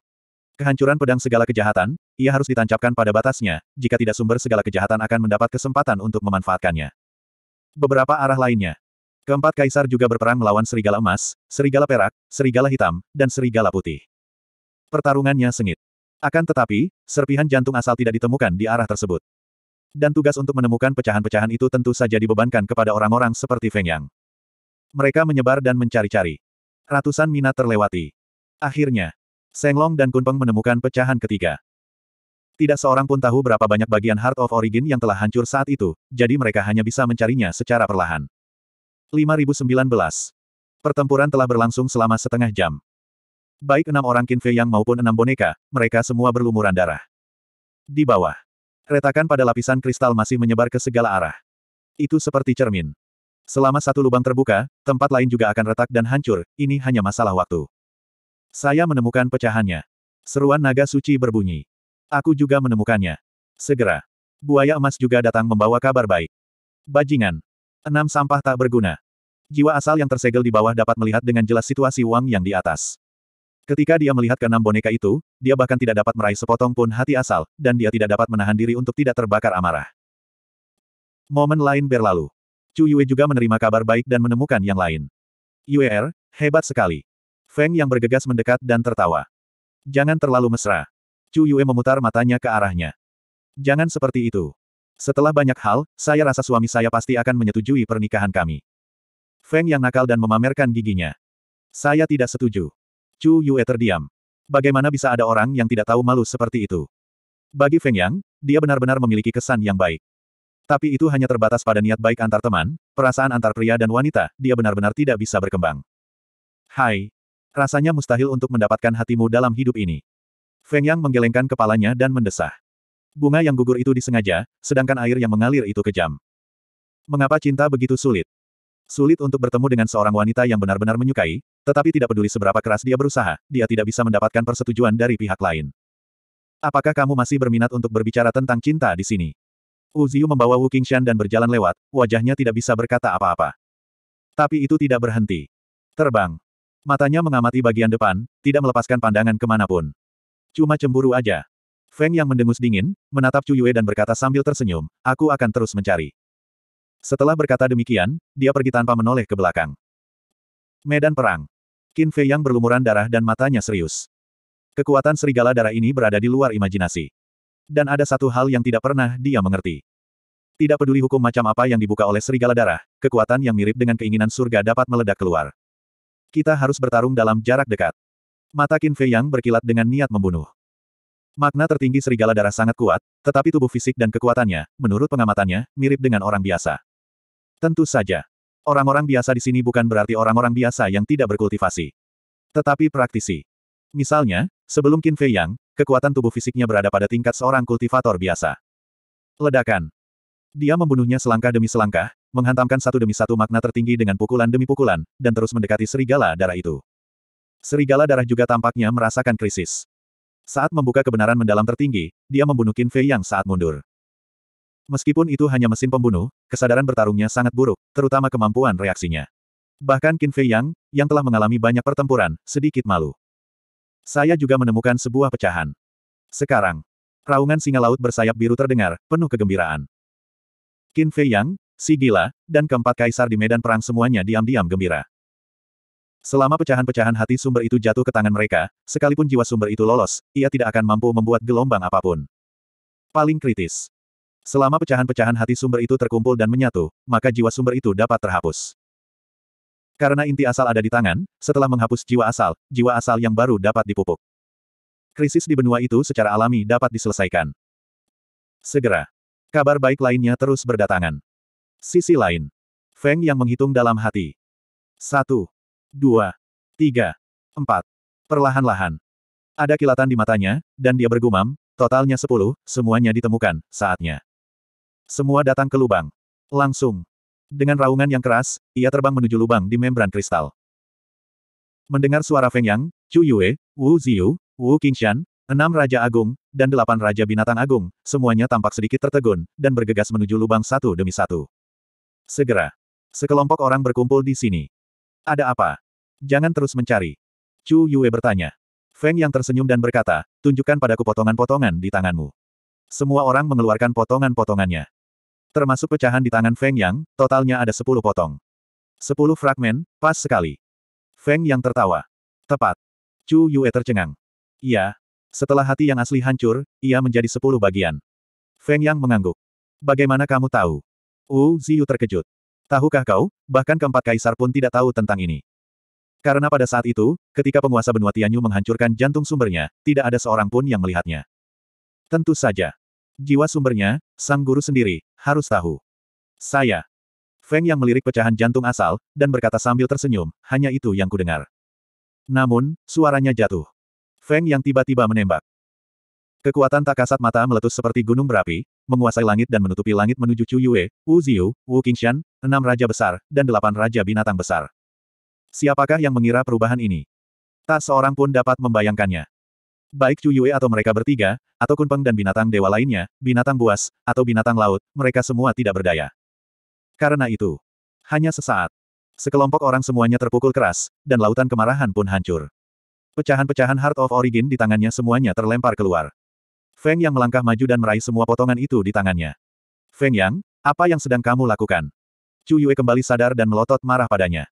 kehancuran pedang segala kejahatan, ia harus ditancapkan pada batasnya, jika tidak sumber segala kejahatan akan mendapat kesempatan untuk memanfaatkannya. Beberapa arah lainnya. Keempat kaisar juga berperang melawan serigala emas, serigala perak, serigala hitam, dan serigala putih. Pertarungannya sengit. Akan tetapi, serpihan jantung asal tidak ditemukan di arah tersebut. Dan tugas untuk menemukan pecahan-pecahan itu tentu saja dibebankan kepada orang-orang seperti Feng Yang. Mereka menyebar dan mencari-cari. Ratusan mina terlewati. Akhirnya, Seng Long dan Kunpeng menemukan pecahan ketiga. Tidak seorang pun tahu berapa banyak bagian Heart of Origin yang telah hancur saat itu, jadi mereka hanya bisa mencarinya secara perlahan. 5019. Pertempuran telah berlangsung selama setengah jam. Baik enam orang Qin Yang maupun enam boneka, mereka semua berlumuran darah. Di bawah. Retakan pada lapisan kristal masih menyebar ke segala arah. Itu seperti cermin. Selama satu lubang terbuka, tempat lain juga akan retak dan hancur, ini hanya masalah waktu. Saya menemukan pecahannya. Seruan naga suci berbunyi. Aku juga menemukannya. Segera. Buaya emas juga datang membawa kabar baik. Bajingan. Enam sampah tak berguna. Jiwa asal yang tersegel di bawah dapat melihat dengan jelas situasi uang yang di atas. Ketika dia melihat keenam boneka itu, dia bahkan tidak dapat meraih sepotong pun hati asal, dan dia tidak dapat menahan diri untuk tidak terbakar amarah. Momen lain berlalu. Chu Yue juga menerima kabar baik dan menemukan yang lain. Yuer, er, hebat sekali. Feng yang bergegas mendekat dan tertawa. Jangan terlalu mesra. Chu Yue memutar matanya ke arahnya. Jangan seperti itu. Setelah banyak hal, saya rasa suami saya pasti akan menyetujui pernikahan kami. Feng yang nakal dan memamerkan giginya. Saya tidak setuju. Chu Yue terdiam. Bagaimana bisa ada orang yang tidak tahu malu seperti itu? Bagi Feng Yang, dia benar-benar memiliki kesan yang baik. Tapi itu hanya terbatas pada niat baik antar teman, perasaan antar pria dan wanita, dia benar-benar tidak bisa berkembang. Hai. Rasanya mustahil untuk mendapatkan hatimu dalam hidup ini. Feng Yang menggelengkan kepalanya dan mendesah. Bunga yang gugur itu disengaja, sedangkan air yang mengalir itu kejam. Mengapa cinta begitu sulit? Sulit untuk bertemu dengan seorang wanita yang benar-benar menyukai, tetapi tidak peduli seberapa keras dia berusaha, dia tidak bisa mendapatkan persetujuan dari pihak lain. Apakah kamu masih berminat untuk berbicara tentang cinta di sini? Wu Ziyu membawa Wu Qingshan dan berjalan lewat, wajahnya tidak bisa berkata apa-apa. Tapi itu tidak berhenti. Terbang. Matanya mengamati bagian depan, tidak melepaskan pandangan kemanapun. Cuma cemburu aja. Feng yang mendengus dingin, menatap Chu Yue dan berkata sambil tersenyum, aku akan terus mencari. Setelah berkata demikian, dia pergi tanpa menoleh ke belakang. Medan Perang Qin Fei yang berlumuran darah dan matanya serius. Kekuatan serigala darah ini berada di luar imajinasi. Dan ada satu hal yang tidak pernah dia mengerti. Tidak peduli hukum macam apa yang dibuka oleh serigala darah, kekuatan yang mirip dengan keinginan surga dapat meledak keluar. Kita harus bertarung dalam jarak dekat. Mata Qin Fei Yang berkilat dengan niat membunuh. Makna tertinggi serigala darah sangat kuat, tetapi tubuh fisik dan kekuatannya, menurut pengamatannya, mirip dengan orang biasa. Tentu saja. Orang-orang biasa di sini bukan berarti orang-orang biasa yang tidak berkultivasi. Tetapi praktisi. Misalnya, sebelum Qin Fei Yang, kekuatan tubuh fisiknya berada pada tingkat seorang kultivator biasa. Ledakan. Dia membunuhnya selangkah demi selangkah, menghantamkan satu demi satu makna tertinggi dengan pukulan demi pukulan, dan terus mendekati serigala darah itu. Serigala darah juga tampaknya merasakan krisis. Saat membuka kebenaran mendalam tertinggi, dia membunuh Qin Fei Yang saat mundur. Meskipun itu hanya mesin pembunuh, kesadaran bertarungnya sangat buruk, terutama kemampuan reaksinya. Bahkan Qin Fei Yang, yang telah mengalami banyak pertempuran, sedikit malu. Saya juga menemukan sebuah pecahan. Sekarang, raungan singa laut bersayap biru terdengar, penuh kegembiraan. Qin Fei Yang, si gila, dan keempat kaisar di medan perang semuanya diam-diam gembira. Selama pecahan-pecahan hati sumber itu jatuh ke tangan mereka, sekalipun jiwa sumber itu lolos, ia tidak akan mampu membuat gelombang apapun. Paling kritis, Selama pecahan-pecahan hati sumber itu terkumpul dan menyatu, maka jiwa sumber itu dapat terhapus. Karena inti asal ada di tangan, setelah menghapus jiwa asal, jiwa asal yang baru dapat dipupuk. Krisis di benua itu secara alami dapat diselesaikan. Segera. Kabar baik lainnya terus berdatangan. Sisi lain. Feng yang menghitung dalam hati. Satu. Dua. Tiga. Empat. Perlahan-lahan. Ada kilatan di matanya, dan dia bergumam, totalnya sepuluh, semuanya ditemukan, saatnya. Semua datang ke lubang. Langsung. Dengan raungan yang keras, ia terbang menuju lubang di membran kristal. Mendengar suara Feng Yang, Chu Yue, Wu Ziyu, Wu Qingshan, enam Raja Agung, dan delapan Raja Binatang Agung, semuanya tampak sedikit tertegun, dan bergegas menuju lubang satu demi satu. Segera. Sekelompok orang berkumpul di sini. Ada apa? Jangan terus mencari. Chu Yue bertanya. Feng yang tersenyum dan berkata, tunjukkan padaku potongan-potongan di tanganmu. Semua orang mengeluarkan potongan-potongannya termasuk pecahan di tangan Feng Yang, totalnya ada sepuluh potong. Sepuluh fragmen, pas sekali. Feng Yang tertawa. Tepat. Chu Yue tercengang. Iya. Setelah hati yang asli hancur, ia menjadi sepuluh bagian. Feng Yang mengangguk. Bagaimana kamu tahu? Wu Ziyu terkejut. Tahukah kau, bahkan keempat kaisar pun tidak tahu tentang ini. Karena pada saat itu, ketika penguasa benua Tianyu menghancurkan jantung sumbernya, tidak ada seorang pun yang melihatnya. Tentu saja. Jiwa sumbernya, sang guru sendiri, harus tahu. Saya. Feng yang melirik pecahan jantung asal, dan berkata sambil tersenyum, hanya itu yang kudengar. Namun, suaranya jatuh. Feng yang tiba-tiba menembak. Kekuatan tak kasat mata meletus seperti gunung berapi, menguasai langit dan menutupi langit menuju Chu Yue, Wu Ziyu, Wu Qingshan, enam raja besar, dan delapan raja binatang besar. Siapakah yang mengira perubahan ini? Tak seorang pun dapat membayangkannya. Baik Chu Yue atau mereka bertiga, atau Kunpeng dan binatang dewa lainnya, binatang buas, atau binatang laut, mereka semua tidak berdaya. Karena itu, hanya sesaat, sekelompok orang semuanya terpukul keras, dan lautan kemarahan pun hancur. Pecahan-pecahan Heart of Origin di tangannya semuanya terlempar keluar. Feng Yang melangkah maju dan meraih semua potongan itu di tangannya. Feng Yang, apa yang sedang kamu lakukan? Chu Yue kembali sadar dan melotot marah padanya.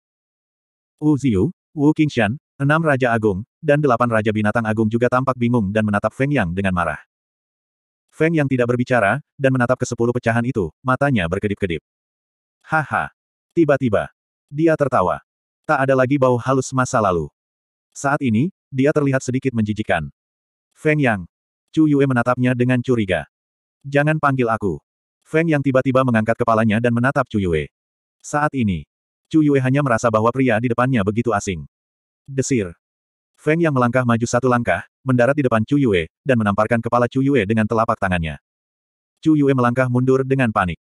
Wu Ziyu, Wu Qingshan, enam Raja Agung, dan delapan Raja Binatang Agung juga tampak bingung dan menatap Feng Yang dengan marah. Feng Yang tidak berbicara, dan menatap ke sepuluh pecahan itu, matanya berkedip-kedip. Haha. Tiba-tiba. Dia tertawa. Tak ada lagi bau halus masa lalu. Saat ini, dia terlihat sedikit menjijikan. Feng Yang. Chu Yue menatapnya dengan curiga. Jangan panggil aku. Feng Yang tiba-tiba mengangkat kepalanya dan menatap Chu Yue. Saat ini, Chu Yue hanya merasa bahwa pria di depannya begitu asing desir. Feng yang melangkah maju satu langkah, mendarat di depan Chu Yue, dan menamparkan kepala Chu Yue dengan telapak tangannya. Chu Yue melangkah mundur dengan panik.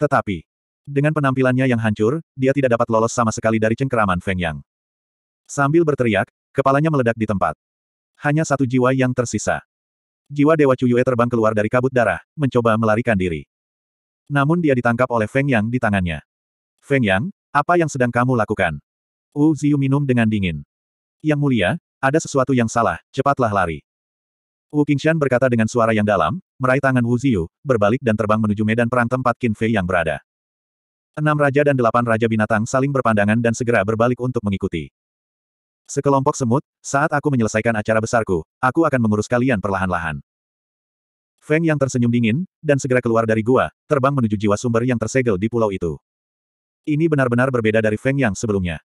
Tetapi, dengan penampilannya yang hancur, dia tidak dapat lolos sama sekali dari cengkeraman Feng Yang. Sambil berteriak, kepalanya meledak di tempat. Hanya satu jiwa yang tersisa. Jiwa Dewa Chu Yue terbang keluar dari kabut darah, mencoba melarikan diri. Namun dia ditangkap oleh Feng Yang di tangannya. Feng Yang, apa yang sedang kamu lakukan? Wu Ziyu minum dengan dingin. Yang mulia, ada sesuatu yang salah, cepatlah lari. Wu Qingshan berkata dengan suara yang dalam, meraih tangan Wu Ziyu, berbalik dan terbang menuju medan perang tempat Qin Fei yang berada. Enam raja dan delapan raja binatang saling berpandangan dan segera berbalik untuk mengikuti. Sekelompok semut, saat aku menyelesaikan acara besarku, aku akan mengurus kalian perlahan-lahan. Feng yang tersenyum dingin, dan segera keluar dari gua, terbang menuju jiwa sumber yang tersegel di pulau itu. Ini benar-benar berbeda dari Feng yang sebelumnya.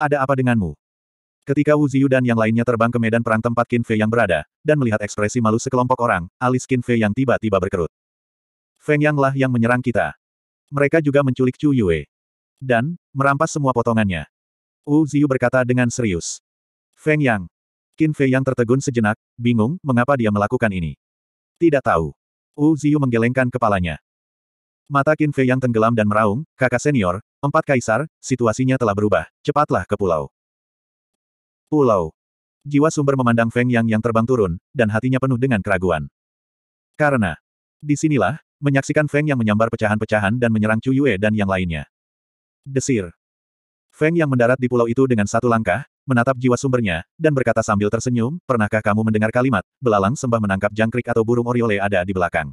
Ada apa denganmu? Ketika Wu Ziyu dan yang lainnya terbang ke medan perang tempat Qin Fei yang berada, dan melihat ekspresi malu sekelompok orang, alis Qin Fei yang tiba-tiba berkerut. Feng Yang lah yang menyerang kita. Mereka juga menculik Chu Yue. Dan, merampas semua potongannya. Wu Ziyu berkata dengan serius. Feng Yang. Qin Fei Yang tertegun sejenak, bingung mengapa dia melakukan ini. Tidak tahu. Wu Ziyu menggelengkan kepalanya. Mata Qin Fei Yang tenggelam dan meraung, kakak senior, empat kaisar, situasinya telah berubah, cepatlah ke pulau. Pulau. Jiwa sumber memandang Feng Yang yang terbang turun, dan hatinya penuh dengan keraguan. Karena, disinilah, menyaksikan Feng Yang menyambar pecahan-pecahan dan menyerang Chu Yue dan yang lainnya. Desir. Feng Yang mendarat di pulau itu dengan satu langkah, menatap jiwa sumbernya, dan berkata sambil tersenyum, pernahkah kamu mendengar kalimat, belalang sembah menangkap jangkrik atau burung oriole ada di belakang?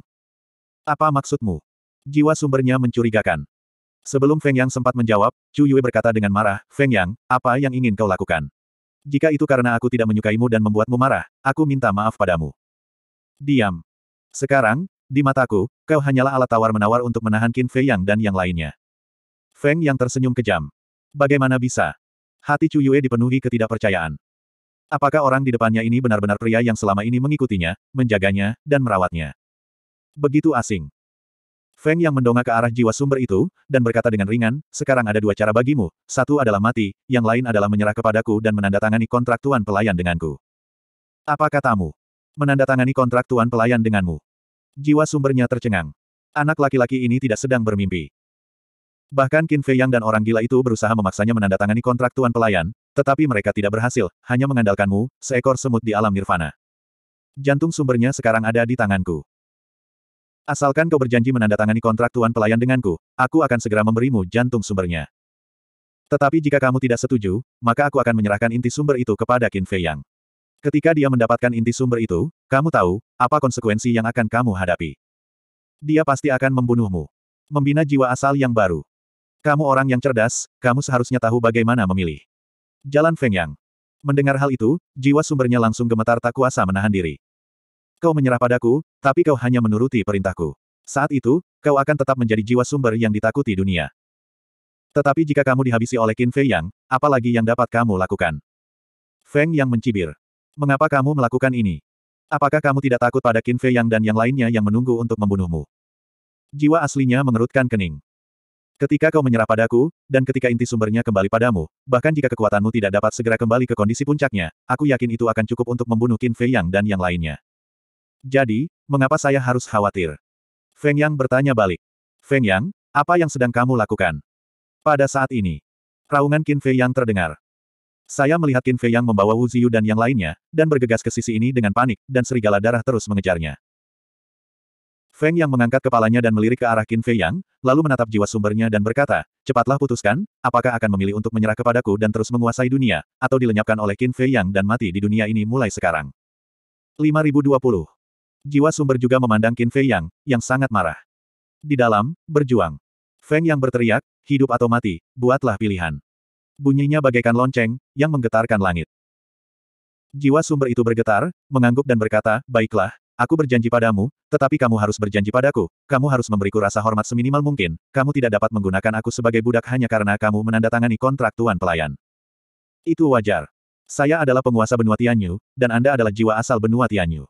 Apa maksudmu? Jiwa sumbernya mencurigakan. Sebelum Feng Yang sempat menjawab, Chu Yue berkata dengan marah, Feng Yang, apa yang ingin kau lakukan? Jika itu karena aku tidak menyukaimu dan membuatmu marah, aku minta maaf padamu. Diam. Sekarang, di mataku, kau hanyalah alat tawar-menawar untuk menahan Qin Fei Yang dan yang lainnya. Feng Yang tersenyum kejam. Bagaimana bisa? Hati Chu Yue dipenuhi ketidakpercayaan. Apakah orang di depannya ini benar-benar pria yang selama ini mengikutinya, menjaganya, dan merawatnya? Begitu asing. Feng yang mendongak ke arah jiwa sumber itu, dan berkata dengan ringan, sekarang ada dua cara bagimu, satu adalah mati, yang lain adalah menyerah kepadaku dan menandatangani kontrak tuan pelayan denganku. Apa katamu? Menandatangani kontrak tuan pelayan denganmu. Jiwa sumbernya tercengang. Anak laki-laki ini tidak sedang bermimpi. Bahkan Qin Fei Yang dan orang gila itu berusaha memaksanya menandatangani kontrak tuan pelayan, tetapi mereka tidak berhasil, hanya mengandalkanmu, seekor semut di alam nirvana. Jantung sumbernya sekarang ada di tanganku. Asalkan kau berjanji menandatangani kontrak tuan pelayan denganku, aku akan segera memberimu jantung sumbernya. Tetapi jika kamu tidak setuju, maka aku akan menyerahkan inti sumber itu kepada Qin Fei Yang. Ketika dia mendapatkan inti sumber itu, kamu tahu, apa konsekuensi yang akan kamu hadapi. Dia pasti akan membunuhmu. Membina jiwa asal yang baru. Kamu orang yang cerdas, kamu seharusnya tahu bagaimana memilih. Jalan Feng Yang. Mendengar hal itu, jiwa sumbernya langsung gemetar tak kuasa menahan diri. Kau menyerah padaku, tapi kau hanya menuruti perintahku. Saat itu, kau akan tetap menjadi jiwa sumber yang ditakuti dunia. Tetapi jika kamu dihabisi oleh Qin Fei Yang, apalagi yang dapat kamu lakukan? Feng Yang mencibir. Mengapa kamu melakukan ini? Apakah kamu tidak takut pada Qin Fei Yang dan yang lainnya yang menunggu untuk membunuhmu? Jiwa aslinya mengerutkan kening. Ketika kau menyerah padaku, dan ketika inti sumbernya kembali padamu, bahkan jika kekuatanmu tidak dapat segera kembali ke kondisi puncaknya, aku yakin itu akan cukup untuk membunuh Qin Fei Yang dan yang lainnya. Jadi, mengapa saya harus khawatir? Feng Yang bertanya balik. Feng Yang, apa yang sedang kamu lakukan? Pada saat ini, raungan Qin Fei Yang terdengar. Saya melihat Qin Fei Yang membawa Wu Ziyu dan yang lainnya, dan bergegas ke sisi ini dengan panik, dan serigala darah terus mengejarnya. Feng Yang mengangkat kepalanya dan melirik ke arah Qin Fei Yang, lalu menatap jiwa sumbernya dan berkata, cepatlah putuskan, apakah akan memilih untuk menyerah kepadaku dan terus menguasai dunia, atau dilenyapkan oleh Qin Fei Yang dan mati di dunia ini mulai sekarang. 5020 Jiwa sumber juga memandang Qin Fei Yang, yang sangat marah. Di dalam, berjuang. Feng Yang berteriak, hidup atau mati, buatlah pilihan. Bunyinya bagaikan lonceng, yang menggetarkan langit. Jiwa sumber itu bergetar, mengangguk dan berkata, baiklah, aku berjanji padamu, tetapi kamu harus berjanji padaku, kamu harus memberiku rasa hormat seminimal mungkin, kamu tidak dapat menggunakan aku sebagai budak hanya karena kamu menandatangani kontrak tuan pelayan. Itu wajar. Saya adalah penguasa benua Tianyu, dan Anda adalah jiwa asal benua Tianyu.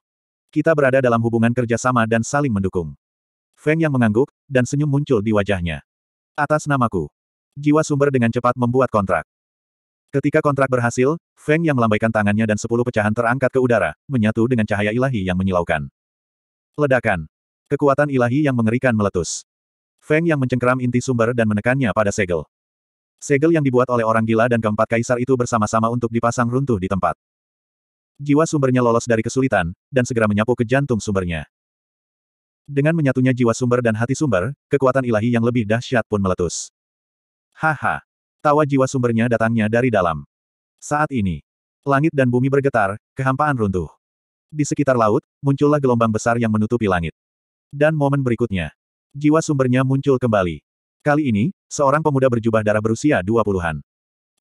Kita berada dalam hubungan kerjasama dan saling mendukung. Feng yang mengangguk, dan senyum muncul di wajahnya. Atas namaku. Jiwa sumber dengan cepat membuat kontrak. Ketika kontrak berhasil, Feng yang melambaikan tangannya dan sepuluh pecahan terangkat ke udara, menyatu dengan cahaya ilahi yang menyilaukan. Ledakan. Kekuatan ilahi yang mengerikan meletus. Feng yang mencengkeram inti sumber dan menekannya pada segel. Segel yang dibuat oleh orang gila dan keempat kaisar itu bersama-sama untuk dipasang runtuh di tempat. Jiwa sumbernya lolos dari kesulitan, dan segera menyapu ke jantung sumbernya. Dengan menyatunya jiwa sumber dan hati sumber, kekuatan ilahi yang lebih dahsyat pun meletus. Haha! Tawa jiwa sumbernya datangnya dari dalam. Saat ini, langit dan bumi bergetar, kehampaan runtuh. Di sekitar laut, muncullah gelombang besar yang menutupi langit. Dan momen berikutnya, jiwa sumbernya muncul kembali. Kali ini, seorang pemuda berjubah darah berusia dua puluhan.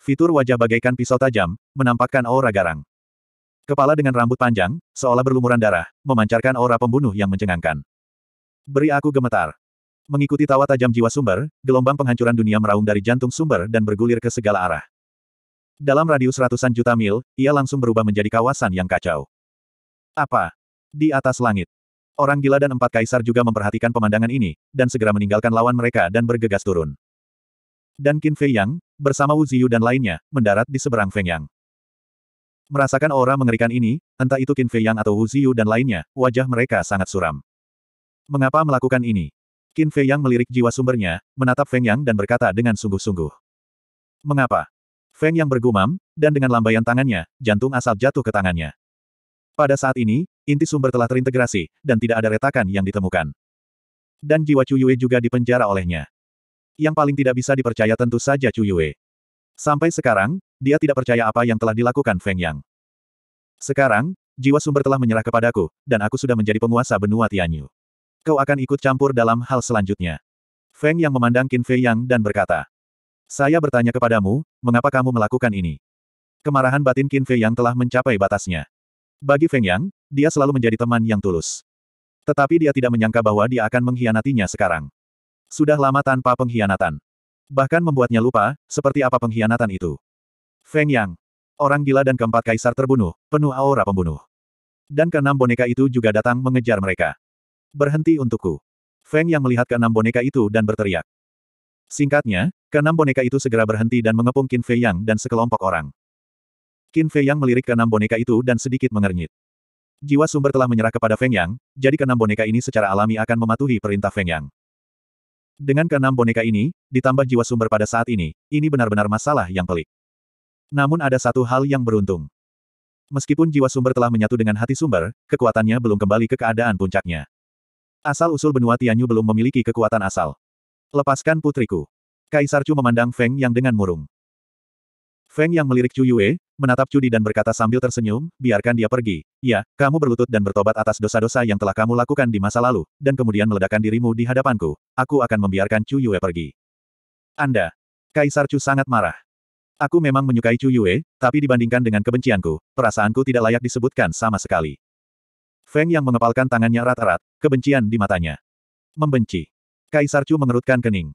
Fitur wajah bagaikan pisau tajam, menampakkan aura garang. Kepala dengan rambut panjang, seolah berlumuran darah, memancarkan aura pembunuh yang mencengangkan. Beri aku gemetar. Mengikuti tawa tajam jiwa sumber, gelombang penghancuran dunia meraung dari jantung sumber dan bergulir ke segala arah. Dalam radius ratusan juta mil, ia langsung berubah menjadi kawasan yang kacau. Apa? Di atas langit. Orang gila dan empat kaisar juga memperhatikan pemandangan ini, dan segera meninggalkan lawan mereka dan bergegas turun. Dan Qin Fei Yang, bersama Wu Ziyu dan lainnya, mendarat di seberang Feng Yang. Merasakan aura mengerikan ini, entah itu Qin Fei Yang atau Wu Ziyu dan lainnya, wajah mereka sangat suram. Mengapa melakukan ini? Qin Fei Yang melirik jiwa sumbernya, menatap Feng Yang dan berkata dengan sungguh-sungguh. Mengapa? Feng Yang bergumam, dan dengan lambaian tangannya, jantung asal jatuh ke tangannya. Pada saat ini, inti sumber telah terintegrasi, dan tidak ada retakan yang ditemukan. Dan jiwa Chu Yue juga dipenjara olehnya. Yang paling tidak bisa dipercaya tentu saja Chu Yue. Sampai sekarang, dia tidak percaya apa yang telah dilakukan Feng Yang. Sekarang, jiwa sumber telah menyerah kepadaku, dan aku sudah menjadi penguasa benua Tianyu. Kau akan ikut campur dalam hal selanjutnya. Feng Yang memandang Qin Fei Yang dan berkata, Saya bertanya kepadamu, mengapa kamu melakukan ini? Kemarahan batin Qin Fei Yang telah mencapai batasnya. Bagi Feng Yang, dia selalu menjadi teman yang tulus. Tetapi dia tidak menyangka bahwa dia akan mengkhianatinya sekarang. Sudah lama tanpa pengkhianatan. Bahkan membuatnya lupa, seperti apa pengkhianatan itu. Feng Yang. Orang gila dan keempat kaisar terbunuh, penuh aura pembunuh. Dan keenam boneka itu juga datang mengejar mereka. Berhenti untukku. Feng Yang melihat keenam boneka itu dan berteriak. Singkatnya, keenam boneka itu segera berhenti dan mengepung Qin Fei Yang dan sekelompok orang. Qin Fei Yang melirik keenam boneka itu dan sedikit mengernyit. Jiwa sumber telah menyerah kepada Feng Yang, jadi keenam boneka ini secara alami akan mematuhi perintah Feng Yang. Dengan keenam boneka ini, ditambah jiwa sumber pada saat ini, ini benar-benar masalah yang pelik. Namun ada satu hal yang beruntung. Meskipun jiwa sumber telah menyatu dengan hati sumber, kekuatannya belum kembali ke keadaan puncaknya. Asal-usul benua Tianyu belum memiliki kekuatan asal. Lepaskan putriku. Kaisar Chu memandang Feng Yang dengan murung. Feng Yang melirik Chu Yue, menatap Chu Di dan berkata sambil tersenyum, biarkan dia pergi. Ya, kamu berlutut dan bertobat atas dosa-dosa yang telah kamu lakukan di masa lalu, dan kemudian meledakkan dirimu di hadapanku. Aku akan membiarkan Chu Yue pergi. Anda. Kaisar Chu sangat marah. Aku memang menyukai Chu Yue, tapi dibandingkan dengan kebencianku, perasaanku tidak layak disebutkan sama sekali. Feng yang mengepalkan tangannya erat-erat, kebencian di matanya. Membenci. Kaisar Chu mengerutkan kening.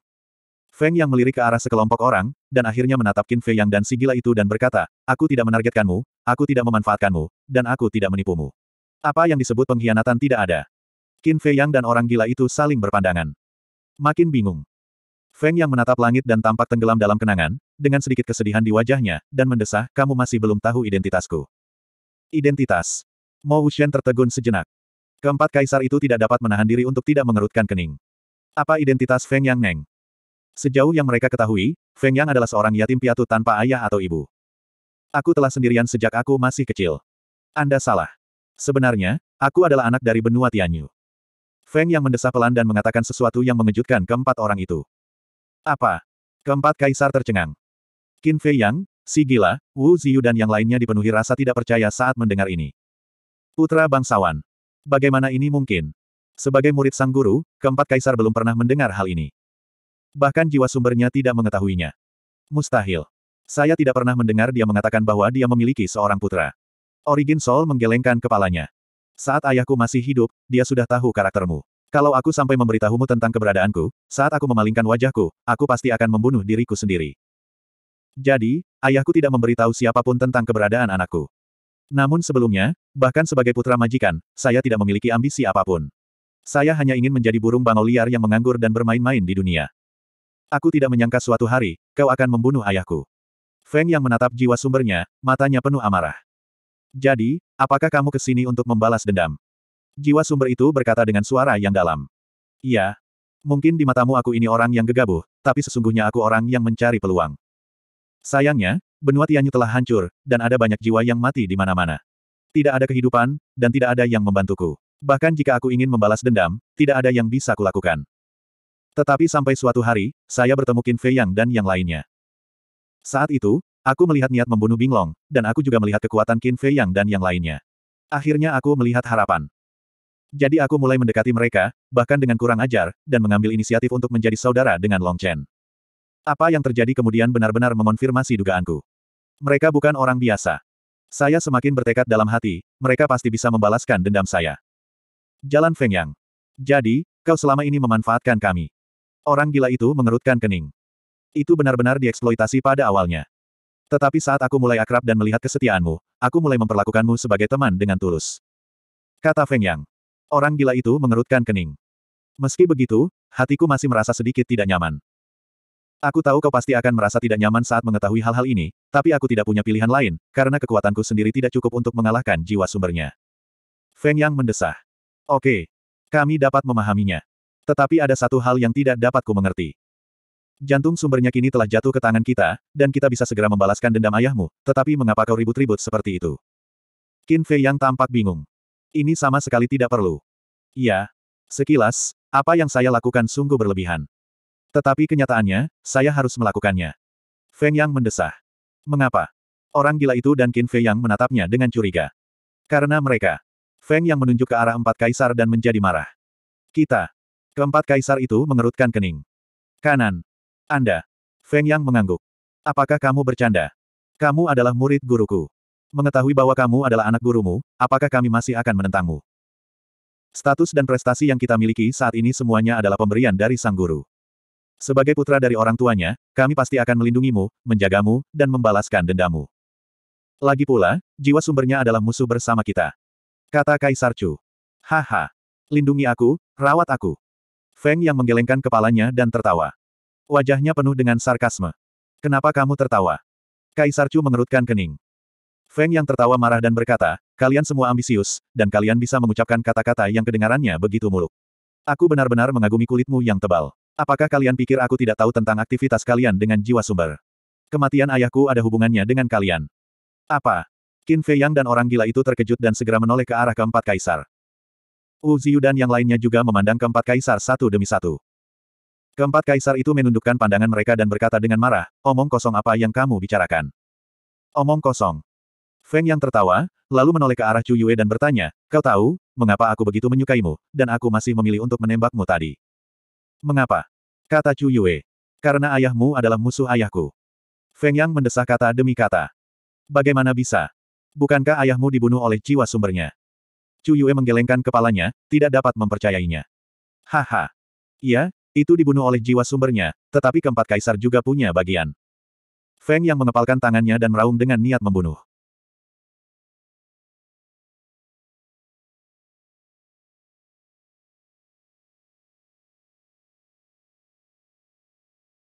Feng yang melirik ke arah sekelompok orang, dan akhirnya menatap Qin Fei yang dan si gila itu dan berkata, Aku tidak menargetkanmu, aku tidak memanfaatkanmu, dan aku tidak menipumu. Apa yang disebut pengkhianatan tidak ada. Qin Fei yang dan orang gila itu saling berpandangan. Makin bingung. Feng yang menatap langit dan tampak tenggelam dalam kenangan, dengan sedikit kesedihan di wajahnya, dan mendesah, kamu masih belum tahu identitasku. Identitas. Mo Wuxian tertegun sejenak. Keempat kaisar itu tidak dapat menahan diri untuk tidak mengerutkan kening. Apa identitas Feng Yang Neng? Sejauh yang mereka ketahui, Feng Yang adalah seorang yatim piatu tanpa ayah atau ibu. Aku telah sendirian sejak aku masih kecil. Anda salah. Sebenarnya, aku adalah anak dari benua Tianyu. Feng yang mendesah pelan dan mengatakan sesuatu yang mengejutkan keempat orang itu. Apa? Keempat kaisar tercengang. Qin Fei Yang, Si Gila, Wu Ziyu dan yang lainnya dipenuhi rasa tidak percaya saat mendengar ini. Putra bangsawan. Bagaimana ini mungkin? Sebagai murid sang guru, keempat kaisar belum pernah mendengar hal ini. Bahkan jiwa sumbernya tidak mengetahuinya. Mustahil. Saya tidak pernah mendengar dia mengatakan bahwa dia memiliki seorang putra. Origin Sol menggelengkan kepalanya. Saat ayahku masih hidup, dia sudah tahu karaktermu. Kalau aku sampai memberitahumu tentang keberadaanku, saat aku memalingkan wajahku, aku pasti akan membunuh diriku sendiri. Jadi, ayahku tidak memberitahu siapapun tentang keberadaan anakku. Namun sebelumnya, bahkan sebagai putra majikan, saya tidak memiliki ambisi apapun. Saya hanya ingin menjadi burung bangau liar yang menganggur dan bermain-main di dunia. Aku tidak menyangka suatu hari, kau akan membunuh ayahku. Feng yang menatap jiwa sumbernya, matanya penuh amarah. Jadi, apakah kamu kesini untuk membalas dendam? Jiwa sumber itu berkata dengan suara yang dalam. Iya. Mungkin di matamu aku ini orang yang gegabah, tapi sesungguhnya aku orang yang mencari peluang. Sayangnya, benua Tianyu telah hancur, dan ada banyak jiwa yang mati di mana-mana. Tidak ada kehidupan, dan tidak ada yang membantuku. Bahkan jika aku ingin membalas dendam, tidak ada yang bisa kulakukan. Tetapi sampai suatu hari, saya bertemu Qin Fei Yang dan yang lainnya. Saat itu, aku melihat niat membunuh Binglong, dan aku juga melihat kekuatan Qin Fei Yang dan yang lainnya. Akhirnya aku melihat harapan. Jadi aku mulai mendekati mereka, bahkan dengan kurang ajar, dan mengambil inisiatif untuk menjadi saudara dengan Long Chen. Apa yang terjadi kemudian benar-benar mengonfirmasi dugaanku. Mereka bukan orang biasa. Saya semakin bertekad dalam hati, mereka pasti bisa membalaskan dendam saya. Jalan Feng Yang. Jadi, kau selama ini memanfaatkan kami. Orang gila itu mengerutkan kening. Itu benar-benar dieksploitasi pada awalnya. Tetapi saat aku mulai akrab dan melihat kesetiaanmu, aku mulai memperlakukanmu sebagai teman dengan tulus. Kata Feng Yang. Orang gila itu mengerutkan kening. Meski begitu, hatiku masih merasa sedikit tidak nyaman. Aku tahu kau pasti akan merasa tidak nyaman saat mengetahui hal-hal ini, tapi aku tidak punya pilihan lain, karena kekuatanku sendiri tidak cukup untuk mengalahkan jiwa sumbernya. Feng Yang mendesah. Oke. Kami dapat memahaminya. Tetapi ada satu hal yang tidak dapat ku mengerti. Jantung sumbernya kini telah jatuh ke tangan kita, dan kita bisa segera membalaskan dendam ayahmu, tetapi mengapa kau ribut-ribut seperti itu? Qin Fei Yang tampak bingung. Ini sama sekali tidak perlu. Ya, sekilas, apa yang saya lakukan sungguh berlebihan. Tetapi kenyataannya, saya harus melakukannya. Feng Yang mendesah. Mengapa? Orang gila itu dan Qin Fei Yang menatapnya dengan curiga. Karena mereka. Feng Yang menunjuk ke arah empat kaisar dan menjadi marah. Kita. Keempat kaisar itu mengerutkan kening. Kanan. Anda. Feng Yang mengangguk. Apakah kamu bercanda? Kamu adalah murid guruku. Mengetahui bahwa kamu adalah anak gurumu, apakah kami masih akan menentangmu? Status dan prestasi yang kita miliki saat ini semuanya adalah pemberian dari sang guru. Sebagai putra dari orang tuanya, kami pasti akan melindungimu, menjagamu, dan membalaskan dendamu. Lagi pula, jiwa sumbernya adalah musuh bersama kita. Kata Kaisar Chu. Haha. Lindungi aku, rawat aku. Feng yang menggelengkan kepalanya dan tertawa. Wajahnya penuh dengan sarkasme. Kenapa kamu tertawa? Kaisar Chu mengerutkan kening. Feng yang tertawa marah dan berkata, kalian semua ambisius, dan kalian bisa mengucapkan kata-kata yang kedengarannya begitu muluk. Aku benar-benar mengagumi kulitmu yang tebal. Apakah kalian pikir aku tidak tahu tentang aktivitas kalian dengan jiwa sumber? Kematian ayahku ada hubungannya dengan kalian. Apa? Qin Fei Yang dan orang gila itu terkejut dan segera menoleh ke arah keempat kaisar. Wu Ziyu dan yang lainnya juga memandang keempat kaisar satu demi satu. Keempat kaisar itu menundukkan pandangan mereka dan berkata dengan marah, omong kosong apa yang kamu bicarakan? Omong kosong. Feng yang tertawa, lalu menoleh ke arah Chu Yue dan bertanya, kau tahu, mengapa aku begitu menyukaimu, dan aku masih memilih untuk menembakmu tadi. Mengapa? Kata Chu Yue. Karena ayahmu adalah musuh ayahku. Feng Yang mendesah kata demi kata. Bagaimana bisa? Bukankah ayahmu dibunuh oleh jiwa sumbernya? Chu Yue menggelengkan kepalanya, tidak dapat mempercayainya. Haha. Iya, itu dibunuh oleh jiwa sumbernya, tetapi keempat kaisar juga punya bagian. Feng Yang mengepalkan tangannya dan meraung dengan niat membunuh.